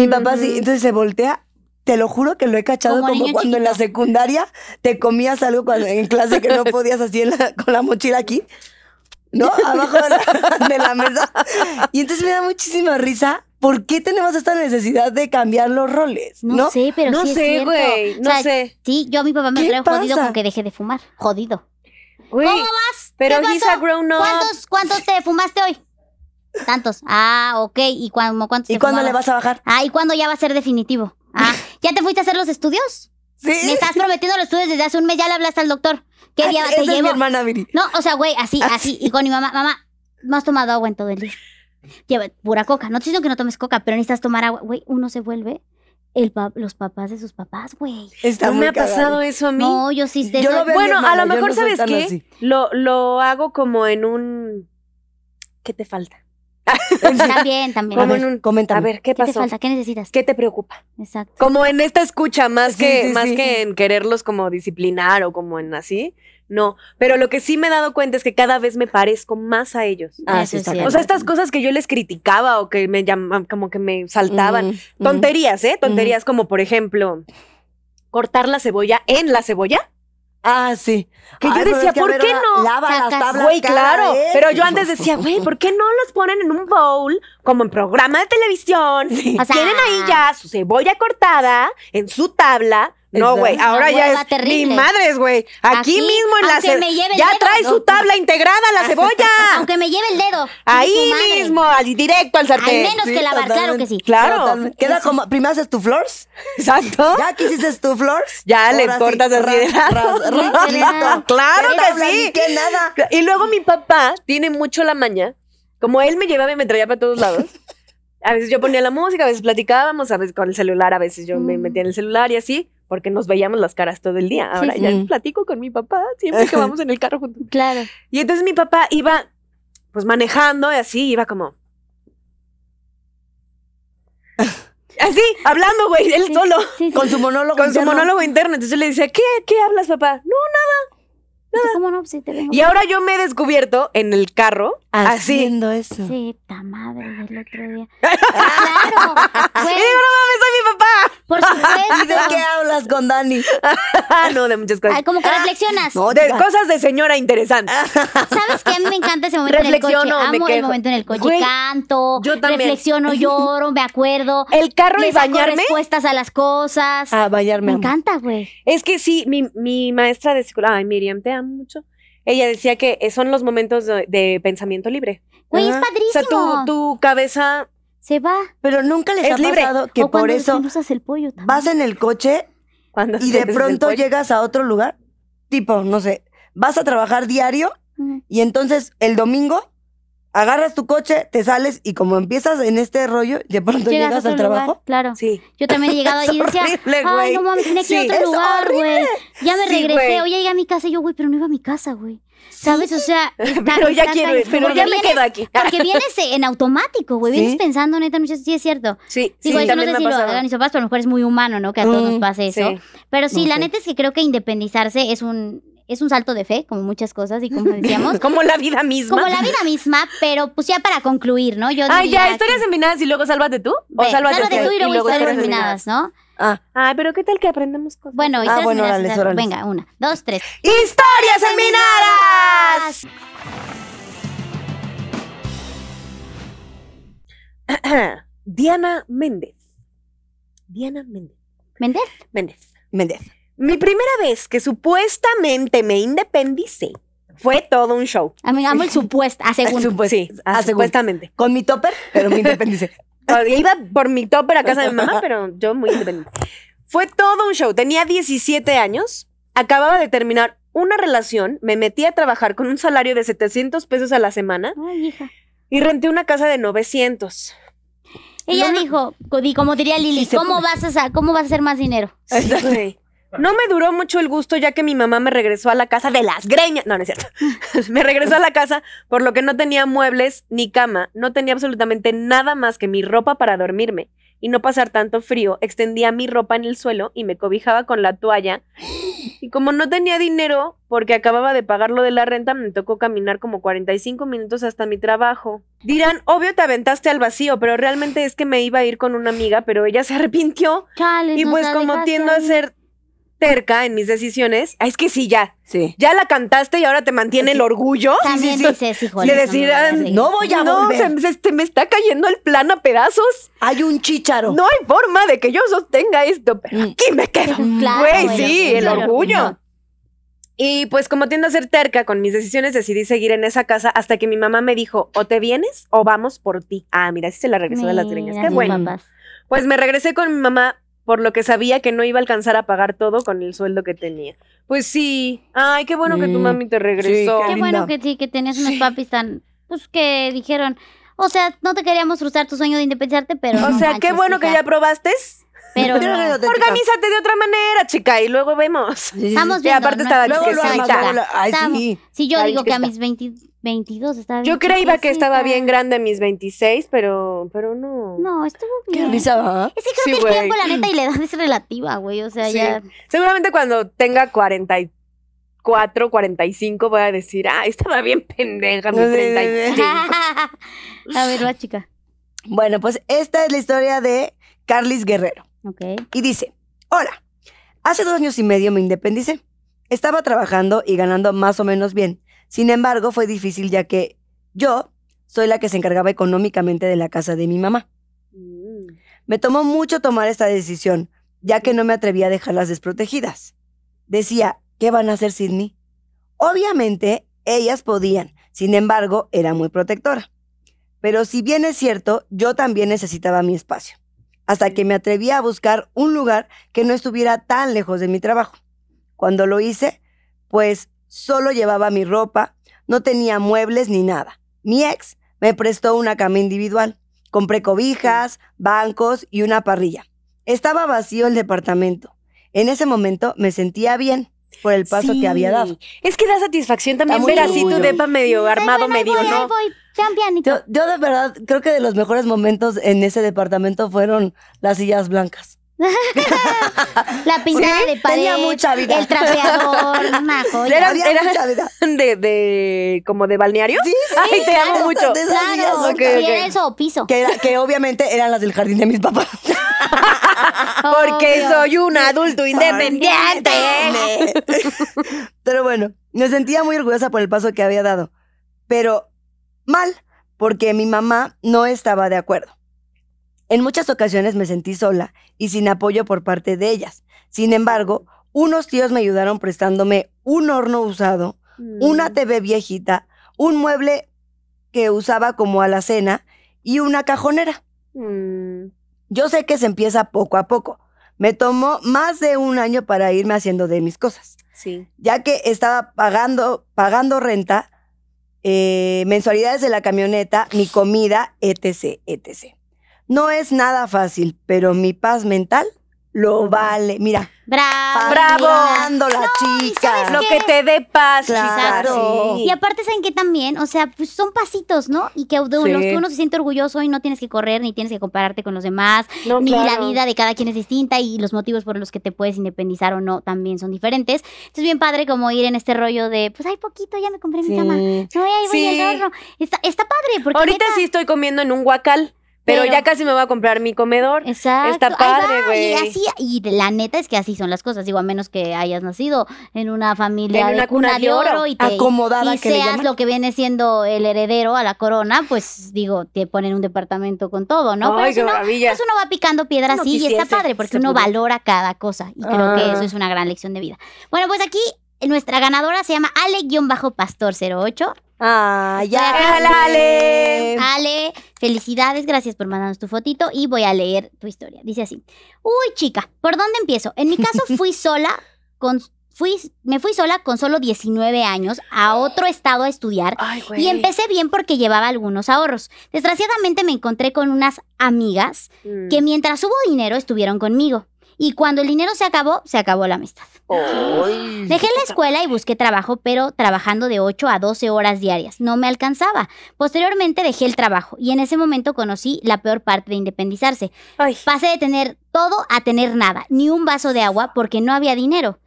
papá sí. Entonces se voltea te lo juro que lo he cachado como, cuando en la secundaria te comías algo cuando, en clase que no podías así con la mochila aquí. ¿no? Abajo de la, mesa. Y entonces me da muchísima risa. ¿Por qué tenemos esta necesidad de cambiar los roles? No, ¿no? sé, pero no sé, güey. No sé. Sí, yo a mi papá me trae jodido con que deje de fumar. Jodido. ¿Cómo vas? Pero ¿Qué grown ¿Cuántos, te fumaste hoy? Tantos. Ah, ok. ¿Y cuándo, cuántos ¿Y cuándo le vas a bajar? Ah, ¿y cuándo ya va a ser definitivo? Ah, ¿Ya te fuiste a hacer los estudios? Sí. Me estás prometiendo los estudios desde hace un mes, ya le hablaste al doctor. ¿Qué día te llevo? Es mi hermana, Viri. No, o sea, güey, así, así, Y con mi mamá, mamá, no has tomado agua en todo el día. Lleva pura coca. No te digo que no tomes coca, pero necesitas tomar agua. Güey, uno se vuelve los papás de sus papás, güey. no me ha pasado eso a mí. No, yo sí. Yo bueno, a lo mejor, ¿sabes qué? Lo, lo hago como en un. ¿Qué te falta? también, también. A ver, ¿qué, ¿qué ¿Qué necesitas? ¿Qué te preocupa? Exacto. Como en esta escucha, más que, más que en quererlos como disciplinar o como en así. No, pero lo que sí me he dado cuenta es que cada vez me parezco más a ellos. Ah, sí, o sea, estas cosas que yo les criticaba o que me llamaban, como que me saltaban. tonterías, ¿eh? Tonterías como, por ejemplo, cortar la cebolla en la cebolla. Ah, sí. Que yo decía, ¿por qué no? Lava las tablas. Güey, claro. Pero yo antes decía, güey, ¿por qué no los ponen en un bowl como en programa de televisión? O sea, Tienen ahí ya su cebolla cortada en su tabla no, güey, ahora ya es mi madre, güey. Aquí, mismo en la cebolla. Ya trae su tabla integrada la cebolla. aunque me lleve el dedo. Ahí mismo, al, directo al sartén. Al menos que lavar, claro que sí. Claro. Queda como, primero haces tu flores. Exacto. Ya que hiciste tu flores. Ya le cortas así de Claro que sí. Que nada. Y luego mi papá tiene mucho la maña. Como él me llevaba y me traía para todos lados. A veces yo ponía la música, a veces platicábamos, a veces con el celular, a veces yo me mm. metía en el celular y así porque nos veíamos las caras todo el día. Ahora ya platico con mi papá siempre que vamos en el carro juntos. Claro. Y entonces mi papá iba pues manejando y así, iba como... Así, hablando, güey, él solo. Con su monólogo Con su monólogo interno. Entonces yo le decía, ¿qué? ¿Qué hablas, papá? No, nada. Pues, nada. Pues, y ahora yo me he descubierto en el carro haciendo eso. Sí, ta madre del otro día. claro. y no mames, soy mi papá. Por supuesto. ¿Y de qué hablas con Dani? no, de muchas cosas. como que ah, reflexionas. No, de cosas de señora interesantes. ¿Sabes qué? Me encanta ese momento en el coche. Amo el momento en el coche. canto, yo también. reflexiono, lloro, me acuerdo. El carro y bañarme. respuestas a las cosas. A bañarme. Me encanta, güey. Es que sí, mi, mi maestra de psicología, ay, Miriam, te amo mucho ella decía que son los momentos de, pensamiento libre. Güey, es padrísimo. O sea, tu, cabeza se va. Pero nunca les has ha pasado que por eso el pollo vas en el coche cuando y de pronto llegas a otro lugar, tipo, no sé, vas a trabajar diario y entonces el domingo agarras tu coche, te sales y como empiezas en este rollo, de pronto llegas, al trabajo. claro. Sí. Yo también he llegado ahí y decía, ay, no mames, tenía que ir a otro lugar, güey. Ya me regresé, oye, llegué a mi casa y yo, güey, pero no iba a mi casa, güey. ¿Sabes? O sea, pero ya quiero ir, pero ya me quedo aquí. porque vienes en automático, güey. Vienes pensando, neta, sé sí es cierto. Sí, Digo, sí, eso no sé si lo hagan mis papás, pero a lo mejor es muy humano, ¿no? Que a todos nos mm, pase eso. Pero sí, la neta es que creo que independizarse es un es un salto de fe, como muchas cosas y como decíamos. como la vida misma. Como la vida misma, pero pues ya para concluir, ¿no? Yo Ay, ya, historias envinadas y luego sálvate tú. o sálvate, de tú y luego, historias envinadas, ¿no? Ah. Ay, pero ¿qué tal que aprendemos cosas? Bueno, ah, historias ah, bueno, envinadas, Venga, una, dos, tres. ¡Historias envinadas! Diana Méndez. Diana Méndez. ¿Méndez? Méndez. Méndez. Mi primera vez que supuestamente me independicé fue todo un show. A mí amo el supuesto, a segundo. sí, supuestamente. Con mi topper, pero me independicé. Iba por mi topper a casa de mi mamá, pero yo muy independiente. Fue todo un show. Tenía 17 años, acababa de terminar una relación, me metí a trabajar con un salario de 700 pesos a la semana. Ay, hija. Y renté una casa de 900. Ella dijo, dijo, como diría Lili, ¿cómo, vas a, ¿cómo a hacer más dinero? Sí. No me duró mucho el gusto ya que mi mamá me regresó a la casa de las greñas. No, no es cierto. me regresó a la casa por lo que no tenía muebles ni cama. No tenía absolutamente nada más que mi ropa para dormirme. Y no pasar tanto frío, extendía mi ropa en el suelo y me cobijaba con la toalla. Y como no tenía dinero, porque acababa de pagar lo de la renta, me tocó caminar como 45 minutos hasta mi trabajo. Dirán, obvio te aventaste al vacío, pero realmente es que me iba a ir con una amiga, pero ella se arrepintió. y pues como tiendo a ser terca en mis decisiones, es que sí, ya. Sí. Ya la cantaste y ahora te mantiene el orgullo. También sí, sí. hijo. Le decían, ah, no, voy a no, volver. Se, me está cayendo el plan a pedazos. Hay un chicharo. No hay forma de que yo sostenga esto, pero mm. aquí me quedo. Mm, Güey, sí, el orgullo. Y pues como tiendo a ser terca con mis decisiones, decidí seguir en esa casa hasta que mi mamá me dijo, o te vienes o vamos por ti. Ah, mira, sí se la regresó de las greñas. Qué bueno. Pues me regresé con mi mamá por lo que sabía que no iba a alcanzar a pagar todo con el sueldo que tenía. Pues sí. Ay, qué bueno que tu mm, mami te regresó. qué, bueno que sí, que tenías unos papis tan, pues que dijeron, o sea, no te queríamos frustrar tu sueño de independizarte, pero... O sea, qué bueno que ya probaste. Pero organizate de otra manera, chica, y luego vemos. Estamos viendo. Y aparte no, estaba luego, sí. Si yo digo que a mis 20 22 estaba bien Yo creía que estaba bien grande mis 26, pero, pero no. No, estuvo bien. ¿Qué Es que creo sí, que la neta, y la edad es relativa, güey. O sea, ya. Seguramente cuando tenga 44, 45, voy a decir, ah, estaba bien pendeja mis 35. a ver, va, chica. Bueno, pues esta es la historia de Carlis Guerrero. Ok. Y dice: Hola, hace dos años y medio me independicé. Estaba trabajando y ganando más o menos bien sin embargo, fue difícil ya que yo soy la que se encargaba económicamente de la casa de mi mamá. Mm. Me tomó mucho tomar esta decisión, ya que no me atrevía a dejarlas desprotegidas. Decía, ¿qué van a hacer sin Obviamente, ellas podían, sin embargo, era muy protectora. Pero si bien es cierto, yo también necesitaba mi espacio, hasta que me atreví a buscar un lugar que no estuviera tan lejos de mi trabajo. Cuando lo hice, pues Solo llevaba mi ropa, no tenía muebles ni nada. Mi ex me prestó una cama individual. Compré cobijas, bancos y una parrilla. Estaba vacío el departamento. En ese momento me sentía bien por el paso que había dado. Es que da satisfacción también ver así tu depa medio armado, medio no. Eh, yo de verdad creo que de los mejores momentos en ese departamento fueron las sillas blancas. la pintada de pared, mucha vida. el trapeador, Era, era De, como de balneario. Sí, sí. Ay, te amo mucho. era piso. Que, obviamente eran las del jardín de mis papás. Porque soy un adulto independiente. pero bueno, me sentía muy orgullosa por el paso que había dado. Pero mal, porque mi mamá no estaba de acuerdo. En muchas ocasiones me sentí sola y sin apoyo por parte de ellas. Sin embargo, unos tíos me ayudaron prestándome un horno usado, una mm. TV viejita, un mueble que usaba como alacena y una cajonera. Mm. Yo sé que se empieza poco a poco. Me tomó más de un año para irme haciendo de mis cosas. Sí. Ya que estaba pagando, pagando renta, eh, mensualidades de la camioneta, mi comida, etc, etc. No es nada fácil, pero mi paz mental lo vale. Mira. Bravo. Bravo. la chica. Lo que te dé paz, claro. Y aparte, ¿saben qué también? O sea, pues son pasitos, ¿no? Y que uno se siente orgulloso y no tienes que correr, ni tienes que compararte con los demás, ni la vida de cada quien es distinta y los motivos por los que te puedes independizar o no también son diferentes. Entonces, bien padre como ir en este rollo de, pues hay poquito, ya me compré mi cama. No, ahí voy al horno. Está, está, padre. Porque Ahorita sí estoy comiendo en un huacal. Pero, ya casi me voy a comprar mi comedor. Exacto. Está padre, güey. Y así, y la neta es que así son las cosas. Digo, a menos que hayas nacido en una familia de cuna, oro y te acomodada que seas lo que viene siendo el heredero a la corona, pues digo, te ponen un departamento con todo, ¿no? Ay, pero pues uno va picando piedras así y está padre porque uno valora cada cosa. Y creo que ah. eso es una gran lección de vida. Bueno, pues aquí nuestra ganadora se llama Ale-Pastor08. Ah, ya. Ale. Ale, felicidades, gracias por mandarnos tu fotito y voy a leer tu historia. Dice así. Uy, chica, ¿por dónde empiezo? En mi caso fui sola con Fui, me fui sola con solo 19 años a otro estado a estudiar y empecé bien porque llevaba algunos ahorros. Desgraciadamente me encontré con unas amigas mm. que mientras hubo dinero estuvieron conmigo. Y cuando el dinero se acabó, se acabó la amistad. Dejé la escuela y busqué trabajo, pero trabajando de 8 a 12 horas diarias. No me alcanzaba. Posteriormente dejé el trabajo y en ese momento conocí la peor parte de independizarse. Pasé de tener todo a tener nada, ni un vaso de agua porque no había dinero.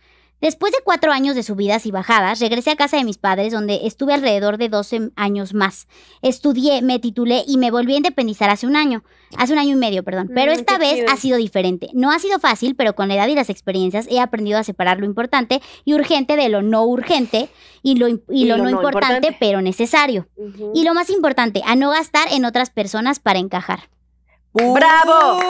Después de cuatro años de subidas y bajadas, regresé a casa de mis padres, donde estuve alrededor de 12 años más. Estudié, me titulé y me volví a independizar hace un año, hace un año y medio, perdón. Pero mm, esta vez ha sido diferente. No ha sido fácil, pero con la edad y las experiencias he aprendido a separar lo importante y urgente de lo no urgente y lo, lo, no, importante, pero necesario. Y lo más importante, a no gastar en otras personas para encajar. ¡Bravo!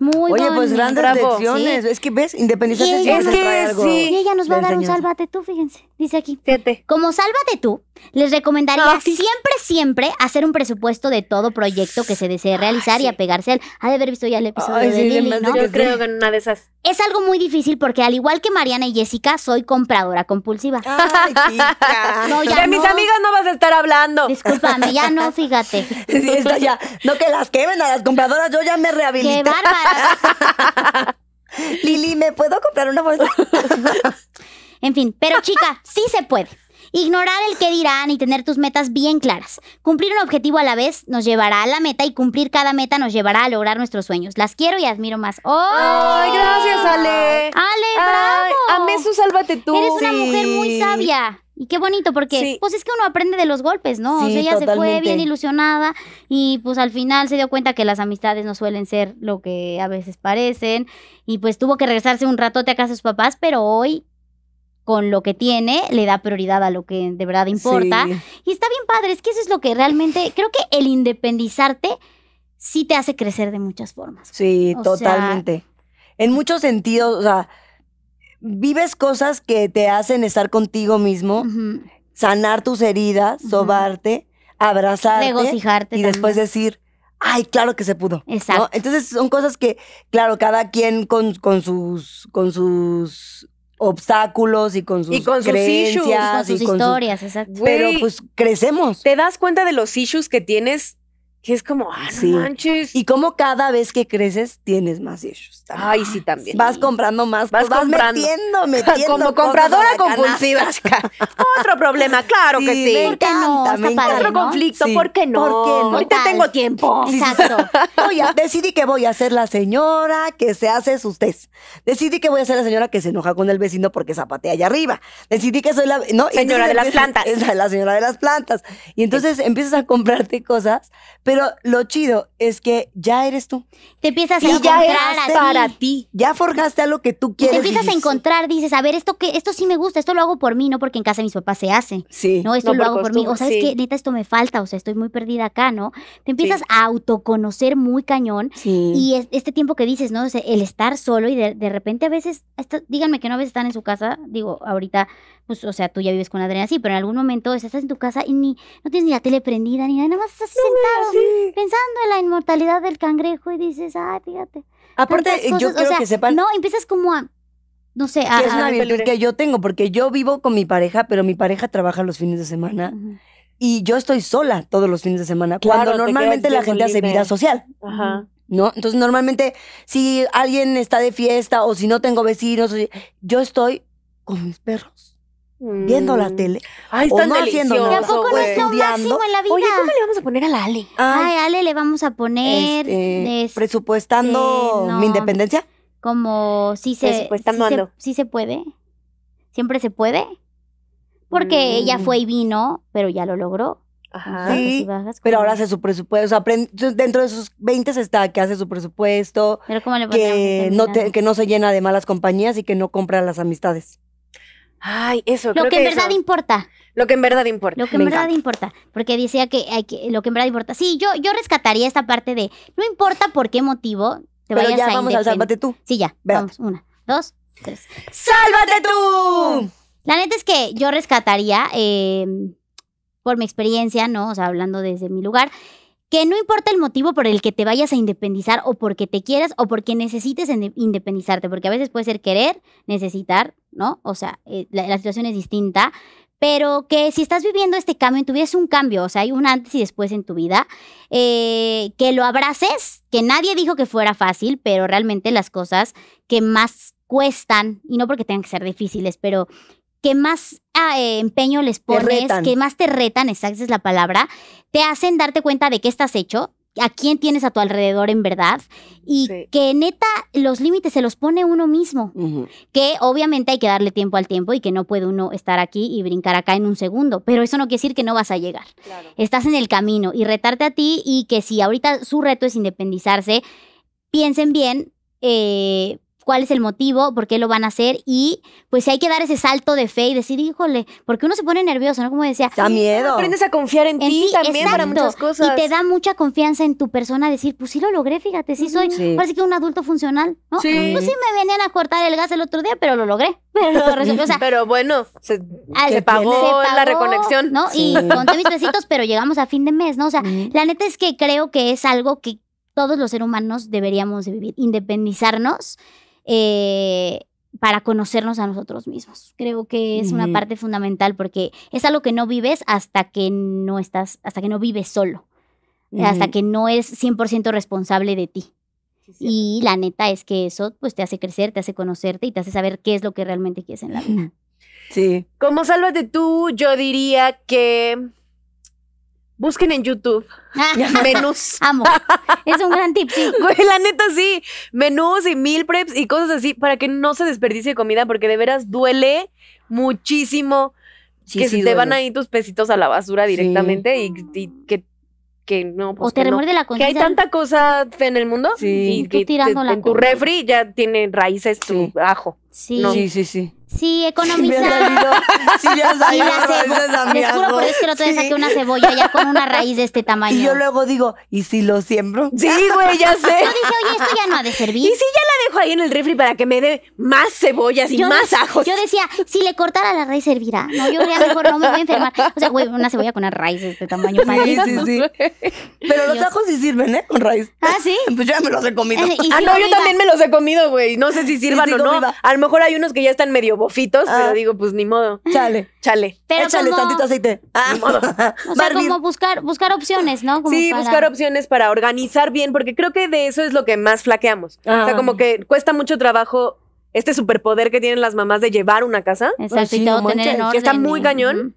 Muy Oye, pues grandes Bravo, lecciones. Es que, ¿ves? Independizaste es que sí. Y ella nos va a dar un sálvate tú, fíjense. Dice aquí. Fíjate. Como sálvate tú, les recomendaría ah, siempre, siempre hacer un presupuesto de todo proyecto que se desee ah, realizar y apegarse al... Ha de haber visto ya el episodio de, Lili, ¿no? Yo creo que en una de esas. Es algo muy difícil porque al igual que Mariana y Jessica, soy compradora compulsiva. Ay, no, de mis amigas no vas a estar hablando. Disculpame, ya no, fíjate. Sí, está ya. No que las quemen a las compradoras yo ya me rehabilité. ¡Qué Lili, ¿me puedo comprar una bolsa? en fin, pero chica, sí se puede. Ignorar el que dirán y tener tus metas bien claras. Cumplir un objetivo a la vez nos llevará a la meta y cumplir cada meta nos llevará a lograr nuestros sueños. Las quiero y admiro más. ¡Oh! ¡Ay, gracias, Ale! ¡Ale, bravo! sálvate tú. Eres una mujer muy sabia. Y qué bonito, porque pues es que uno aprende de los golpes, ¿no? o sea, ella se fue bien ilusionada y pues al final se dio cuenta que las amistades no suelen ser lo que a veces parecen y pues tuvo que regresarse un ratote a casa de sus papás, pero hoy con lo que tiene, le da prioridad a lo que de verdad importa. Y está bien padre, es que eso es lo que realmente, creo que el independizarte sí te hace crecer de muchas formas. Sí, totalmente. en muchos sentidos, o sea, vives cosas que te hacen estar contigo mismo, sanar tus heridas, sobarte, abrazarte. Regocijarte. Y después decir, ay, claro que se pudo. Exacto. Entonces son cosas que, claro, cada quien con, sus, con sus obstáculos y con sus, y con creencias, sus issues, y con sus historias, exacto. Pero pues crecemos. ¿Te das cuenta de los issues que tienes que es como, ah, no manches. Y como cada vez que creces tienes más ellos. Ay, sí, también. Vas comprando más, vas, vas comprando. metiendo, Como compradora compulsiva, Otro problema, claro que sí. Me encanta, Otro conflicto, ¿por qué no? ¿Por qué no? Ahorita tengo tiempo. Exacto. Oye, decidí que voy a ser la señora que se hace sus test. Decidí que voy a ser la señora que se enoja con el vecino porque zapatea allá arriba. Decidí que soy la... señora de las plantas. Es la, la señora de las plantas. Y entonces empiezas a comprarte cosas, pero pero lo chido es que ya eres tú. Te empiezas a encontrar para ti. Ya forjaste a lo que tú quieres. te empiezas a encontrar, dices, a ver, esto que esto sí me gusta, esto lo hago por mí, no porque en casa de mis papás se hace. Sí. No, esto lo hago por mí. O sabes es que neta esto me falta, o sea, estoy muy perdida acá, ¿no? Te empiezas a autoconocer muy cañón. Sí. Y este tiempo que dices, ¿no? O sea, el estar solo y de, de repente a veces, díganme que no a veces están en su casa, digo, ahorita pues, o sea, tú ya vives con Adriana, sí, pero en algún momento estás en tu casa y ni, no tienes ni la tele prendida, ni nada, nada más estás sentado pensando en la inmortalidad del cangrejo y dices, ay, fíjate. Aparte, yo quiero que sepan. No, empiezas como a. No sé, a. Es una que yo tengo, porque yo vivo con mi pareja, pero mi pareja trabaja los fines de semana. Y yo estoy sola todos los fines de semana, cuando normalmente la gente hace vida social. Ajá. ¿No? Entonces, normalmente, si alguien está de fiesta o si no tengo vecinos, yo estoy con mis perros viendo la mm. tele. Ay, o no haciendo Tampoco no es lo máximo en la vida. Oye, ¿cómo le vamos a poner a la Ale? Ay, Ale le vamos a poner... Este, este, ¿Presupuestando mi independencia? Como si se, presupuestando si se, puede. Siempre se puede. Porque mm. ella fue y vino, pero ya lo logró. Ajá. Sí, pero ahora hace su presupuesto. dentro de sus 20 está que hace su presupuesto. que, que no se llena de malas compañías y que no compra las amistades. Ay, eso. Lo que en verdad importa. Lo que en verdad importa. Lo que en verdad importa. Porque decía que, hay que lo que en verdad importa. Sí, yo, yo rescataría esta parte de no importa por qué motivo te vayas ya a vamos al sálvate tú. Sí, ya. Vamos, una, dos, tres. ¡Sálvate tú! La neta es que yo rescataría, eh, por mi experiencia, ¿no? O sea, hablando desde mi lugar, que no importa el motivo por el que te vayas a independizar o porque te quieras o porque necesites independizarte, porque a veces puede ser querer, necesitar, ¿no? O sea, eh, la, situación es distinta, pero que si estás viviendo este cambio en un cambio, o sea, hay un antes y después en tu vida, eh, que lo abraces, que nadie dijo que fuera fácil, pero realmente las cosas que más cuestan, y no porque tengan que ser difíciles, pero que más ah, eh, empeño les pones, que más te retan, esa es la palabra, te hacen darte cuenta de qué estás hecho, a quién tienes a tu alrededor en verdad y que neta los límites se los pone uno mismo, que obviamente hay que darle tiempo al tiempo y que no puede uno estar aquí y brincar acá en un segundo, pero eso no quiere decir que no vas a llegar. Estás en el camino y retarte a ti y que si ahorita su reto es independizarse, piensen bien eh, cuál es el motivo, por qué lo van a hacer y pues si hay que dar ese salto de fe y decir, híjole, porque uno se pone nervioso, ¿no? Como decía, da miedo. Aprendes a confiar en, ti también para muchas cosas. Y te da mucha confianza en tu persona decir, pues sí lo logré, fíjate, sí soy, parece que un adulto funcional, ¿no? Sí. Pues sí me venían a cortar el gas el otro día, pero lo logré. Pero, bueno, se, pagó la reconexión. Y conté mis besitos, pero llegamos a fin de mes, ¿no? O sea, la neta es que creo que es algo que todos los seres humanos deberíamos de vivir, independizarnos eh, para conocernos a nosotros mismos. Creo que es una parte fundamental porque es algo que no vives hasta que no estás, hasta que no vives solo, hasta que no es 100% responsable de ti. y la neta es que eso pues te hace crecer, te hace conocerte y te hace saber qué es lo que realmente quieres en la vida. Sí. Como de tú, yo diría que Busquen en YouTube ah. menús. Amo. Es un gran tip, sí. la neta sí. Menús y mil preps y cosas así para que no se desperdicie comida porque de veras duele muchísimo que te van ahí tus pesitos a la basura directamente y, que, que no. Pues o te la conciencia. Que hay tanta cosa fe en el mundo y que en tu refri ya tiene raíces tu ajo. Sí. sí. Sí, sí, sí. economizar. Sí, ya sabes. sí, me juro por que no una cebolla ya con una raíz de este tamaño. Y yo luego digo, ¿y si lo siembro? Sí, güey, ya sé. Yo dije, oye, esto ya no ha de servir. Y si ya la dejo ahí en el refri para que me dé más cebollas y más ajos. Yo decía, si le cortara la raíz servirá. No, yo lo mejor no me voy a enfermar. O sea, güey, una cebolla con una raíz de este tamaño. Sí, sí, sí. Pero los ajos sí sirven, ¿eh? Con raíz. Ah, sí. Pues yo ya me los he comido. Eh, ah, no, yo también me los he comido, güey. No sé si sirvan o no mejor hay unos que ya están medio bofitos, pero ah. digo, pues ni modo. Chale. Chale. Pero Échale tantito aceite. Ah. Ni modo. O como buscar, buscar opciones, ¿no? sí, buscar opciones para organizar bien, porque creo que de eso es lo que más flaqueamos. O sea, ah. como que cuesta mucho trabajo este superpoder que tienen las mamás de llevar una casa. Exacto, tener Que está muy cañón.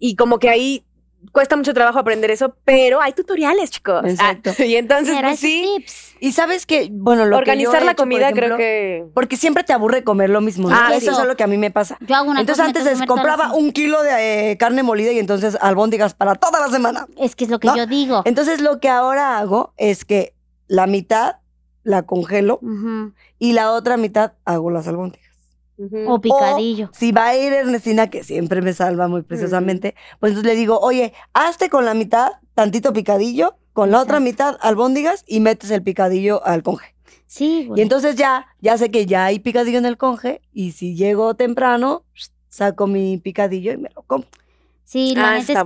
Y como que ahí cuesta mucho trabajo aprender eso, pero hay tutoriales, chicos. Ah, Exacto. y entonces, pues, sí. Y sabes que, bueno, lo Organizar que yo la comida creo que. Porque siempre te aburre comer lo mismo. Ah, eso, es lo que a mí me pasa. Yo hago una entonces, antes compraba un kilo de eh, carne molida y entonces albóndigas para toda la semana. Es que es lo que yo digo. Entonces, lo que ahora hago es que la mitad la congelo y la otra mitad hago las albóndigas. O picadillo. si va a ir Ernestina, que siempre me salva muy preciosamente, pues entonces le digo, oye, hazte con la mitad tantito picadillo, con la otra mitad albóndigas y metes el picadillo al conge. Sí, Y entonces ya, ya sé que ya hay picadillo en el conge y si llego temprano, saco mi picadillo y me lo como. Sí, ah, es, que, que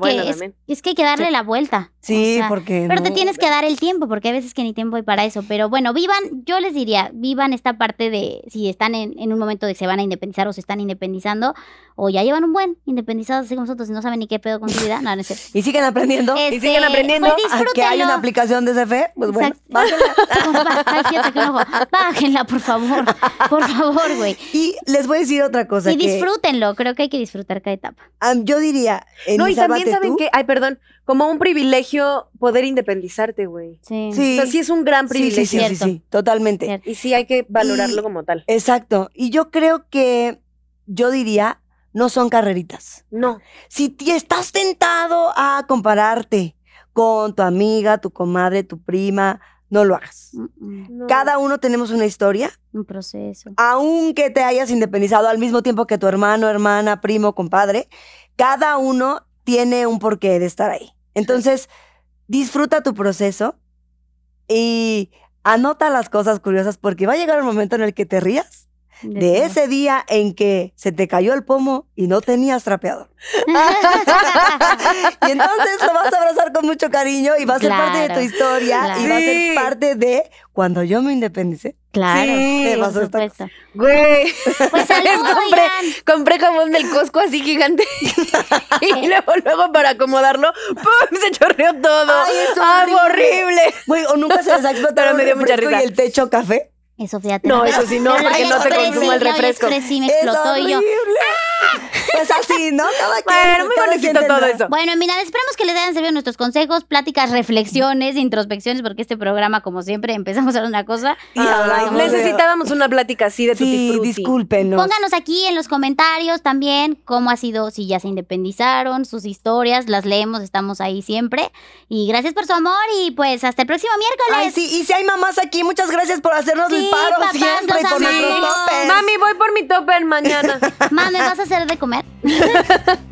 hay que darle la vuelta. Sí, porque. Pero te tienes que dar el tiempo, porque a veces que ni tiempo hay para eso. Pero bueno, vivan, yo les diría, vivan esta parte de si están en, en un momento de se van a independizar o se están independizando, o ya llevan un buen independizados así como nosotros y no saben ni qué pedo con su vida. No, no sé. y siguen aprendiendo, y siguen este, aprendiendo. Pues que hay una aplicación de CFE, pues bueno, bájenla. por favor. Por favor, güey. Y les voy a decir otra cosa. Y disfrútenlo, creo que hay que disfrutar cada etapa. yo diría. En no, y también saben que, ay, perdón, como un privilegio poder independizarte, güey. Sí. sí. sí es un gran privilegio. Sí, sí, sí, sí totalmente. Y sí hay que valorarlo como tal. Exacto. Y yo creo que yo diría, no son carreritas. No. Si te estás tentado a compararte con tu amiga, tu comadre, tu prima, no lo hagas. Cada uno tenemos una historia. Un proceso. Aunque te hayas independizado al mismo tiempo que tu hermano, hermana, primo, compadre, cada uno tiene un porqué de estar ahí. Entonces, disfruta tu proceso y anota las cosas curiosas porque va a llegar el momento en el que te rías de, ese día en que se te cayó el pomo y no tenías trapeador. y entonces lo vas a abrazar con mucho cariño y va a ser parte de tu historia y va a ser parte de cuando yo me independicé. Claro. Güey. Pues ¿Sabes? compré, compré jamón del cosco así gigante. y luego, luego para acomodarlo, ¡pum! Se chorreó todo. ¡Ay, es horrible! Güey, o nunca se les ha explotado. Pero me dio mucha risa. Y el techo café. Eso eh, fíjate. No, eso sí no, porque no se consume el refresco. sí explotó es yo. ¡Ah! Pues así, ¿no? bueno, muy bonito todo, eso. Bueno, mira, esperamos que les hayan servido nuestros consejos, pláticas, reflexiones, introspecciones, porque este programa, como siempre, empezamos a una cosa. Y ah, necesitábamos una plática así de sí, discúlpenos. Pónganos aquí en los comentarios también cómo ha sido, si ya se independizaron, sus historias, las leemos, estamos ahí siempre. Y gracias por su amor y pues hasta el próximo miércoles. Ay, sí, y si hay mamás aquí, muchas gracias por hacernos Mami, voy por mi topper mañana. Mami, ¿vas a hacer de comer?